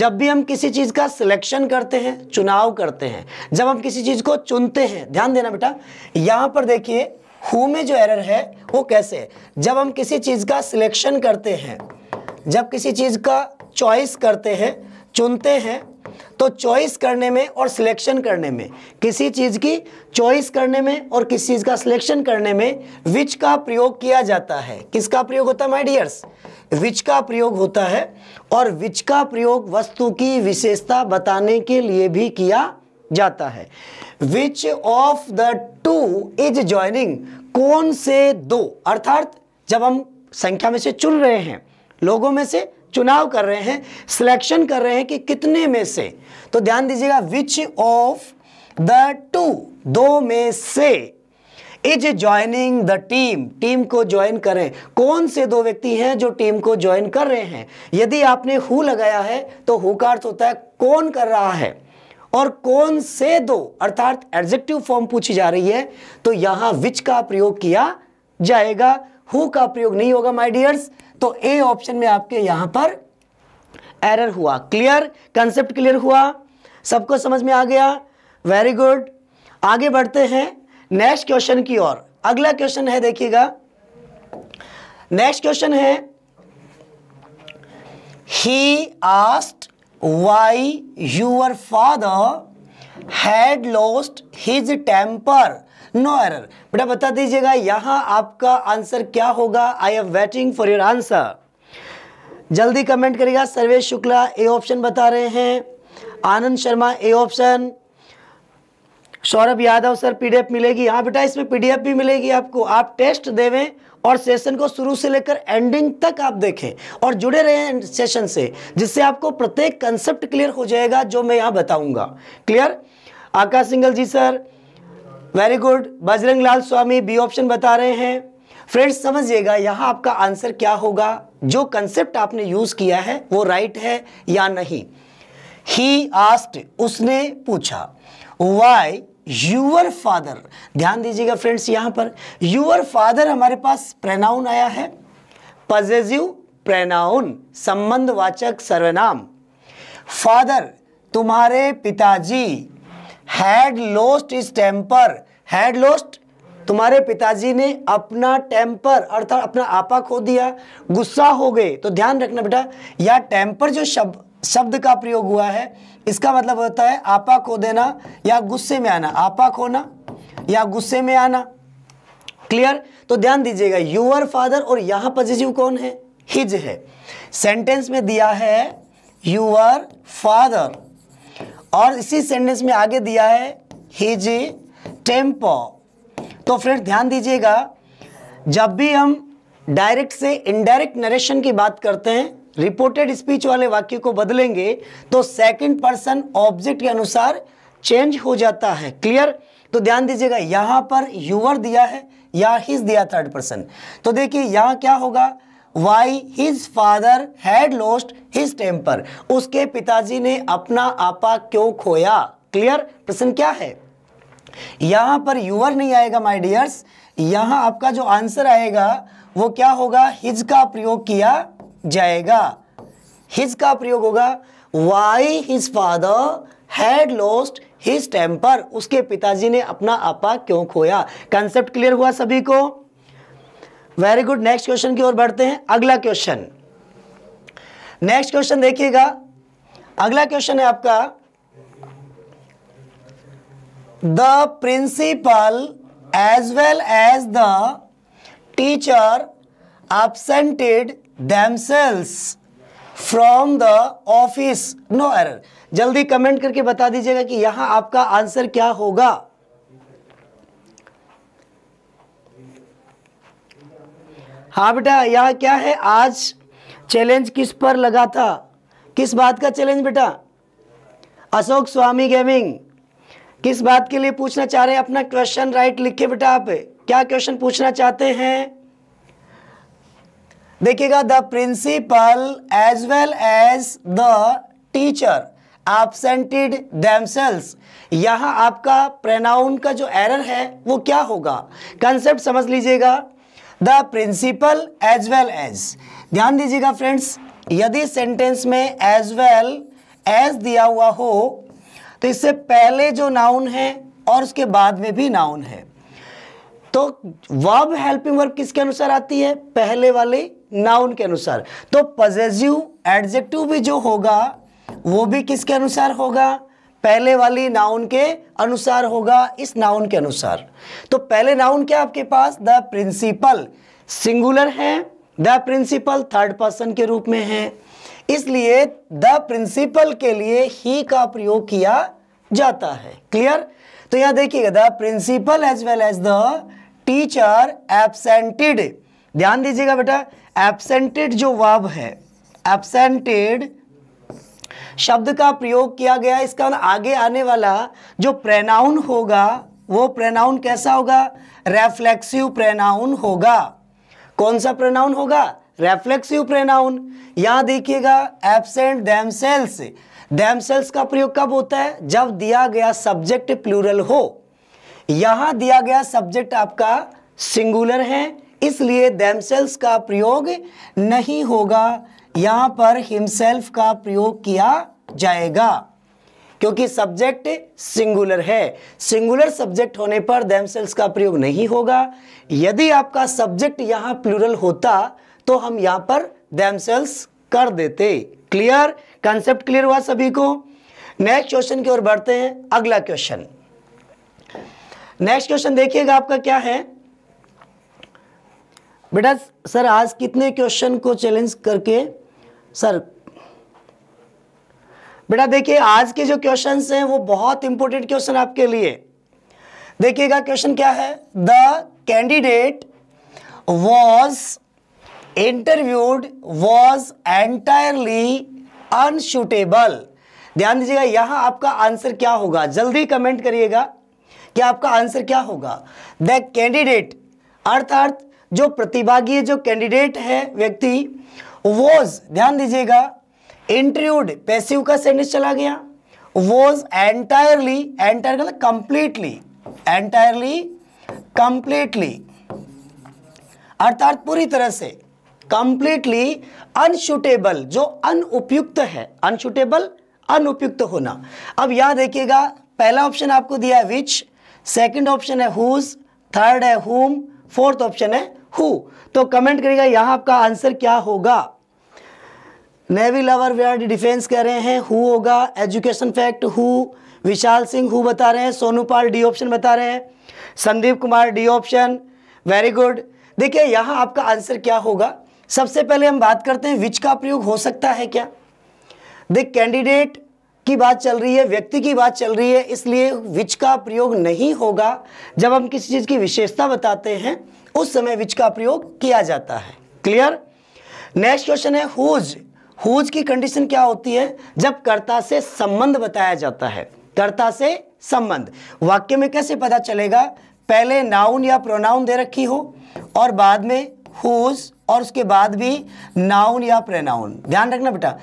जब भी हम किसी चीज़ का सिलेक्शन करते हैं चुनाव करते हैं जब हम किसी चीज़ को चुनते हैं ध्यान देना बेटा यहाँ पर देखिए हु में जो एरर है वो कैसे है जब हम किसी चीज़ का सिलेक्शन करते हैं जब किसी चीज़ का चॉइस करते हैं चुनते हैं तो चॉइस करने में और सिलेक्शन करने में किसी चीज़ की चॉइस करने में और किसी चीज़ का सिलेक्शन करने में विच का प्रयोग किया जाता है किसका प्रयोग होता है माय डियर्स विच का प्रयोग होता है और विच का प्रयोग वस्तु की विशेषता बताने के लिए भी किया जाता है which of the two is joining कौन से दो अर्थात जब हम संख्या में से चुन रहे हैं लोगों में से चुनाव कर रहे हैं सिलेक्शन कर रहे हैं कि कितने में से तो ध्यान दीजिएगा विच ऑफ द टू दो में से is joining the team team को ज्वाइन करें कौन से दो व्यक्ति हैं जो टीम को ज्वाइन कर रहे हैं यदि आपने हु लगाया है तो हु का अर्थ होता है कौन कर रहा है और कौन से दो अर्थात एडजेक्टिव फॉर्म पूछी जा रही है तो यहां विच का प्रयोग किया जाएगा हु का प्रयोग नहीं होगा माय डियर्स तो ए ऑप्शन में आपके यहां पर एरर हुआ क्लियर कंसेप्ट क्लियर हुआ सबको समझ में आ गया वेरी गुड आगे बढ़ते हैं नेक्स्ट क्वेश्चन की ओर अगला क्वेश्चन है देखिएगा नेक्स्ट क्वेश्चन है he asked why your father had lost his temper no error बेटा बता दीजिएगा यहां आपका आंसर क्या होगा I am waiting for your answer जल्दी कमेंट करेगा सर्वेश शुक्ला ए ऑप्शन बता रहे हैं Anand Sharma A option Saurabh Yadav sir PDF मिलेगी हाँ बेटा इसमें पीडीएफ भी मिलेगी आपको आप टेस्ट देवें और सेशन को शुरू से लेकर एंडिंग तक आप देखें और जुड़े रहें सेशन से जिससे आपको प्रत्येक कंसेप्ट क्लियर हो जाएगा जो मैं यहां बताऊंगा clear Akash Singal ji sir very good Bajrang Lal Swami B option बता रहे हैं फ्रेंड्स समझिएगा यहां आपका आंसर क्या होगा जो कंसेप्ट आपने यूज़ किया है वो राइट है या नहीं ही आस्ट उसने पूछा वाई यूअर फादर ध्यान दीजिएगा फ्रेंड्स यहां पर यूअर फादर हमारे पास प्रेनाउन आया है पजेजिव प्रेनाउन संबंधवाचक सर्वनाम फादर तुम्हारे पिताजी had lost his temper had lost तुम्हारे पिताजी ने अपना टेम्पर अर्थात अपना आपा खो दिया गुस्सा हो गए तो ध्यान रखना बेटा या टेम्पर जो शब्द शब्द का प्रयोग हुआ है इसका मतलब होता है आपा खो देना या गुस्से में आना आपा खोना या गुस्से में आना क्लियर तो ध्यान दीजिएगा यूअर फादर और यहां पॉजिटिव कौन है हिज है सेंटेंस में दिया है यूअर फादर और इसी सेंटेंस में आगे दिया है हिज टेम्पो तो फ्रेंड ध्यान दीजिएगा जब भी हम डायरेक्ट से इनडायरेक्ट नरेशन की बात करते हैं रिपोर्टेड स्पीच वाले वाक्य को बदलेंगे तो सेकंड पर्सन ऑब्जेक्ट के अनुसार चेंज हो जाता है क्लियर तो ध्यान दीजिएगा यहां पर यूवर दिया है या हिज दिया थर्ड पर्सन तो देखिए यहां क्या होगा why his father had lost his temper उसके पिताजी ने अपना आपा क्यों खोया क्लियर प्रश्न क्या है यहां पर यूवर नहीं आएगा माई डियर्स यहां आपका जो आंसर आएगा वो क्या होगा हिज का प्रयोग किया जाएगा हिज का प्रयोग होगा why his father had lost his temper उसके पिताजी ने अपना आपा क्यों खोया कंसेप्ट क्लियर हुआ सभी को वेरी गुड नेक्स्ट क्वेश्चन की ओर बढ़ते हैं अगला क्वेश्चन नेक्स्ट क्वेश्चन देखिएगा अगला क्वेश्चन है आपका the principal as well as the teacher absented themselves from the office no error. जल्दी कमेंट करके बता दीजिएगा कि यहां आपका आंसर क्या होगा हाँ बेटा यहां क्या है आज चैलेंज किस पर लगा था किस बात का चैलेंज बेटा अशोक स्वामी गेमिंग किस बात के लिए पूछना चाह रहे हैं अपना क्वेश्चन राइट लिखे बेटा आप क्या क्वेश्चन पूछना चाहते हैं देखिएगा the principal as well as the teacher absented themselves यहां आपका प्रेनाउन का जो एरर है वो क्या होगा कंसेप्ट समझ लीजिएगा the principal as well as ध्यान दीजिएगा फ्रेंड्स यदि सेंटेंस में एज वेल एज दिया हुआ हो तो इससे पहले जो नाउन है और उसके बाद में भी नाउन है तो वर्ब हेल्पिंग वर्ब किसके अनुसार आती है पहले वाले नाउन के अनुसार तो पजेजिव एडजेक्टिव भी जो होगा वो भी किसके अनुसार होगा पहले वाली नाउन के अनुसार होगा इस नाउन के अनुसार तो पहले नाउन क्या आपके पास द प्रिंसिपल सिंगुलर है द प्रिंसिपल थर्ड पर्सन के रूप में है इसलिए द प्रिंसिपल के लिए ही का प्रयोग किया जाता है क्लियर तो यहां देखिएगा the principal as well as the teacher absented ध्यान दीजिएगा बेटा एबसेंटेड जो वर्ब है एबसेंटेड शब्द का प्रयोग किया गया इसका आगे आने वाला जो प्रेनाउन होगा वो प्रेनाउन कैसा होगा रेफ्लेक्सिव प्रेनाउन होगा कौन सा प्रेनाउन होगा रेफ्लेक्सिव प्रेनाउन यहां देखिएगा एबसेंट दैम सेल्स का प्रयोग कब होता है जब दिया गया सब्जेक्ट प्लूरल हो यहां दिया गया सब्जेक्ट आपका सिंगुलर है इसलिए देमसेल्स का प्रयोग नहीं होगा यहां पर हिमसेल्फ का प्रयोग किया जाएगा क्योंकि सब्जेक्ट सिंगुलर है सिंगुलर सब्जेक्ट होने पर देमसेल्स का प्रयोग नहीं होगा यदि आपका सब्जेक्ट यहां प्लूरल होता तो हम यहां पर देमसेल्स कर देते क्लियर कंसेप्ट क्लियर हुआ सभी को नेक्स्ट क्वेश्चन की ओर बढ़ते हैं अगला क्वेश्चन नेक्स्ट क्वेश्चन देखिएगा आपका क्या है बेटा सर आज कितने क्वेश्चन को चैलेंज करके सर बेटा देखिए आज के जो क्वेश्चंस हैं वो बहुत इंपॉर्टेंट क्वेश्चन आपके लिए देखिएगा क्वेश्चन क्या है the candidate was interviewed was entirely unsuitable ध्यान दीजिएगा यहां आपका आंसर क्या होगा जल्दी कमेंट करिएगा कि आपका आंसर क्या होगा द कैंडिडेट अर्थार्थ जो प्रतिभागी जो कैंडिडेट है व्यक्ति वोज ध्यान दीजिएगा इंट्रूड पैसिव का सेंटेंस चला गया वोज एंटायरली एंटायर मतलब कंप्लीटली एंटायरली कंप्लीटली अर्थात पूरी तरह से कंप्लीटली अनशूटेबल जो अनुपयुक्त है अनशूटेबल अनुपयुक्त होना अब याद देखिएगा पहला ऑप्शन आपको दिया है विच सेकेंड ऑप्शन है हुज थर्ड है हुम फोर्थ ऑप्शन है हु तो कमेंट करिएगा यहां आपका आंसर क्या होगा नेवी लवर वेयर डिफेंस कह रहे हैं हु होगा education fact who Vishal Singh who बता रहे हैं सोनूपाल डी ऑप्शन बता रहे हैं Sandeep Kumar D option very good देखिए यहाँ आपका आंसर क्या होगा सबसे पहले हम बात करते हैं विच का प्रयोग हो सकता है क्या देख कैंडिडेट की बात चल रही है व्यक्ति की बात चल रही है इसलिए विच का प्रयोग नहीं होगा जब हम किसी चीज़ की विशेषता बताते हैं उस समय विच का प्रयोग किया जाता है क्लियर नेक्स्ट क्वेश्चन है हुज हुज की कंडीशन क्या होती है जब कर्ता से संबंध बताया जाता है कर्ता से संबंध वाक्य में कैसे पता चलेगा पहले नाउन या प्रोनाउन दे रखी हो और बाद में हुज और उसके बाद भी नाउन या प्रोनाउन ध्यान रखना बेटा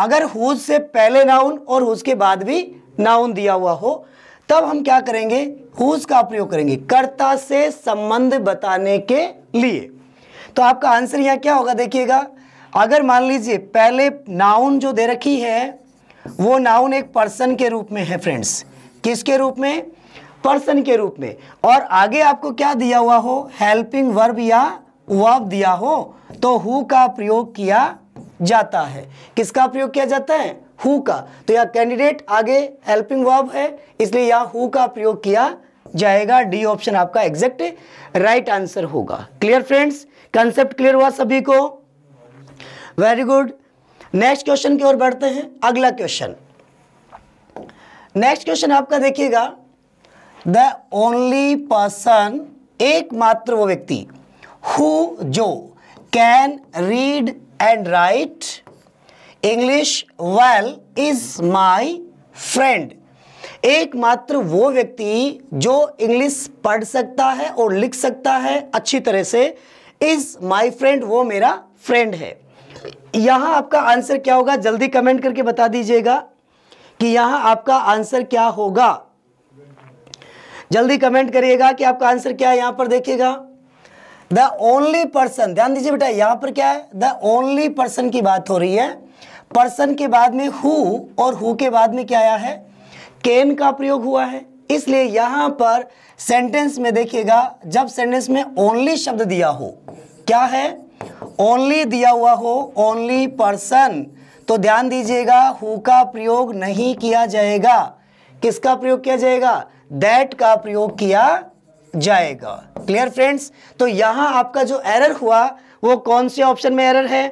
अगर हुज से पहले नाउन और हुज के बाद भी नाउन दिया हुआ हो तब हम क्या करेंगे हुज का प्रयोग करेंगे कर्ता से संबंध बताने के लिए तो आपका आंसर यहां क्या होगा देखिएगा अगर मान लीजिए पहले नाउन जो दे रखी है वो नाउन एक पर्सन के रूप में है फ्रेंड्स किसके रूप में पर्सन के रूप में और आगे आपको क्या दिया हुआ हो हेल्पिंग वर्ब या वर्ब दिया हो तो हु का प्रयोग किया जाता है किसका प्रयोग किया जाता है हु का तो यहाँ कैंडिडेट आगे हेल्पिंग वर्ब है इसलिए यहाँ हु का प्रयोग किया जाएगा डी ऑप्शन आपका एग्जैक्ट राइट आंसर होगा क्लियर फ्रेंड्स कंसेप्ट क्लियर हुआ सभी को वेरी गुड नेक्स्ट क्वेश्चन की ओर बढ़ते हैं अगला क्वेश्चन नेक्स्ट क्वेश्चन आपका देखिएगा द ओनली पर्सन एकमात्र वो व्यक्ति हु जो can read and write English well is my friend एकमात्र वो व्यक्ति जो इंग्लिश पढ़ सकता है और लिख सकता है अच्छी तरह से इज माई फ्रेंड वो मेरा फ्रेंड है यहां आपका आंसर क्या होगा जल्दी कमेंट करके बता दीजिएगा कि यहां आपका आंसर क्या होगा जल्दी कमेंट करिएगा कि आपका आंसर क्या है यहां पर देखिएगा द ओनली पर्सन ध्यान दीजिए बेटा यहां पर क्या है द ओनली पर्सन की बात हो रही है पर्सन के बाद में हु और हु के बाद में क्या आया है कैन का प्रयोग हुआ है इसलिए यहां पर सेंटेंस में देखिएगा जब सेंटेंस में ओनली शब्द दिया हो क्या है ओनली दिया हुआ हो ओनली पर्सन तो ध्यान दीजिएगा हु का प्रयोग नहीं किया जाएगा किसका प्रयोग किया जाएगा दैट का प्रयोग किया जाएगा क्लियर फ्रेंड्स तो यहां आपका जो एरर हुआ वो कौन से ऑप्शन में एरर है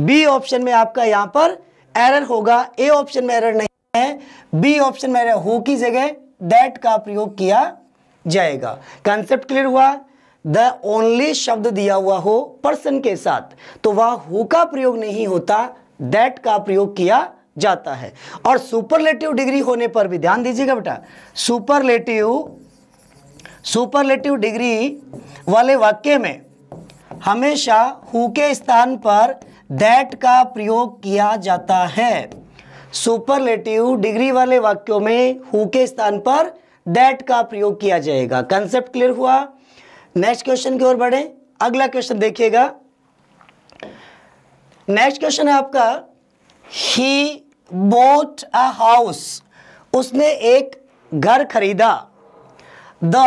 बी ऑप्शन में आपका यहां पर एरर होगा ए ऑप्शन में एरर नहीं है बी ऑप्शन में हो की जगह दैट का प्रयोग किया जाएगा कंसेप्ट क्लियर हुआ द ओनली शब्द दिया हुआ हो पर्सन के साथ तो वह हो का प्रयोग नहीं होता दैट का प्रयोग किया जाता है और सुपरलेटिव डिग्री होने पर भी ध्यान दीजिएगा बेटा सुपरलेटिव सुपरलेटिव डिग्री वाले वाक्य में हमेशा हु के स्थान पर दैट का प्रयोग किया जाता है सुपरलेटिव डिग्री वाले वाक्यों में हु के स्थान पर दैट का प्रयोग किया जाएगा कंसेप्ट क्लियर हुआ नेक्स्ट क्वेश्चन की ओर बढ़े अगला क्वेश्चन देखिएगा नेक्स्ट क्वेश्चन है आपका ही बोट अ हाउस उसने एक घर खरीदा द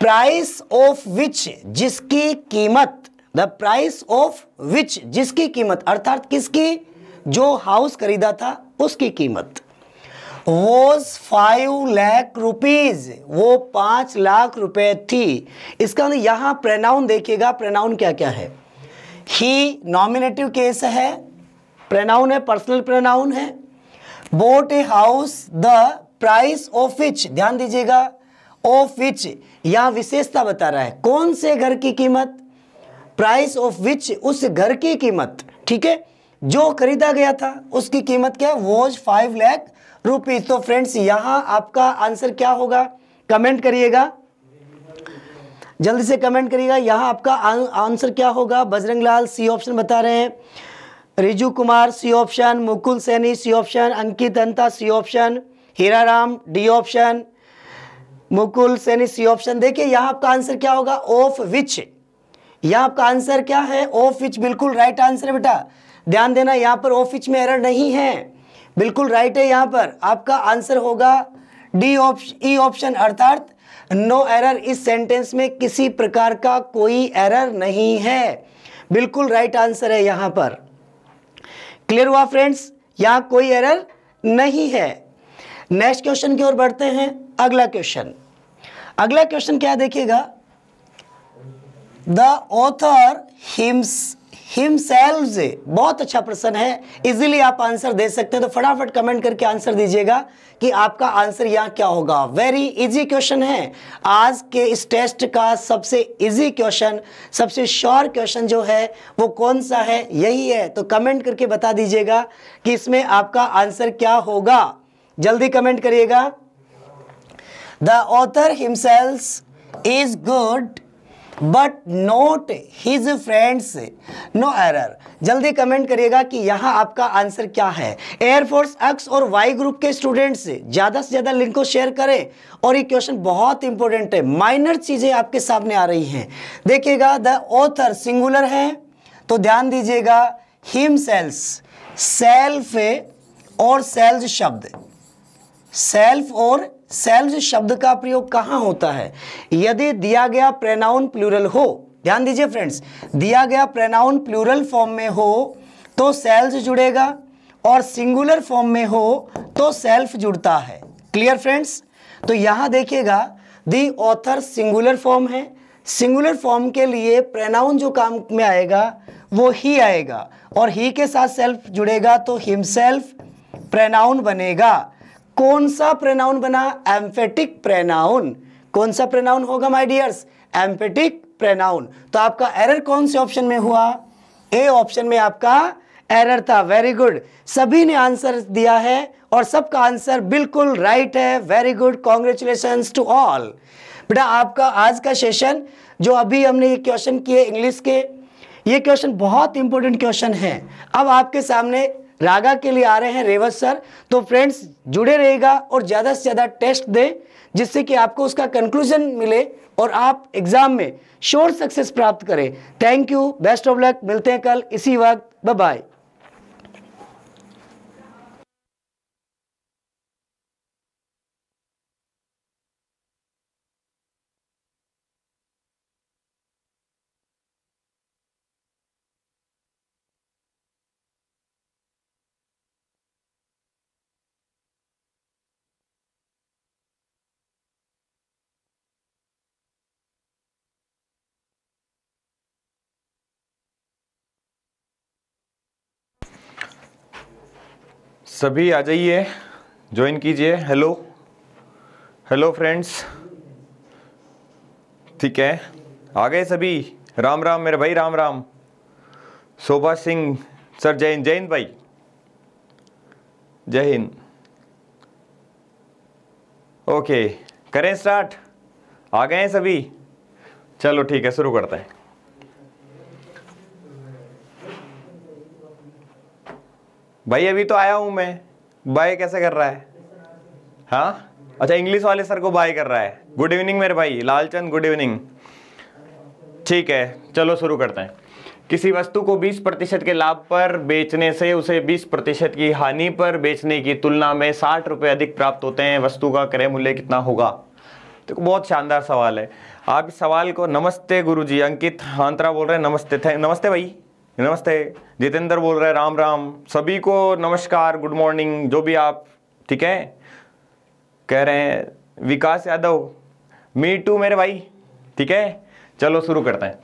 प्राइस ऑफ विच जिसकी कीमत द प्राइस ऑफ विच जिसकी कीमत अर्थात किसकी जो हाउस खरीदा था उसकी कीमत वॉज फाइव लैख रुपीज वो पांच लाख रुपए थी इसका मतलब यहां प्रेनाउन देखिएगा प्रेनाउन क्या क्या है ही नॉमिनेटिव केस है प्रेनाउन है पर्सनल प्रेनाउन है bought a house the price of which ध्यान दीजिएगा ऑफ विच यहां विशेषता बता रहा है कौन से घर की कीमत प्राइस ऑफ विच उस घर की कीमत ठीक है जो खरीदा गया था उसकी कीमत क्या है वॉज फाइव लैख रुपीज तो फ्रेंड्स यहाँ आपका आंसर क्या होगा कमेंट करिएगा जल्दी से कमेंट करिएगा यहाँ आपका आंसर क्या होगा बजरंग लाल सी ऑप्शन बता रहे हैं Riju Kumar C option Mukul Saini C option Ankit Anta C option Hiraram D option Mukul Saini C option देखिए यहां आपका आंसर क्या होगा ऑफ विच यह आपका आंसर क्या है ऑफ विच बिल्कुल राइट आंसर है बेटा ध्यान देना यहाँ पर ऑफ विच में एरर नहीं है बिल्कुल राइट है यहाँ पर आपका आंसर होगा डी ऑप्शन ई ऑप्शन अर्थात नो एरर इस सेंटेंस में किसी प्रकार का कोई एरर नहीं है बिल्कुल राइट आंसर है यहाँ पर क्लियर हुआ फ्रेंड्स यहाँ कोई एरर नहीं है नेक्स्ट क्वेश्चन की ओर बढ़ते हैं अगला क्वेश्चन अगला क्वेश्चन क्या देखिएगा द ऑथर हिम्स हिमसेल्व बहुत अच्छा प्रश्न है इजीली आप आंसर दे सकते हैं तो फटाफट कमेंट करके आंसर दीजिएगा कि आपका आंसर यहाँ क्या होगा वेरी इजी क्वेश्चन है आज के इस टेस्ट का सबसे इजी क्वेश्चन सबसे श्योर क्वेश्चन जो है वो कौन सा है यही है तो कमेंट करके बता दीजिएगा कि इसमें आपका आंसर क्या होगा जल्दी कमेंट करिएगा the author himself is good but not his friends no error जल्दी कमेंट करिएगा कि यहां आपका आंसर क्या है एयरफोर्स एक्स और वाई ग्रुप के स्टूडेंट्स ज़्यादा से ज़्यादा लिंक को शेयर करें और ये क्वेश्चन बहुत इंपॉर्टेंट है माइनर चीज़ें आपके सामने आ रही हैं देखिएगा द ऑथर सिंगुलर है तो ध्यान दीजिएगा हिम सेल्स सेल्फ और सेल्स शब्द सेल्फ और सेल्स शब्द का प्रयोग कहां होता है यदि दिया गया प्रेनाउन प्लूरल हो ध्यान दीजिए फ्रेंड्स दिया गया प्रेनाउन प्लूरल फॉर्म में हो तो सेल्स जुड़ेगा और सिंगुलर फॉर्म में हो तो सेल्फ जुड़ता है क्लियर फ्रेंड्स तो यहां देखिएगा दी ऑथर सिंगुलर फॉर्म है सिंगुलर फॉर्म के लिए प्रेनाउन जो काम में आएगा वो ही आएगा और ही के साथ सेल्फ जुड़ेगा तो हिमसेल्फ प्रेनाउन बनेगा कौन सा प्रेनाउन बना एम्फेटिक प्रेनाउन कौन सा प्रेनाउन होगा माय डियर्स एम्फेटिक प्रेनाउन तो आपका एरर कौन से ऑप्शन में हुआ ए ऑप्शन में आपका एरर था वेरी गुड सभी ने आंसर दिया है और सबका आंसर बिल्कुल राइट है very good congratulation to all बेटा आपका आज का सेशन जो अभी हमने ये क्वेश्चन किए इंग्लिश के ये क्वेश्चन बहुत इंपॉर्टेंट क्वेश्चन है अब आपके सामने रागा के लिए आ रहे हैं रेवत सर तो फ्रेंड्स जुड़े रहेगा और ज़्यादा से ज़्यादा टेस्ट दें जिससे कि आपको उसका कंक्लूजन मिले और आप एग्ज़ाम में श्योर सक्सेस प्राप्त करें thank you best of luck मिलते हैं कल इसी वक्त बाय सभी आ जाइए ज्वाइन कीजिए हेलो हेलो फ्रेंड्स ठीक है आ गए सभी राम राम मेरे भाई राम राम शोभा सिंह सर जय हिंद जय हिंद भाई जय हिंद ओके करें स्टार्ट आ गए हैं सभी चलो ठीक है शुरू करते हैं भाई अभी तो आया हूँ मैं बाय कैसे कर रहा है हाँ अच्छा इंग्लिश वाले सर को बाय कर रहा है गुड इवनिंग मेरे भाई लालचंद गुड इवनिंग ठीक है चलो शुरू करते हैं किसी वस्तु को 20 प्रतिशत के लाभ पर बेचने से उसे 20 प्रतिशत की हानि पर बेचने की तुलना में साठ रुपये अधिक प्राप्त होते हैं वस्तु का क्रय मूल्य कितना होगा तो बहुत शानदार सवाल है आप इस सवाल को नमस्ते गुरुजी अंकित हांत्रा बोल रहे हैं नमस्ते थे नमस्ते भाई नमस्ते जितेंद्र बोल रहे राम राम सभी को नमस्कार गुड मॉर्निंग जो भी आप ठीक है कह रहे हैं विकास यादव मी टू मेरे भाई ठीक है चलो शुरू करते हैं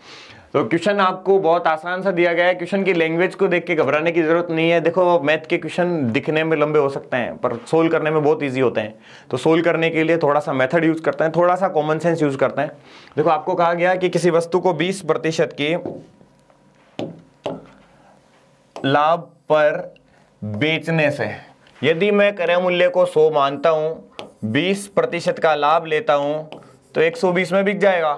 तो क्वेश्चन आपको बहुत आसान सा दिया गया है क्वेश्चन की लैंग्वेज को देख के घबराने की जरूरत नहीं है देखो मैथ के क्वेश्चन दिखने में लंबे हो सकते हैं पर सोल्व करने में बहुत इजी होते हैं तो सोल्व करने के लिए थोड़ा सा मेथड यूज़ करते हैं थोड़ा सा कॉमन सेंस यूज़ करते हैं देखो आपको कहा गया कि किसी वस्तु को बीस प्रतिशत की लाभ पर बेचने से यदि मैं क्रय मूल्य को 100 मानता हूँ 20 प्रतिशत का लाभ लेता हूँ तो 120 में बिक जाएगा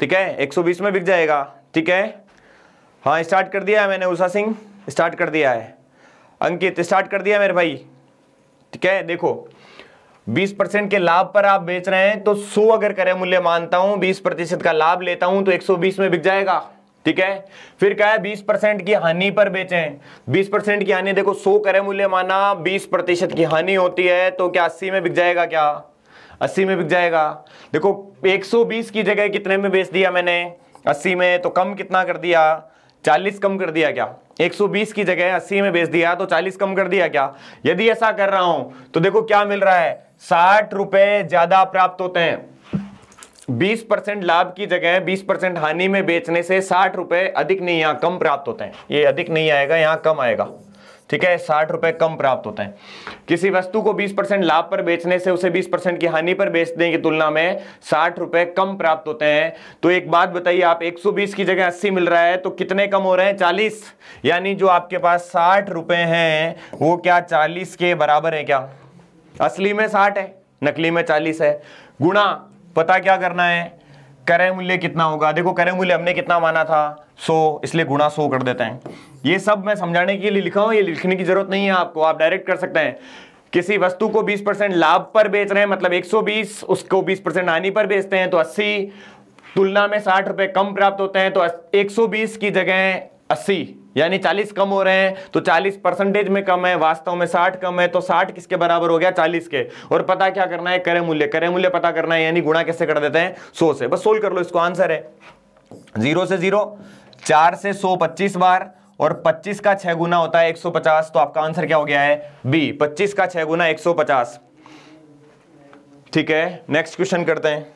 ठीक है 120 में बिक जाएगा ठीक है हाँ स्टार्ट कर दिया है मैंने उषा सिंह स्टार्ट कर दिया है अंकित स्टार्ट कर दिया मेरे भाई ठीक है देखो 20 परसेंट के लाभ पर आप बेच रहे हैं तो 100 अगर क्रय मूल्य मानता हूं 20 प्रतिशत का लाभ लेता हूं तो 120 में बिक जाएगा ठीक है फिर क्या है बीस परसेंट की हानि पर बेचें बीस परसेंट की हानि देखो सो करे मूल्य माना बीस प्रतिशत की हानि होती है तो क्या अस्सी में बिक जाएगा क्या अस्सी में बिक जाएगा देखो 120 की जगह कितने में बेच दिया मैंने अस्सी में तो कम कितना कर दिया चालीस कम कर दिया क्या 120 की जगह 80 में बेच दिया तो 40 कम कर दिया क्या यदि ऐसा कर रहा हूं तो देखो क्या मिल रहा है साठ रुपए ज्यादा प्राप्त होते हैं बीस परसेंट लाभ की जगह बीस परसेंट हानि में बेचने से साठ रुपए अधिक नहीं यहाँ कम प्राप्त होते हैं ये अधिक नहीं आएगा यहां कम आएगा ठीक है साठ रुपए कम प्राप्त होते हैं किसी वस्तु को 20 परसेंट लाभ पर बेचने से उसे 20 परसेंट की हानि पर बेचने की तुलना में साठ रुपए कम प्राप्त होते हैं तो एक बात बताइए आप 120 की जगह 80 मिल रहा है तो कितने कम हो रहे हैं 40 यानी जो आपके पास साठ रुपए हैं वो क्या 40 के बराबर है क्या असली में साठ है नकली में चालीस है गुणा पता क्या करना है करे मूल्य कितना होगा देखो करे मूल्य हमने कितना माना था सो इसलिए गुणा सो कर देते हैं ये सब मैं समझाने के लिए लिखा हूं ये लिखने की जरूरत नहीं है आपको आप डायरेक्ट कर सकते हैं किसी वस्तु को 20 परसेंट लाभ पर बेच रहे हैं मतलब 120 उसको 20 परसेंट हानि पर बेचते हैं तो 80 तुलना में साठ रुपए कम प्राप्त होते हैं तो 120 की जगह यानी 40 कम हो रहे हैं तो 40 परसेंटेज में कम है वास्तव में 60 कम है तो 60 किसके बराबर हो गया 40 के और पता क्या करना है करे मूल्य करे मूल्य पता करना है यानी गुणा कैसे कर देते हैं 100 से बस सोल्व कर लो इसको आंसर है जीरो से जीरो चार से सो पच्चीस बार और 25 का छह गुना होता है 150 तो आपका आंसर क्या हो गया है बी 25 का छह गुना 150 ठीक है नेक्स्ट क्वेश्चन करते हैं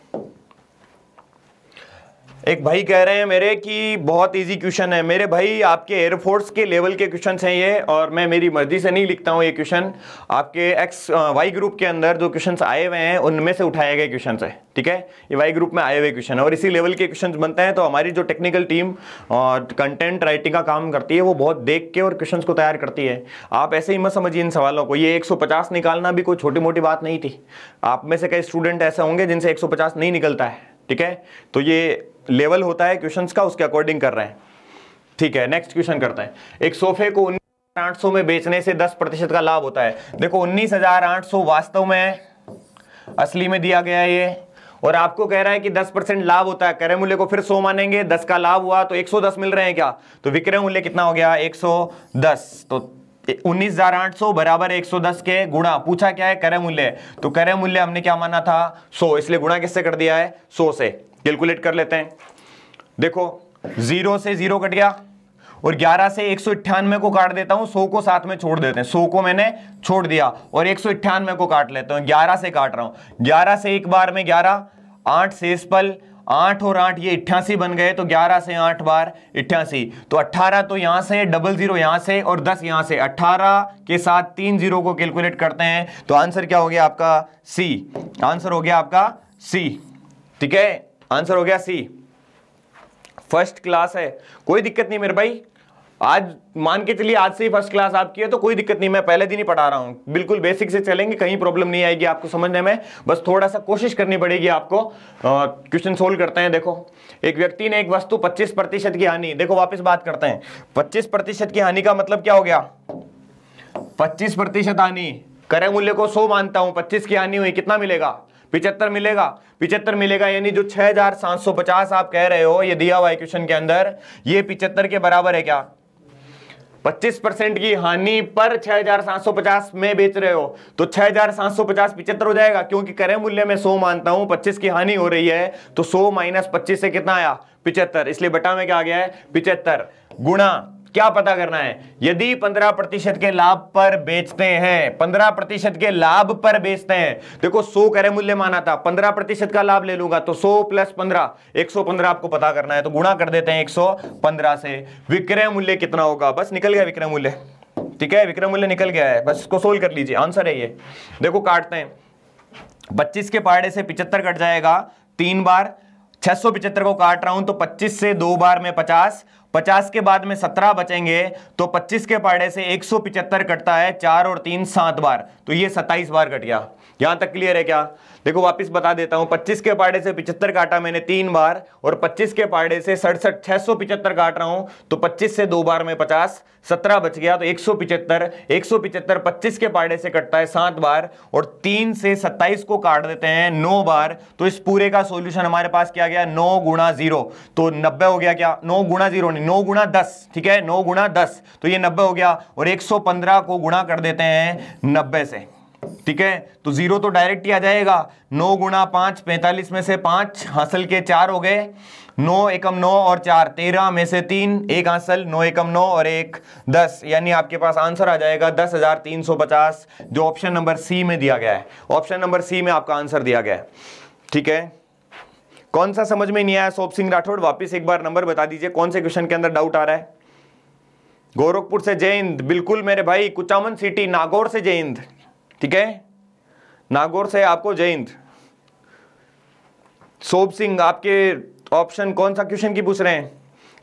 एक भाई कह रहे हैं मेरे कि बहुत इजी क्वेश्चन है मेरे भाई आपके एयरफोर्स के लेवल के क्वेश्चन हैं ये और मैं मेरी मर्जी से नहीं लिखता हूँ ये क्वेश्चन आपके एक्स वाई ग्रुप के अंदर जो क्वेश्चन आए हुए हैं उनमें से उठाए गए क्वेश्चन है ठीक है ये वाई ग्रुप में आए हुए क्वेश्चन है और इसी लेवल के क्वेश्चन बनते हैं तो हमारी जो टेक्निकल टीम और कंटेंट राइटिंग का काम करती है वो बहुत देख के और क्वेश्चन को तैयार करती है आप ऐसे ही मत समझिए इन सवालों को ये एक निकालना भी कोई छोटी मोटी बात नहीं थी आप में से कई स्टूडेंट ऐसे होंगे जिनसे एक नहीं निकलता है ठीक है तो ये लेवल होता है क्वेश्चन का उसके अकॉर्डिंग कर रहे हैं ठीक है नेक्स्ट क्वेश्चन करते हैं एक सोफे को उन्नीस में बेचने से दस प्रतिशत का लाभ होता है देखो उन्नीस वास्तव में असली में दिया गया ये और आपको कह रहा है कि 10 परसेंट लाभ होता है क्रय मूल्य को फिर 100 मानेंगे 10 का लाभ हुआ तो 110 मिल रहे हैं क्या तो विक्रय मूल्य कितना हो गया 110 तो 19,800 बराबर 110 के गुणा पूछा क्या है क्रय मूल्य तो क्रय मूल्य हमने क्या माना था 100 इसलिए गुणा किससे कर दिया है 100 से कैलकुलेट कर लेते हैं देखो जीरो से जीरो कट गया और 11 से एक को काट देता हूं 100 को साथ में छोड़ देते हैं 100 को मैंने छोड़ दिया और एक को काट लेता हूं 11 से काट रहा हूं 11 से एक बार में 11 आठ शेष पल आठ और आठ ये इट्ठासी बन गए तो 11 से आठ बार इट्ठासी तो 18 तो यहां से डबल जीरो यहां से और 10 यहां से 18 के साथ तीन जीरो को कैलकुलेट करते हैं तो आंसर क्या हो गया आपका सी आंसर हो गया आपका सी ठीक है आंसर हो गया सी फर्स्ट क्लास है कोई दिक्कत नहीं मेरे भाई आज मान के चलिए आज से ही फर्स्ट क्लास आपकी है तो कोई दिक्कत नहीं मैं पहले दिन ही पढ़ा रहा हूं बिल्कुल बेसिक से चलेंगे कहीं प्रॉब्लम नहीं आएगी आपको समझने में बस थोड़ा सा कोशिश करनी पड़ेगी आपको क्वेश्चन सोल्व करते हैं देखो एक व्यक्ति ने एक वस्तु 25 प्रतिशत की हानि देखो वापस बात करते हैं पच्चीस प्रतिशत की हानि का मतलब क्या हो गया पच्चीस प्रतिशत हानि करे मूल्य को सो मानता हूं पच्चीस की हानि हुई कितना मिलेगा पिछहत्तर मिलेगा पिछहत्तर मिलेगा यानी जो 6750 आप कह रहे हो ये दिया हुआ क्वेश्चन के अंदर ये पिछहत्तर के बराबर है क्या 25 परसेंट की हानि पर 6750 में बेच रहे हो तो 6750 पिचहत्तर हो जाएगा क्योंकि करे मूल्य में 100 मानता हूं 25 की हानि हो रही है तो 100 माइनस पच्चीस से कितना आया पिछहत्तर इसलिए बटा में क्या आ गया है पिछहत्तर गुणा क्या पता करना है यदि 15 प्रतिशत के लाभ पर बेचते हैं 15 प्रतिशत के लाभ पर बेचते हैं देखो 100 करे मूल्य माना था 15 प्रतिशत का लाभ ले लूंगा तो 100 प्लस 15 115 आपको पता करना है तो गुणा कर देते हैं 115 से विक्रय मूल्य कितना होगा बस निकल गया विक्रय मूल्य ठीक है विक्रय मूल्य निकल गया है बस इसको सोल्व कर लीजिए आंसर है ये देखो काटते हैं पच्चीस के पहाड़े से पिछहत्तर कट जाएगा तीन बार छह को काट रहा हूं तो पच्चीस से दो बार में पचास पचास के बाद में सत्रह बचेंगे तो पच्चीस के पाड़े से एक सौ पिचहत्तर कटता है चार और तीन सात बार तो ये सत्ताईस बार कट गया यहां तक क्लियर है क्या देखो वापस बता देता हूं 25 के पाड़े से पिछहत्तर काटा मैंने तीन बार और 25 के पाड़े से सड़सठ छह सौ पिछहत्तर काट रहा हूं तो 25 से दो बार में 50 17 बच गया तो एक सौ पिछहत्तर एक सौ पिचहत्तर पच्चीस के पाड़े से कटता है सात बार और तीन से 27 को काट देते हैं नौ बार तो इस पूरे का सोल्यूशन हमारे पास क्या गया नौ गुणा जीरो तो नब्बे हो गया क्या नौ गुणा जीरो नहीं नौ गुणा दस ठीक है नौ गुणा दस तो ये नब्बे हो गया और एक सौ पंद्रह को गुणा कर देते हैं नब्बे से ठीक है तो जीरो तो डायरेक्ट ही आ जाएगा नौ गुणा पांच पैंतालीस में से पांच हासिल के चार हो गए नौ एकम नौ और चार तेरह में से तीन एक हासिल नौ एकम नौ और एक दस यानी आपके पास आंसर आ जाएगा दस हजार तीन सौ पचास जो ऑप्शन नंबर सी में दिया गया है ऑप्शन नंबर सी में आपका आंसर दिया गया है ठीक है कौन सा समझ में नहीं आया सोप सिंह राठौड़ वापिस एक बार नंबर बता दीजिए कौन से क्वेश्चन के अंदर डाउट आ रहा है गोरखपुर से जयंद बिल्कुल मेरे भाई कुचामन सिटी नागौर से जय ठीक है नागौर से आपको जयंत सोप सिंह आपके ऑप्शन कौन सा क्वेश्चन की पूछ रहे हैं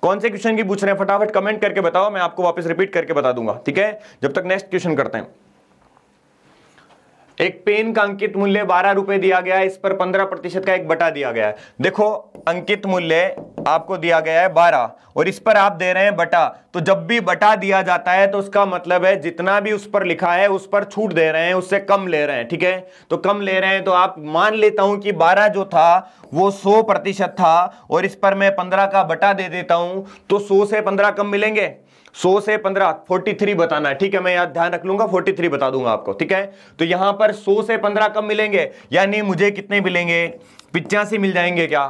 कौन से क्वेश्चन की पूछ रहे हैं फटाफट कमेंट करके बताओ मैं आपको वापस रिपीट करके बता दूंगा ठीक है जब तक नेक्स्ट क्वेश्चन करते हैं एक पेन का अंकित मूल्य बारह रुपए दिया गया है इस पर पंद्रह प्रतिशत का एक बटा दिया गया है देखो अंकित मूल्य आपको दिया गया है बारह और इस पर आप दे रहे हैं बटा तो जब भी बटा दिया जाता है तो उसका मतलब है जितना भी उस पर लिखा है उस पर छूट दे रहे हैं उससे कम ले रहे हैं ठीक है तो कम ले रहे हैं तो आप मान लेता हूं कि बारह जो था वो सौ प्रतिशत था और इस पर मैं पंद्रह का बटा दे देता हूं तो सो से पंद्रह कम मिलेंगे सो से पंद्रह फोर्टी थ्री बताना है ठीक है मैं याद ध्यान रख लूंगा फोर्टी थ्री बता दूंगा आपको ठीक है तो यहां पर सो से पंद्रह कब मिलेंगे यानी मुझे कितने मिलेंगे पिचासी मिल जाएंगे क्या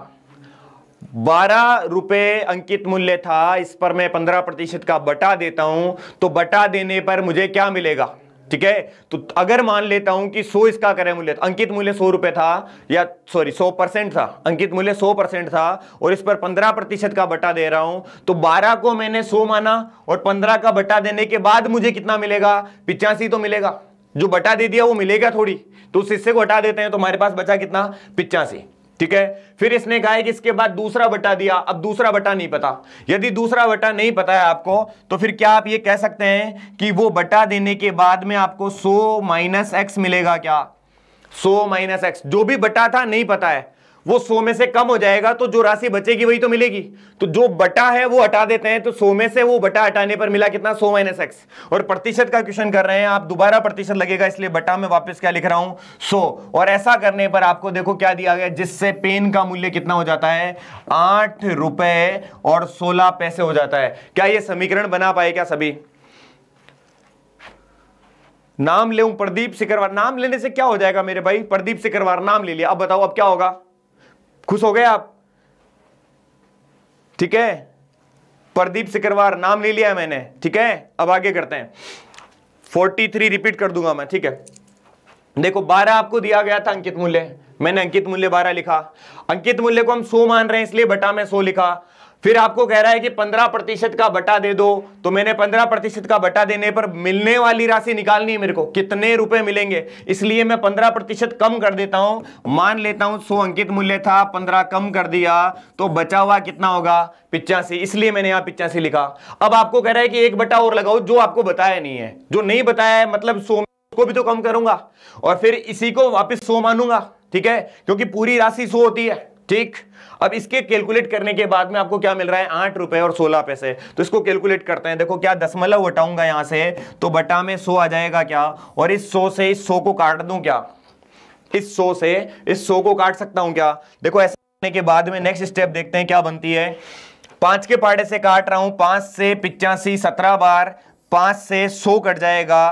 बारह रुपए अंकित मूल्य था इस पर मैं पंद्रह प्रतिशत का बटा देता हूं तो बटा देने पर मुझे क्या मिलेगा ठीक है तो अगर मान लेता हूं कि सो इसका करें मूल्य तो अंकित मूल्य सौ रुपए था या सॉरी सौ परसेंट था अंकित मूल्य सौ परसेंट था और इस पर पंद्रह प्रतिशत का बटा दे रहा हूं तो बारह को मैंने सो माना और पंद्रह का बटा देने के बाद मुझे कितना मिलेगा पिचासी तो मिलेगा जो बटा दे दिया वो मिलेगा थोड़ी तो उस हिस्से को हटा देते हैं तो हमारे पास बचा कितना पिचासी ठीक है फिर इसने कहा है कि इसके बाद दूसरा बटा दिया अब दूसरा बटा नहीं पता यदि दूसरा बटा नहीं पता है आपको तो फिर क्या आप ये कह सकते हैं कि वो बटा देने के बाद में आपको सो माइनस एक्स मिलेगा क्या सो माइनस एक्स जो भी बटा था नहीं पता है वो सो में से कम हो जाएगा तो जो राशि बचेगी वही तो मिलेगी तो जो बटा है वो हटा देते हैं तो सो में से वो बटा हटाने पर मिला कितना सो माइनस एक्स और प्रतिशत का क्वेश्चन कर रहे हैं आप दोबारा प्रतिशत लगेगा इसलिए बटा में वापस क्या लिख रहा हूं सो और ऐसा करने पर आपको देखो क्या दिया गया जिससे पेन का मूल्य कितना हो जाता है आठ रुपए और सोलह पैसे हो जाता है क्या यह समीकरण बना पाए क्या सभी नाम ले प्रदीप सिकरवार नाम लेने से क्या हो जाएगा मेरे भाई प्रदीप सिकरवार नाम ले लिया अब बताओ अब क्या होगा खुश हो गए आप ठीक है प्रदीप सिकरवार नाम ले लिया मैंने ठीक है अब आगे करते हैं 43 रिपीट कर दूंगा मैं ठीक है देखो 12 आपको दिया गया था अंकित मूल्य मैंने अंकित मूल्य 12 लिखा अंकित मूल्य को हम 100 मान रहे हैं इसलिए बटा में 100 लिखा फिर आपको कह रहा है कि पंद्रह प्रतिशत का बटा दे दो तो मैंने पंद्रह प्रतिशत का बटा देने पर मिलने वाली राशि निकालनी है मेरे को कितने रुपए मिलेंगे इसलिए मैं पंद्रह प्रतिशत कम कर देता हूं मान लेता हूं सो अंकित मूल्य था पंद्रह कम कर दिया तो बचा हुआ कितना होगा पिचासी इसलिए मैंने यहां पिचासी लिखा अब आपको कह रहा है कि एक बटा और लगाओ जो आपको बताया नहीं है जो नहीं बताया है मतलब सो को भी तो कम करूंगा और फिर इसी को वापिस सो मानूंगा ठीक है क्योंकि पूरी राशि सो होती है ठीक अब इसके कैलकुलेट करने के बाद में आपको क्या मिल रहा है आठ रुपए और सोलह पैसे तो इसको कैलकुलेट करते हैं देखो क्या दसमलव उठाऊंगा यहां से तो बटा में सो आ जाएगा क्या और इस सो से इस सो को काट दू क्या इस सो से इस सो को काट सकता हूं क्या देखो ऐसा करने के बाद में नेक्स्ट स्टेप देखते हैं क्या बनती है पांच के पाड़े से काट रहा हूं पांच से पिचासी सत्रह बार पांच से सो कट जाएगा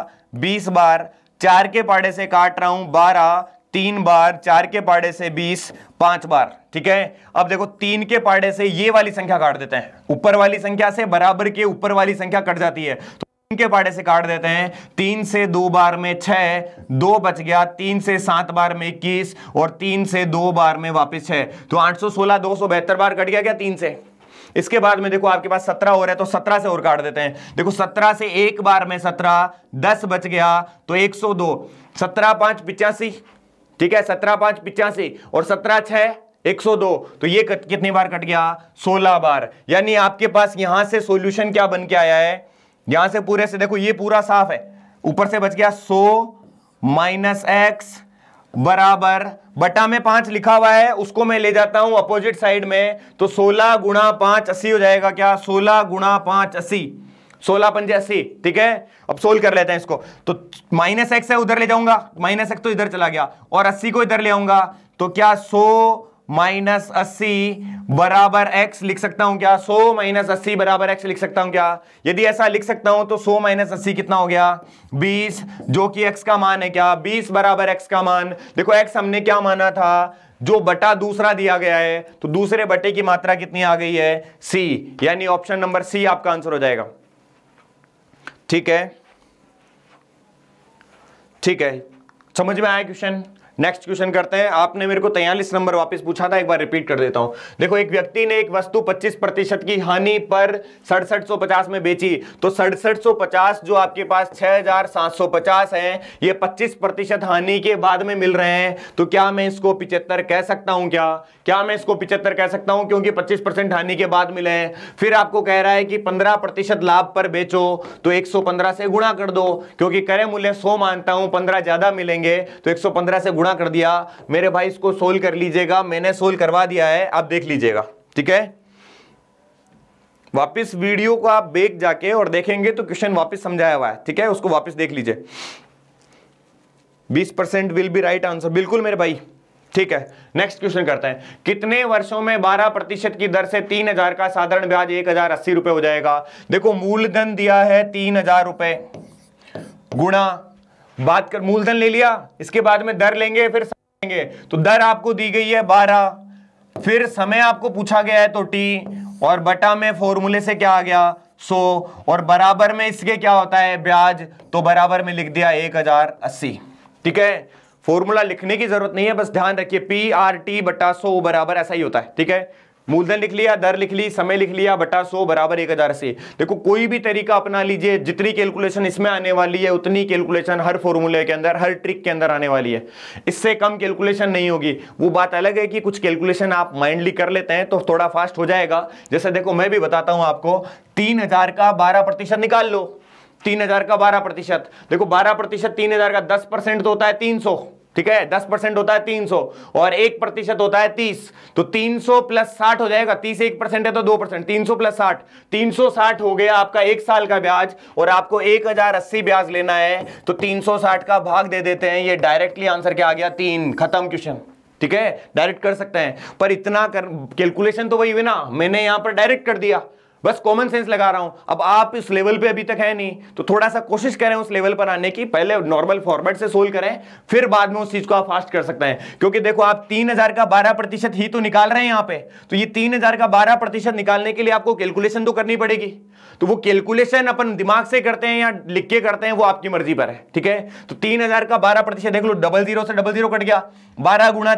बीस बार चार के पाड़े से काट रहा हूं बारह तीन बार चार के पाड़े से बीस पांच बार ठीक है अब देखो तीन के पाड़े से ये वाली संख्या काट देते हैं ऊपर वाली संख्या से बराबर के ऊपर वाली संख्या कट जाती है तो तीन के पाड़े से काट देते हैं तीन से दो बार में छह दो बच गया तीन से सात बार में इक्कीस और तीन से दो बार में वापिस छह तो आठ सौ सोलह दो सौ बेहतर बार कट गया क्या तीन से इसके बाद में देखो आपके पास सत्रह हो रहा है तो सत्रह से और काट देते हैं देखो सत्रह से एक बार में सत्रह दस बच गया तो एक सौ दो सत्रह पांच पिचासी ठीक है सत्रह पांच पिचासी और सत्रह छह 102 तो ये कट, कितनी बार कट गया 16 बार यानी आपके पास यहां से सॉल्यूशन क्या बन के आया है यहां से पूरे से देखो ये पूरा साफ है ऊपर से बच गया 100 माइनस एक्स बराबर बटा में पांच लिखा हुआ है उसको मैं ले जाता हूं अपोजिट साइड में तो 16 गुणा पांच अस्सी हो जाएगा क्या 16 गुणा पांच अस्सी सोलह पंजे अस्सी ठीक है अब सोल्व कर लेते हैं इसको तो माइनस एक्स है उधर ले जाऊंगा माइनस एक्स तो इधर चला गया और अस्सी को इधर ले आऊंगा तो क्या सो माइनस अस्सी बराबर एक्स लिख सकता हूं क्या सो माइनस अस्सी बराबर एक्स लिख सकता हूं क्या यदि ऐसा लिख सकता हूं तो सो माइनस अस्सी कितना हो गया बीस जो कि एक्स का मान है क्या बीस बराबर एक्स का मान देखो एक्स हमने क्या माना था जो बटा दूसरा दिया गया है तो दूसरे बटे की मात्रा कितनी आ गई है सी यानी ऑप्शन नंबर सी आपका आंसर हो जाएगा ठीक है ठीक है समझ में आया क्वेश्चन नेक्स्ट क्वेश्चन करते हैं आपने मेरे को तैयलीस नंबर वापस पूछा था एक बार रिपीट कर देता हूं देखो एक व्यक्ति ने एक वस्तु 25 प्रतिशत की हानि पर सड़सठ में बेची तो सड़सठ जो आपके पास 6750 है ये 25 प्रतिशत हानि के बाद में मिल रहे हैं तो क्या मैं इसको पिचहत्तर कह सकता हूं क्या क्या मैं इसको पिचहत्तर कह सकता हूं क्योंकि पच्चीस हानि के बाद मिले हैं फिर आपको कह रहा है कि पंद्रह लाभ पर बेचो तो एक से गुणा कर दो क्योंकि करे मूल्य सो मानता हूं पंद्रह ज्यादा मिलेंगे तो एक से गुणा गुणा कर दिया मेरे भाई इसको सोल्व कर लीजिएगा मैंने सोल्व करवा दिया है आप देख लीजिएगा ठीक है वापस वीडियो को आप बेक जाके और देखेंगे तो क्वेश्चन वापस समझाया हुआ है ठीक है उसको वापस देख लीजिए बीस percent will be right answer बिल्कुल मेरे भाई ठीक है नेक्स्ट क्वेश्चन करते हैं कितने वर्षों में 12 प्रतिशत की दर से 3000 का साधारण ब्याज एक हजार अस्सी रुपए हो जाएगा देखो मूलधन दिया है तीन हजार रुपए गुणा बात कर मूलधन ले लिया इसके बाद में दर लेंगे फिर लेंगे तो दर आपको दी गई है बारह फिर समय आपको पूछा गया है तो टी और बटा में फॉर्मूले से क्या आ गया सो और बराबर में इसके क्या होता है ब्याज तो बराबर में लिख दिया एक हजार अस्सी ठीक है फॉर्मूला लिखने की जरूरत नहीं है बस ध्यान रखिए पी आर टी बटा सो बराबर ऐसा ही होता है ठीक है मूलधन लिख लिया दर लिख ली समय लिख लिया बटा सो बराबर एक हजार से देखो कोई भी तरीका अपना लीजिए जितनी कैलकुलेशन इसमें आने वाली है उतनी कैलकुलेशन हर फॉर्मूले के अंदर हर ट्रिक के अंदर आने वाली है इससे कम कैलकुलेशन नहीं होगी वो बात अलग है कि कुछ कैलकुलेशन आप माइंडली कर लेते हैं तो थोड़ा फास्ट हो जाएगा जैसे देखो मैं भी बताता हूं आपको तीन हजार का बारह प्रतिशत निकाल लो तीन हजार का बारह प्रतिशत देखो बारह प्रतिशत तीन हजार का दस परसेंट तो होता है तीन सौ ठीक है दस परसेंट होता है तीन सौ और एक प्रतिशत होता है तीस तो तीन सौ प्लस साठ हो जाएगा तीस एक परसेंट है तो दो परसेंट तीन सौ प्लस साठ तीन सौ साठ हो गया आपका एक साल का ब्याज और आपको एक हजार अस्सी ब्याज लेना है तो तीन सौ साठ का भाग दे देते हैं ये डायरेक्टली आंसर क्या आ गया तीन खत्म क्वेश्चन ठीक है डायरेक्ट कर सकते हैं पर इतना कर कैलकुलेशन तो वही हुई ना मैंने यहां पर डायरेक्ट कर दिया बस कॉमन सेंस लगा रहा हूं अब आप इस लेवल पे अभी तक है नहीं तो थोड़ा सा कोशिश करें उस लेवल पर आने की पहले नॉर्मल फॉर्मेट से सोल्व करें फिर बाद में उस चीज को आप फास्ट कर सकते हैं क्योंकि देखो आप तीन का बारह प्रतिशत ही तो निकाल रहे हैं यहां पे तो ये तीन का बारह प्रतिशत निकालने के लिए आपको कैलकुलेशन तो करनी पड़ेगी तो वो कैलकुलेशन अपन दिमाग से करते हैं या लिख के करते हैं वो आपकी मर्जी पर है ठीक है तो तीन का बारह देख लो डबल से डबल कट गया बारह गुणा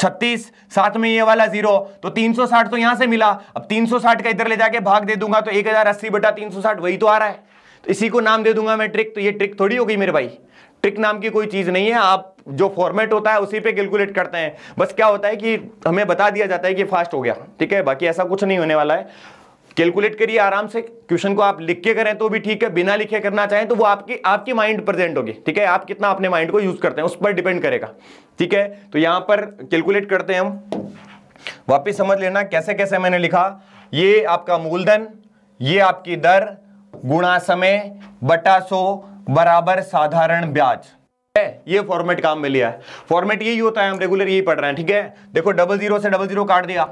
छत्तीस साथ में ये वाला जीरो तो 360 तो यहां से मिला अब 360 का इधर ले जाके भाग दे दूंगा तो एक हजार अस्सी बटा तीन वही तो आ रहा है तो इसी को नाम दे दूंगा मैं ट्रिक तो ये ट्रिक थोड़ी हो गई मेरे भाई ट्रिक नाम की कोई चीज नहीं है आप जो फॉर्मेट होता है उसी पे कैलकुलेट करते हैं बस क्या होता है कि हमें बता दिया जाता है कि फास्ट हो गया ठीक है बाकी ऐसा कुछ नहीं होने वाला है कैलकुलेट करिए आराम से क्वेश्चन को आप लिख के करें तो भी ठीक है बिना लिखे करना चाहें तो वो आपकी आपकी माइंड प्रेजेंट होगी ठीक है आप कितना अपने माइंड को यूज करते हैं उस पर डिपेंड करेगा ठीक है तो यहां पर कैलकुलेट करते हैं हम वापिस समझ लेना कैसे कैसे मैंने लिखा ये आपका मूलधन ये आपकी दर गुणा समय बटा सो बराबर साधारण ब्याज है ये फॉर्मेट काम में लिया है फॉर्मेट यही होता है हम रेगुलर यही पढ़ रहे हैं ठीक है देखो डबल जीरो से डबल जीरो काट दिया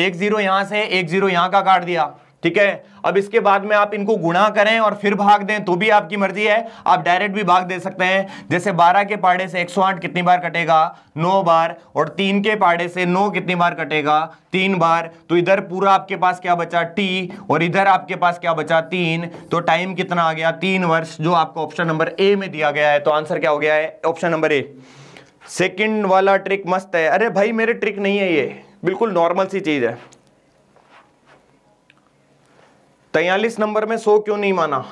एक जीरो यहां से एक जीरो यहां का काट दिया ठीक है अब इसके बाद में आप इनको गुणा करें और फिर भाग दें तो भी आपकी मर्जी है आप डायरेक्ट भी भाग दे सकते हैं जैसे 12 के पाड़े से 108 कितनी बार कटेगा 9 बार और 3 के पाड़े से 9 कितनी बार कटेगा 3 बार तो इधर पूरा आपके पास क्या बचा टी और इधर आपके पास क्या बचा 3 तो टाइम कितना आ गया तीन वर्ष जो आपको ऑप्शन नंबर ए में दिया गया है तो आंसर क्या हो गया है ऑप्शन नंबर ए सेकेंड वाला ट्रिक मस्त है अरे भाई मेरे ट्रिक नहीं है ये बिल्कुल नॉर्मल सी चीज़ है तैयलीस नंबर में सो क्यों नहीं माना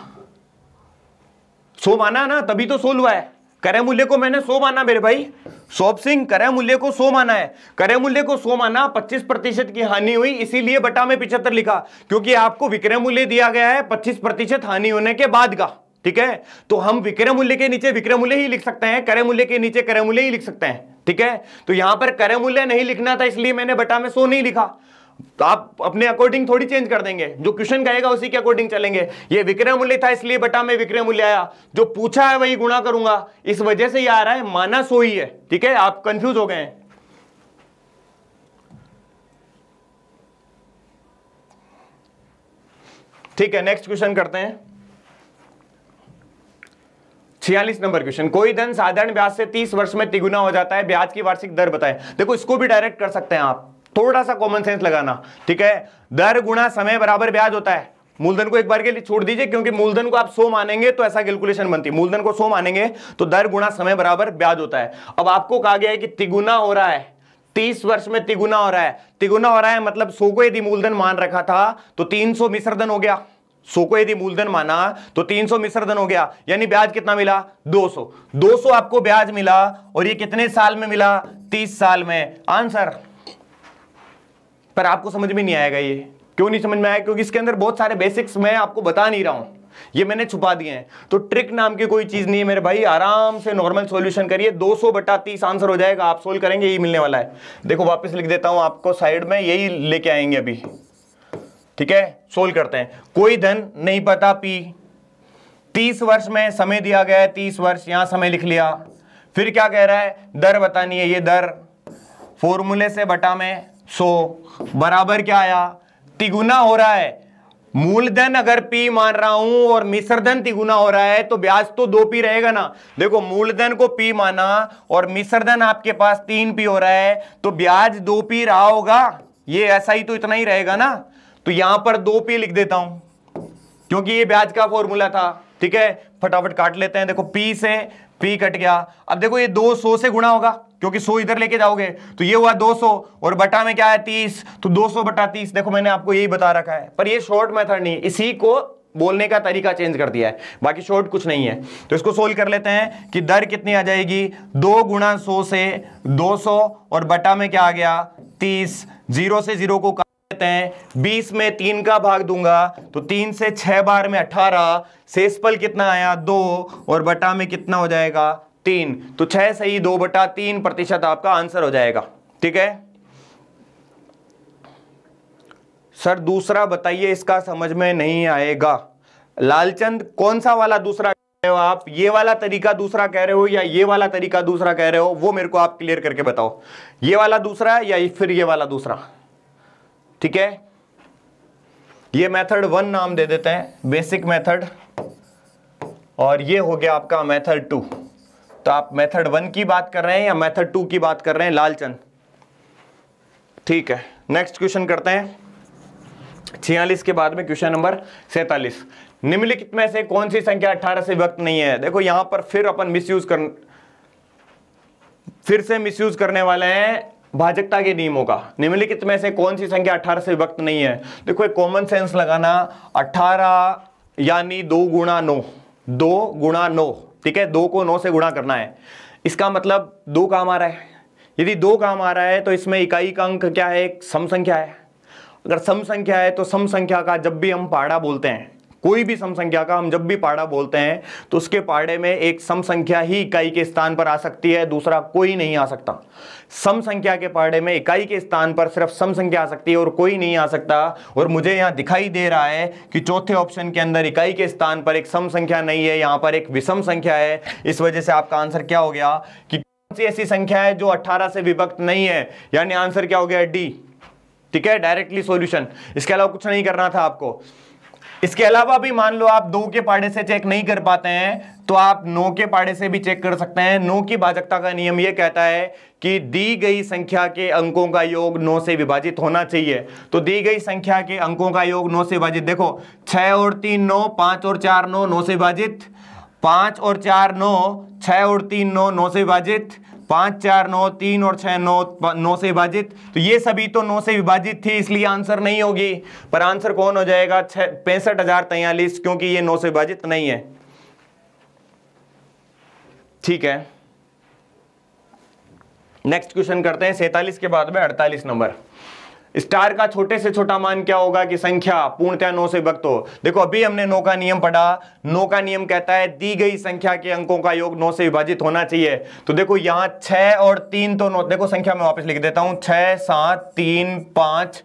सो माना ना तभी तो सो हुआ है करे मूल्य को मैंने सो माना मेरे भाई सोप सिंह करे मूल्य को सो माना है करे मूल्य को सो माना 25 प्रतिशत की हानि हुई इसीलिए बटा में पिछहत्तर लिखा क्योंकि आपको विक्रय मूल्य दिया गया है 25 प्रतिशत हानि होने के बाद का ठीक है तो हम विक्रय मूल्य के नीचे विक्रय मूल्य ही लिख सकते हैं करे मूल्य के नीचे करे मूल्य ही लिख सकते हैं ठीक है तो यहां पर करे मूल्य नहीं लिखना था इसलिए मैंने बटा में सो नहीं लिखा तो आप अपने अकॉर्डिंग थोड़ी चेंज कर देंगे जो क्वेश्चन कहेगा उसी के अकॉर्डिंग चलेंगे ये विक्रय मूल्य था इसलिए बटा में विक्रय मूल्य आया जो पूछा है वही गुणा करूंगा इस वजह से ये आ रहा है माना सो ही है ठीक है आप कंफ्यूज हो गए हैं ठीक है नेक्स्ट क्वेश्चन करते हैं छियालीस नंबर क्वेश्चन कोई धन साधारण ब्याज से तीस वर्ष में तिगुना हो जाता है ब्याज की वार्षिक दर बताएं देखो इसको भी डायरेक्ट कर सकते हैं आप थोड़ा सा कॉमन सेंस लगाना ठीक है दर गुणा समय बराबर ब्याज होता है मूलधन को एक बार के लिए छोड़ दीजिए क्योंकि मूलधन को आप सो मानेंगे तो ऐसा कैलकुलेशन बनती है मूलधन को सो मानेंगे तो दर गुणा समय बराबर ब्याज होता है अब आपको कहा गया है कि तिगुना हो रहा है तीस वर्ष में तिगुना हो रहा है तिगुना हो रहा है मतलब सो को यदि मूलधन मान रखा था तो तीन सौ मिश्रधन हो गया सो को यदि मूलधन माना तो 300 मिश्रधन हो गया यानी ब्याज कितना मिला 200 200 आपको ब्याज मिला और ये कितने साल में मिला 30 साल में आंसर पर आपको समझ में नहीं आएगा ये क्यों नहीं समझ में आया क्योंकि इसके अंदर बहुत सारे बेसिक्स मैं आपको बता नहीं रहा हूं ये मैंने छुपा दिए हैं तो ट्रिक नाम की कोई चीज नहीं है मेरे भाई आराम से नॉर्मल सॉल्यूशन करिए 200 सौ बटा तीस आंसर हो जाएगा आप सोल्व करेंगे यही मिलने वाला है देखो वापस लिख देता हूं आपको साइड में यही लेके आएंगे अभी ठीक है सोल्व करते हैं कोई धन नहीं पता पी तीस वर्ष में समय दिया गया है तीस वर्ष यहां समय लिख लिया फिर क्या कह रहा है दर बतानी है ये दर फॉर्मूले से बटा में सो बराबर क्या आया तिगुना हो रहा है मूलधन अगर पी मान रहा हूं और मिश्रधन तिगुना हो रहा है तो ब्याज तो दो पी रहेगा ना देखो मूलधन को पी माना और मिश्रधन आपके पास तीन पी हो रहा है तो ब्याज दो पी रहा होगा ये ऐसा ही तो इतना ही रहेगा ना तो यहां पर दो पी लिख देता हूं क्योंकि ये ब्याज का फॉर्मूला था ठीक है फटाफट काट लेते हैं देखो पी से पी कट गया अब देखो ये दो सौ से गुणा होगा क्योंकि सो इधर लेके जाओगे तो ये हुआ 200 और बटा में क्या है 30 तो 200 बटा 30 देखो मैंने आपको यही बता रखा है पर ये शॉर्ट मेथड नहीं इसी को बोलने का तरीका चेंज कर दिया है बाकी शॉर्ट कुछ नहीं है तो इसको सोल्व कर लेते हैं कि दर कितनी आ जाएगी दो गुणा सो से 200 और बटा में क्या आ गया 30 जीरो से जीरो को लेते हैं बीस में तीन का भाग दूंगा तो तीन से छह बार में अठारह सेसपल कितना आया दो और बटा में कितना हो जाएगा तीन तो छह सही दो बटा तीन प्रतिशत आपका आंसर हो जाएगा ठीक है सर दूसरा बताइए इसका समझ में नहीं आएगा लालचंद कौन सा वाला दूसरा कह रहे हो आप ये वाला तरीका दूसरा कह रहे हो या ये वाला तरीका दूसरा कह रहे हो वो मेरे को आप क्लियर करके बताओ ये वाला दूसरा या फिर ये वाला दूसरा ठीक है ये मेथड वन नाम दे देते हैं बेसिक मेथड और ये हो गया आपका मेथड टू तो आप मेथड वन की बात कर रहे हैं या मेथड टू की बात कर रहे हैं लालचंद ठीक है नेक्स्ट क्वेश्चन करते हैं छियालीस के बाद में क्वेश्चन नंबर सैतालीस निम्नलिखित में से कौन सी संख्या अठारह से व्यक्त नहीं है देखो यहां पर फिर अपन मिसयूज कर फिर से मिसयूज करने वाले हैं भाजकता के नियमों का निम्नलिखित में से कौन सी संख्या 18 से विभक्त नहीं है देखो एक कॉमन सेंस लगाना 18 यानी दो गुणा नौ दो गुणा नौ ठीक है दो को नौ से गुणा करना है इसका मतलब दो काम आ रहा है यदि दो काम आ रहा है तो इसमें इकाई का अंक क्या है सम संख्या है अगर सम संख्या है तो सम संख्या का जब भी हम पाड़ा बोलते हैं कोई भी समसंख्या का हम जब भी पाड़ा बोलते हैं तो उसके पाड़े में एक सम संख्या ही इकाई के स्थान पर आ सकती है दूसरा कोई नहीं आ सकता सम संख्या के पाड़े में इकाई के स्थान पर सिर्फ सम संख्या आ सकती है और कोई नहीं आ सकता और मुझे यहां दिखाई दे रहा है कि चौथे ऑप्शन के अंदर इकाई के स्थान पर एक सम संख्या नहीं है यहां पर एक विषम संख्या है इस वजह से आपका आंसर क्या हो गया कि कौन सी ऐसी संख्या है जो अट्ठारह से विभक्त नहीं है यानी आंसर क्या हो गया डी ठीक है डायरेक्टली सोल्यूशन इसके अलावा कुछ नहीं करना था आपको इसके अलावा भी मान लो आप दो के पाड़े से चेक नहीं कर पाते हैं तो आप नो के पाड़े से भी चेक कर सकते हैं नो की भाजकता का नियम यह कहता है कि दी गई संख्या के अंकों का योग नौ से विभाजित होना चाहिए तो दी गई संख्या के अंकों का योग नौ से विभाजित देखो छ और तीन नौ पांच और चार नौ नौ से विभाजित पांच और चार नौ छ और तीन नौ नौ से विभाजित पांच चार नौ तीन और छह नौ नौ से विभाजित तो ये सभी तो नौ से विभाजित थी इसलिए आंसर नहीं होगी पर आंसर कौन हो जाएगा छह पैंसठ हजार तैयलीस क्योंकि ये नौ से विभाजित नहीं है ठीक है नेक्स्ट क्वेश्चन करते हैं सैतालीस के बाद में अड़तालीस नंबर स्टार का छोटे से छोटा मान क्या होगा कि संख्या पूर्णतया नौ से भक्त हो देखो अभी हमने नौ का नियम पढ़ा नौ का नियम कहता है दी गई संख्या के अंकों का योग नौ से विभाजित होना चाहिए तो देखो यहां छह और तीन तो नौ देखो संख्या में वापस लिख देता हूं छह सात तीन पांच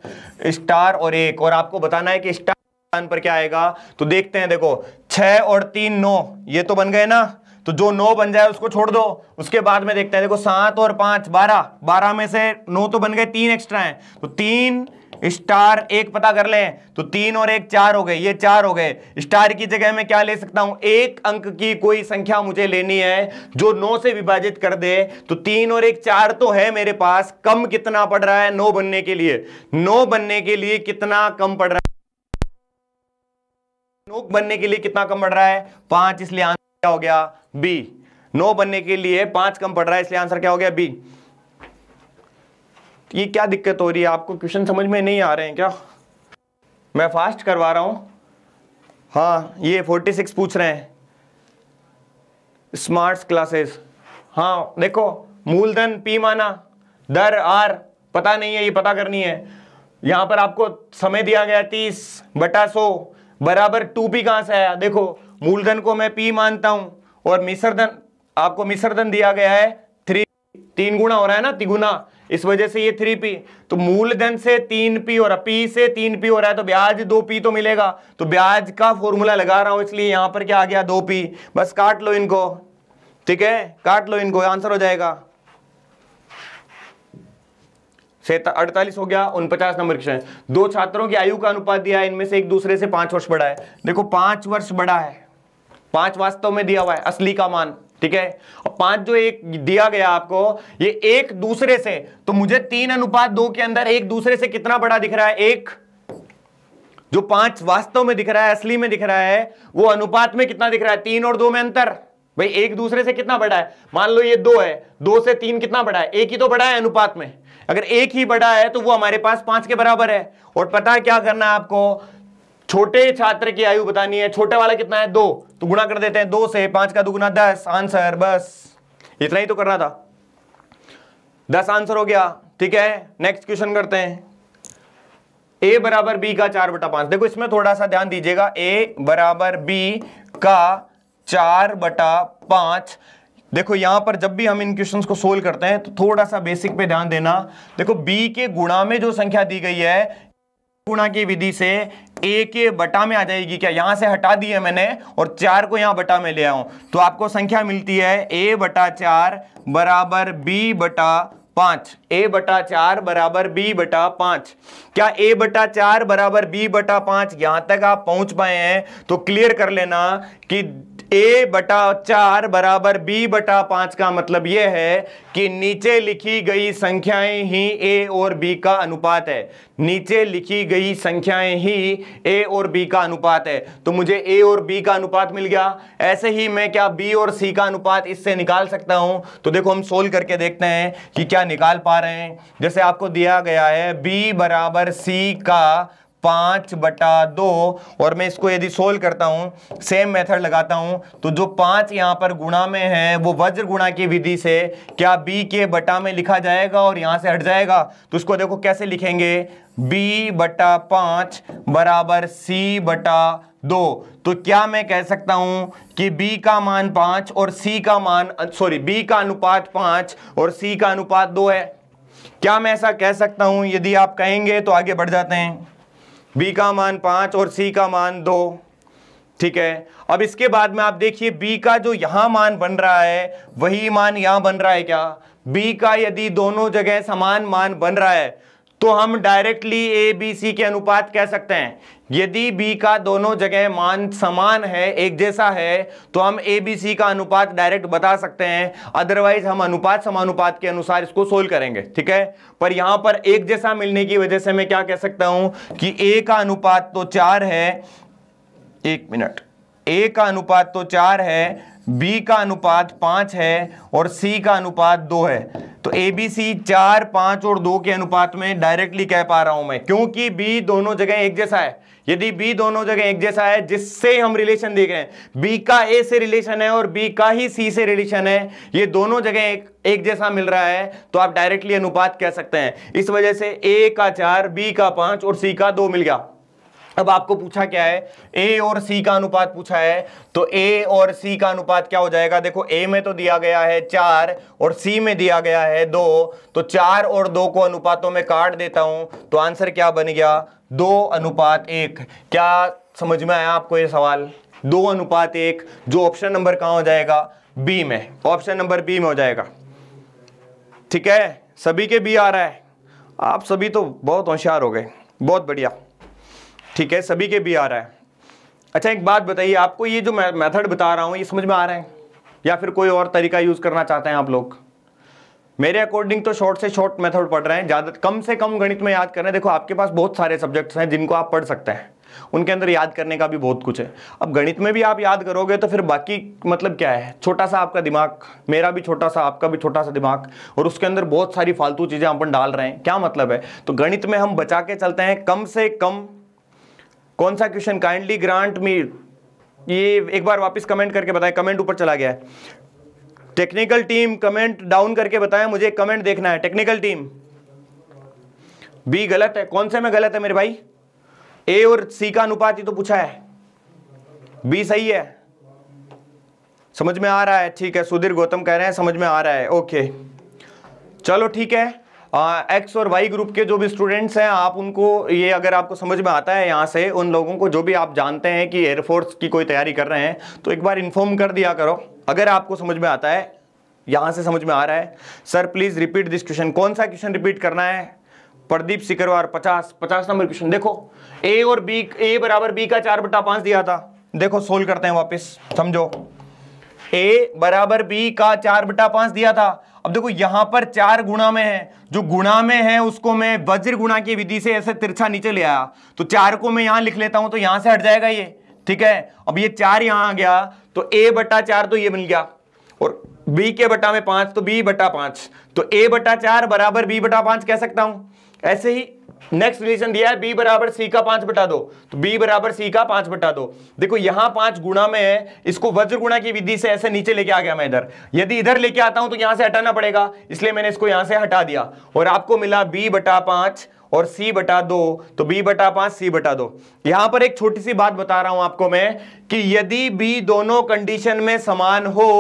स्टार और एक और आपको बताना है कि स्टार पर क्या आएगा तो देखते हैं देखो छह और तीन नौ ये तो बन गए ना तो जो नौ बन जाए उसको छोड़ दो उसके बाद में देखते हैं देखो सात और पांच बारह बारह में से नौ तो बन गए तीन एक्स्ट्रा हैं तो तीन स्टार एक पता कर लें तो तीन और एक चार हो गए ये चार हो गए स्टार की जगह मैं क्या ले सकता हूं एक अंक की कोई संख्या मुझे लेनी है जो नौ से विभाजित कर दे तो तीन और एक चार तो है मेरे पास कम कितना पड़ रहा है नौ बनने के लिए नौ बनने के लिए कितना कम पड़ रहा है नौ बनने के लिए कितना कम पड़ रहा है पांच इसलिए आंसर क्या हो गया बी नो बनने के लिए पांच कम पड़ रहा है इसलिए आंसर क्या हो गया बी ये क्या दिक्कत हो रही है आपको क्वेश्चन समझ में नहीं आ रहे हैं क्या मैं फास्ट करवा रहा हूं हाँ ये फोर्टी सिक्स पूछ रहे हैं स्मार्ट क्लासेस हाँ देखो मूलधन पी माना दर आर पता नहीं है ये पता करनी है यहां पर आपको समय दिया गया तीस बटा सौ बराबर टू पी कहां से आया देखो मूलधन को मैं पी मानता हूं और मिसरदन आपको मिसरदन दिया गया है थ्री तीन गुना हो रहा है ना तिगुना इस वजह से ये थ्री पी तो मूलधन से तीन पी और पी से तीन पी हो रहा है तो ब्याज दो पी तो मिलेगा तो ब्याज का फॉर्मूला लगा रहा हूं इसलिए यहां पर क्या आ गया दो पी बस काट लो इनको ठीक है काट लो इनको आंसर हो जाएगा अड़तालीस हो गया उनपचास नंबर क्वेश्चन दो छात्रों की आयु का अनुपात दिया है इनमें से एक दूसरे से पांच वर्ष बड़ा है देखो पांच वर्ष बड़ा है पांच वास्तव में दिया हुआ है असली का मान ठीक है और पांच जो एक दिया गया आपको ये एक दूसरे से तो मुझे तीन अनुपात दो के अंदर एक दूसरे से कितना बड़ा दिख रहा है एक जो पांच वास्तव में दिख रहा है असली में दिख रहा है वो अनुपात में कितना दिख रहा है तीन और दो में अंतर भाई एक दूसरे से कितना बड़ा है मान लो ये दो है दो से तीन कितना बड़ा है एक ही तो बड़ा है अनुपात में अगर एक ही बड़ा है तो वो हमारे पास पांच के बराबर है और पता है क्या करना है आपको छोटे छात्र की आयु बतानी है छोटे वाला कितना है दो तो गुणा कर देते हैं दो से पांच का दुगुना दस आंसर बस इतना ही तो करना था दस आंसर हो गया ठीक है नेक्स्ट क्वेश्चन करते हैं ए बराबर बी का चार बटा पांच देखो इसमें थोड़ा सा ध्यान दीजिएगा ए बराबर बी का चार बटा पांच देखो यहां पर जब भी हम इन क्वेश्चंस को सोल्व करते हैं तो थोड़ा सा बेसिक पे ध्यान देना देखो बी के गुणा में जो संख्या दी गई है गुणा की विधि से ए के बटा में आ जाएगी क्या यहां से हटा दी है मैंने और चार को यहां बटा में ले आऊं तो आपको संख्या मिलती है ए बटा चार बराबर बी बटा पांच ए बटा चार बराबर बी बटा पांच क्या ए बटा चार बराबर बी बटा पांच यहां तक आप पहुंच पाए हैं तो क्लियर कर लेना कि ए बटा चार बराबर बी बटा पांच का मतलब यह है कि नीचे लिखी गई संख्याएं ही ए और बी का अनुपात है नीचे लिखी गई संख्याएं ही ए और बी का अनुपात है तो मुझे ए और बी का अनुपात मिल गया ऐसे ही मैं क्या बी और सी का अनुपात इससे निकाल सकता हूं तो देखो हम सोल्व करके देखते हैं कि क्या निकाल पा रहे हैं जैसे आपको दिया गया है बी बराबर सी का पांच बटा दो और मैं इसको यदि सोल्व करता हूँ सेम मेथड लगाता हूं तो जो पांच यहाँ पर गुणा में है वो वज्र गुणा की विधि से क्या बी के बटा में लिखा जाएगा और यहाँ से हट जाएगा तो उसको देखो कैसे लिखेंगे बी बटा पांच बराबर सी बटा दो तो क्या मैं कह सकता हूं कि b का मान पांच और c का मान सॉरी b का अनुपात पांच और c का अनुपात दो है क्या मैं ऐसा कह सकता हूं यदि आप कहेंगे तो आगे बढ़ जाते हैं बी का मान पांच और सी का मान दो ठीक है अब इसके बाद में आप देखिए बी का जो यहां मान बन रहा है वही मान यहां बन रहा है क्या बी का यदि दोनों जगह समान मान बन रहा है तो हम डायरेक्टली ए बी सी के अनुपात कह सकते हैं यदि बी का दोनों जगह मान समान है एक जैसा है तो हम ए बी सी का अनुपात डायरेक्ट बता सकते हैं अदरवाइज हम अनुपात समानुपात के अनुसार इसको सोल्व करेंगे ठीक है पर यहां पर एक जैसा मिलने की वजह से मैं क्या कह सकता हूं कि ए का अनुपात तो चार है एक मिनट ए का अनुपात तो चार है बी का अनुपात पांच है और सी का अनुपात दो है तो ए बी सी चार पांच और दो के अनुपात में डायरेक्टली कह पा रहा हूं मैं क्योंकि बी दोनों जगह एक जैसा है यदि बी दोनों जगह एक जैसा है जिससे हम रिलेशन देख रहे हैं बी का ए से रिलेशन है और बी का ही सी से रिलेशन है ये दोनों जगह एक, एक जैसा मिल रहा है तो आप डायरेक्टली अनुपात कह सकते हैं इस वजह से ए का चार बी का पांच और सी का दो मिल गया अब आपको पूछा क्या है ए और सी का अनुपात पूछा है तो ए और सी का अनुपात क्या हो जाएगा देखो ए में तो दिया गया है चार और सी में दिया गया है दो तो चार और दो को अनुपातों में काट देता हूं तो आंसर क्या बन गया दो अनुपात एक क्या समझ में आया आपको ये सवाल दो अनुपात एक जो ऑप्शन नंबर कहाँ हो जाएगा बी में ऑप्शन नंबर बी में हो जाएगा ठीक है सभी के बी आ रहा है आप सभी तो बहुत होशियार हो गए बहुत बढ़िया ठीक है सभी के भी आ रहा है अच्छा एक बात बताइए आपको ये जो मेथड बता रहा हूँ ये समझ में आ रहा है या फिर कोई और तरीका यूज़ करना चाहते हैं आप लोग मेरे अकॉर्डिंग तो शॉर्ट से शॉर्ट मेथड पढ़ रहे हैं ज़्यादा कम से कम गणित में याद कर रहे हैं देखो आपके पास बहुत सारे सब्जेक्ट्स हैं जिनको आप पढ़ सकते हैं उनके अंदर याद करने का भी बहुत कुछ है अब गणित में भी आप याद करोगे तो फिर बाकी मतलब क्या है छोटा सा आपका दिमाग मेरा भी छोटा सा आपका भी छोटा सा दिमाग और उसके अंदर बहुत सारी फालतू चीज़ें अपन डाल रहे हैं क्या मतलब है तो गणित में हम बचा के चलते हैं कम से कम कौन सा क्वेश्चन काइंडली ग्रांट मी ये एक बार वापस कमेंट करके बताएं कमेंट ऊपर चला गया है टेक्निकल टीम कमेंट डाउन करके बताएं मुझे कमेंट देखना है टेक्निकल टीम बी गलत है कौन से में गलत है मेरे भाई ए और सी का अनुपात ही तो पूछा है बी सही है समझ में आ रहा है ठीक है सुधीर गौतम कह रहे हैं समझ में आ रहा है ओके चलो ठीक है एक्स और वाई ग्रुप के जो भी स्टूडेंट्स हैं आप उनको ये अगर आपको समझ में आता है यहाँ से उन लोगों को जो भी आप जानते हैं कि एयरफोर्स की कोई तैयारी कर रहे हैं तो एक बार इन्फॉर्म कर दिया करो अगर आपको समझ में आता है यहाँ से समझ में आ रहा है sir please repeat this question कौन सा क्वेश्चन रिपीट करना है प्रदीप सिकरवार पचास पचास नंबर क्वेश्चन देखो ए और बी ए बराबर बी का चार बटा पांच दिया था देखो सोल्व करते हैं वापस समझो ए बराबर बी का चार बटा पांच दिया था अब देखो यहां पर चार गुणा में है जो गुणा में है उसको मैं वज्र गुणा की विधि से ऐसे तिरछा नीचे ले आया तो चार को मैं यहां लिख लेता हूं तो यहां से हट जाएगा ये ठीक है अब ये चार यहां आ गया तो ए बटा चार तो ये बन गया और बी के बटा में पांच तो बी बटा पांच तो ए बटा चार बराबर बी बटा पांच कह सकता हूं ऐसे ही नेक्स्ट रिलेशन दिया है बी बराबर सी का पांच बटा दो तो बी बराबर सी का पांच बटा दो देखो यहां पांच गुणा में है इसको वज्र गुणा की विधि से ऐसे नीचे लेके आ गया मैं इधर यदि इधर लेके आता हूं तो यहां से हटाना पड़ेगा इसलिए मैंने इसको यहां से हटा दिया और आपको मिला बी बटा पांच और सी बटा दो तो बी बटा पांच सी बटा दो यहां पर एक छोटी सी बात बता रहा हूं आपको मैं कि यदि बी दोनों कंडीशन में समान हो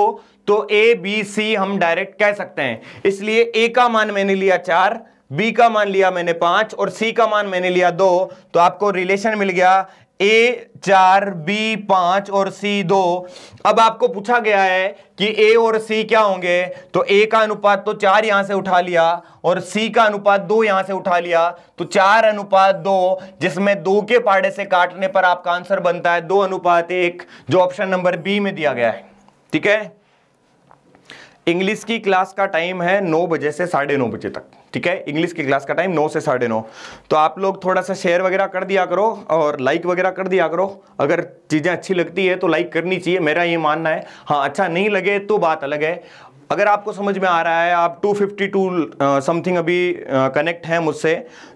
तो ए बी सी हम डायरेक्ट कह सकते हैं इसलिए ए का मान मैंने लिया चार बी का मान लिया मैंने पांच और सी का मान मैंने लिया दो तो आपको रिलेशन मिल गया ए चार बी पांच और सी दो अब आपको पूछा गया है कि ए और सी क्या होंगे तो ए का अनुपात तो चार यहां से उठा लिया और सी का अनुपात दो यहां से उठा लिया तो चार अनुपात दो जिसमें दो के पाड़े से काटने पर आपका आंसर बनता है दो अनुपात एक जो ऑप्शन नंबर बी में दिया गया है ठीक है इंग्लिश की क्लास का टाइम है नौ बजे से साढ़े नौ बजे तक ठीक है इंग्लिश की क्लास का टाइम नौ से साढ़े नौ तो आप लोग थोड़ा सा शेयर वगैरह कर दिया करो और लाइक वगैरह कर दिया करो अगर चीज़ें अच्छी लगती है तो लाइक करनी चाहिए मेरा ये मानना है हाँ अच्छा नहीं लगे तो बात अलग है अगर आपको समझ में आ रहा है आप 252 समथिंग अभी कनेक्ट हैं मुझसे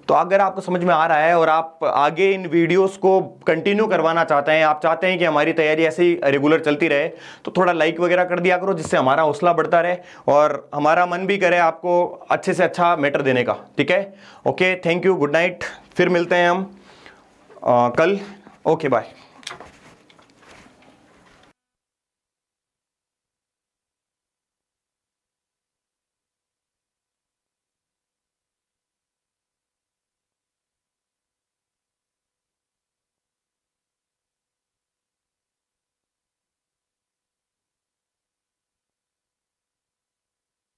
तो अगर आपको समझ में आ रहा है और आप आगे इन वीडियोस को कंटिन्यू करवाना चाहते हैं आप चाहते हैं कि हमारी तैयारी ऐसे ही रेगुलर चलती रहे तो थोड़ा लाइक वगैरह कर दिया करो जिससे हमारा हौसला बढ़ता रहे और हमारा मन भी करे आपको अच्छे से अच्छा मैटर देने का ठीक है okay thank you good night फिर मिलते हैं हम आ, कल ओके बाय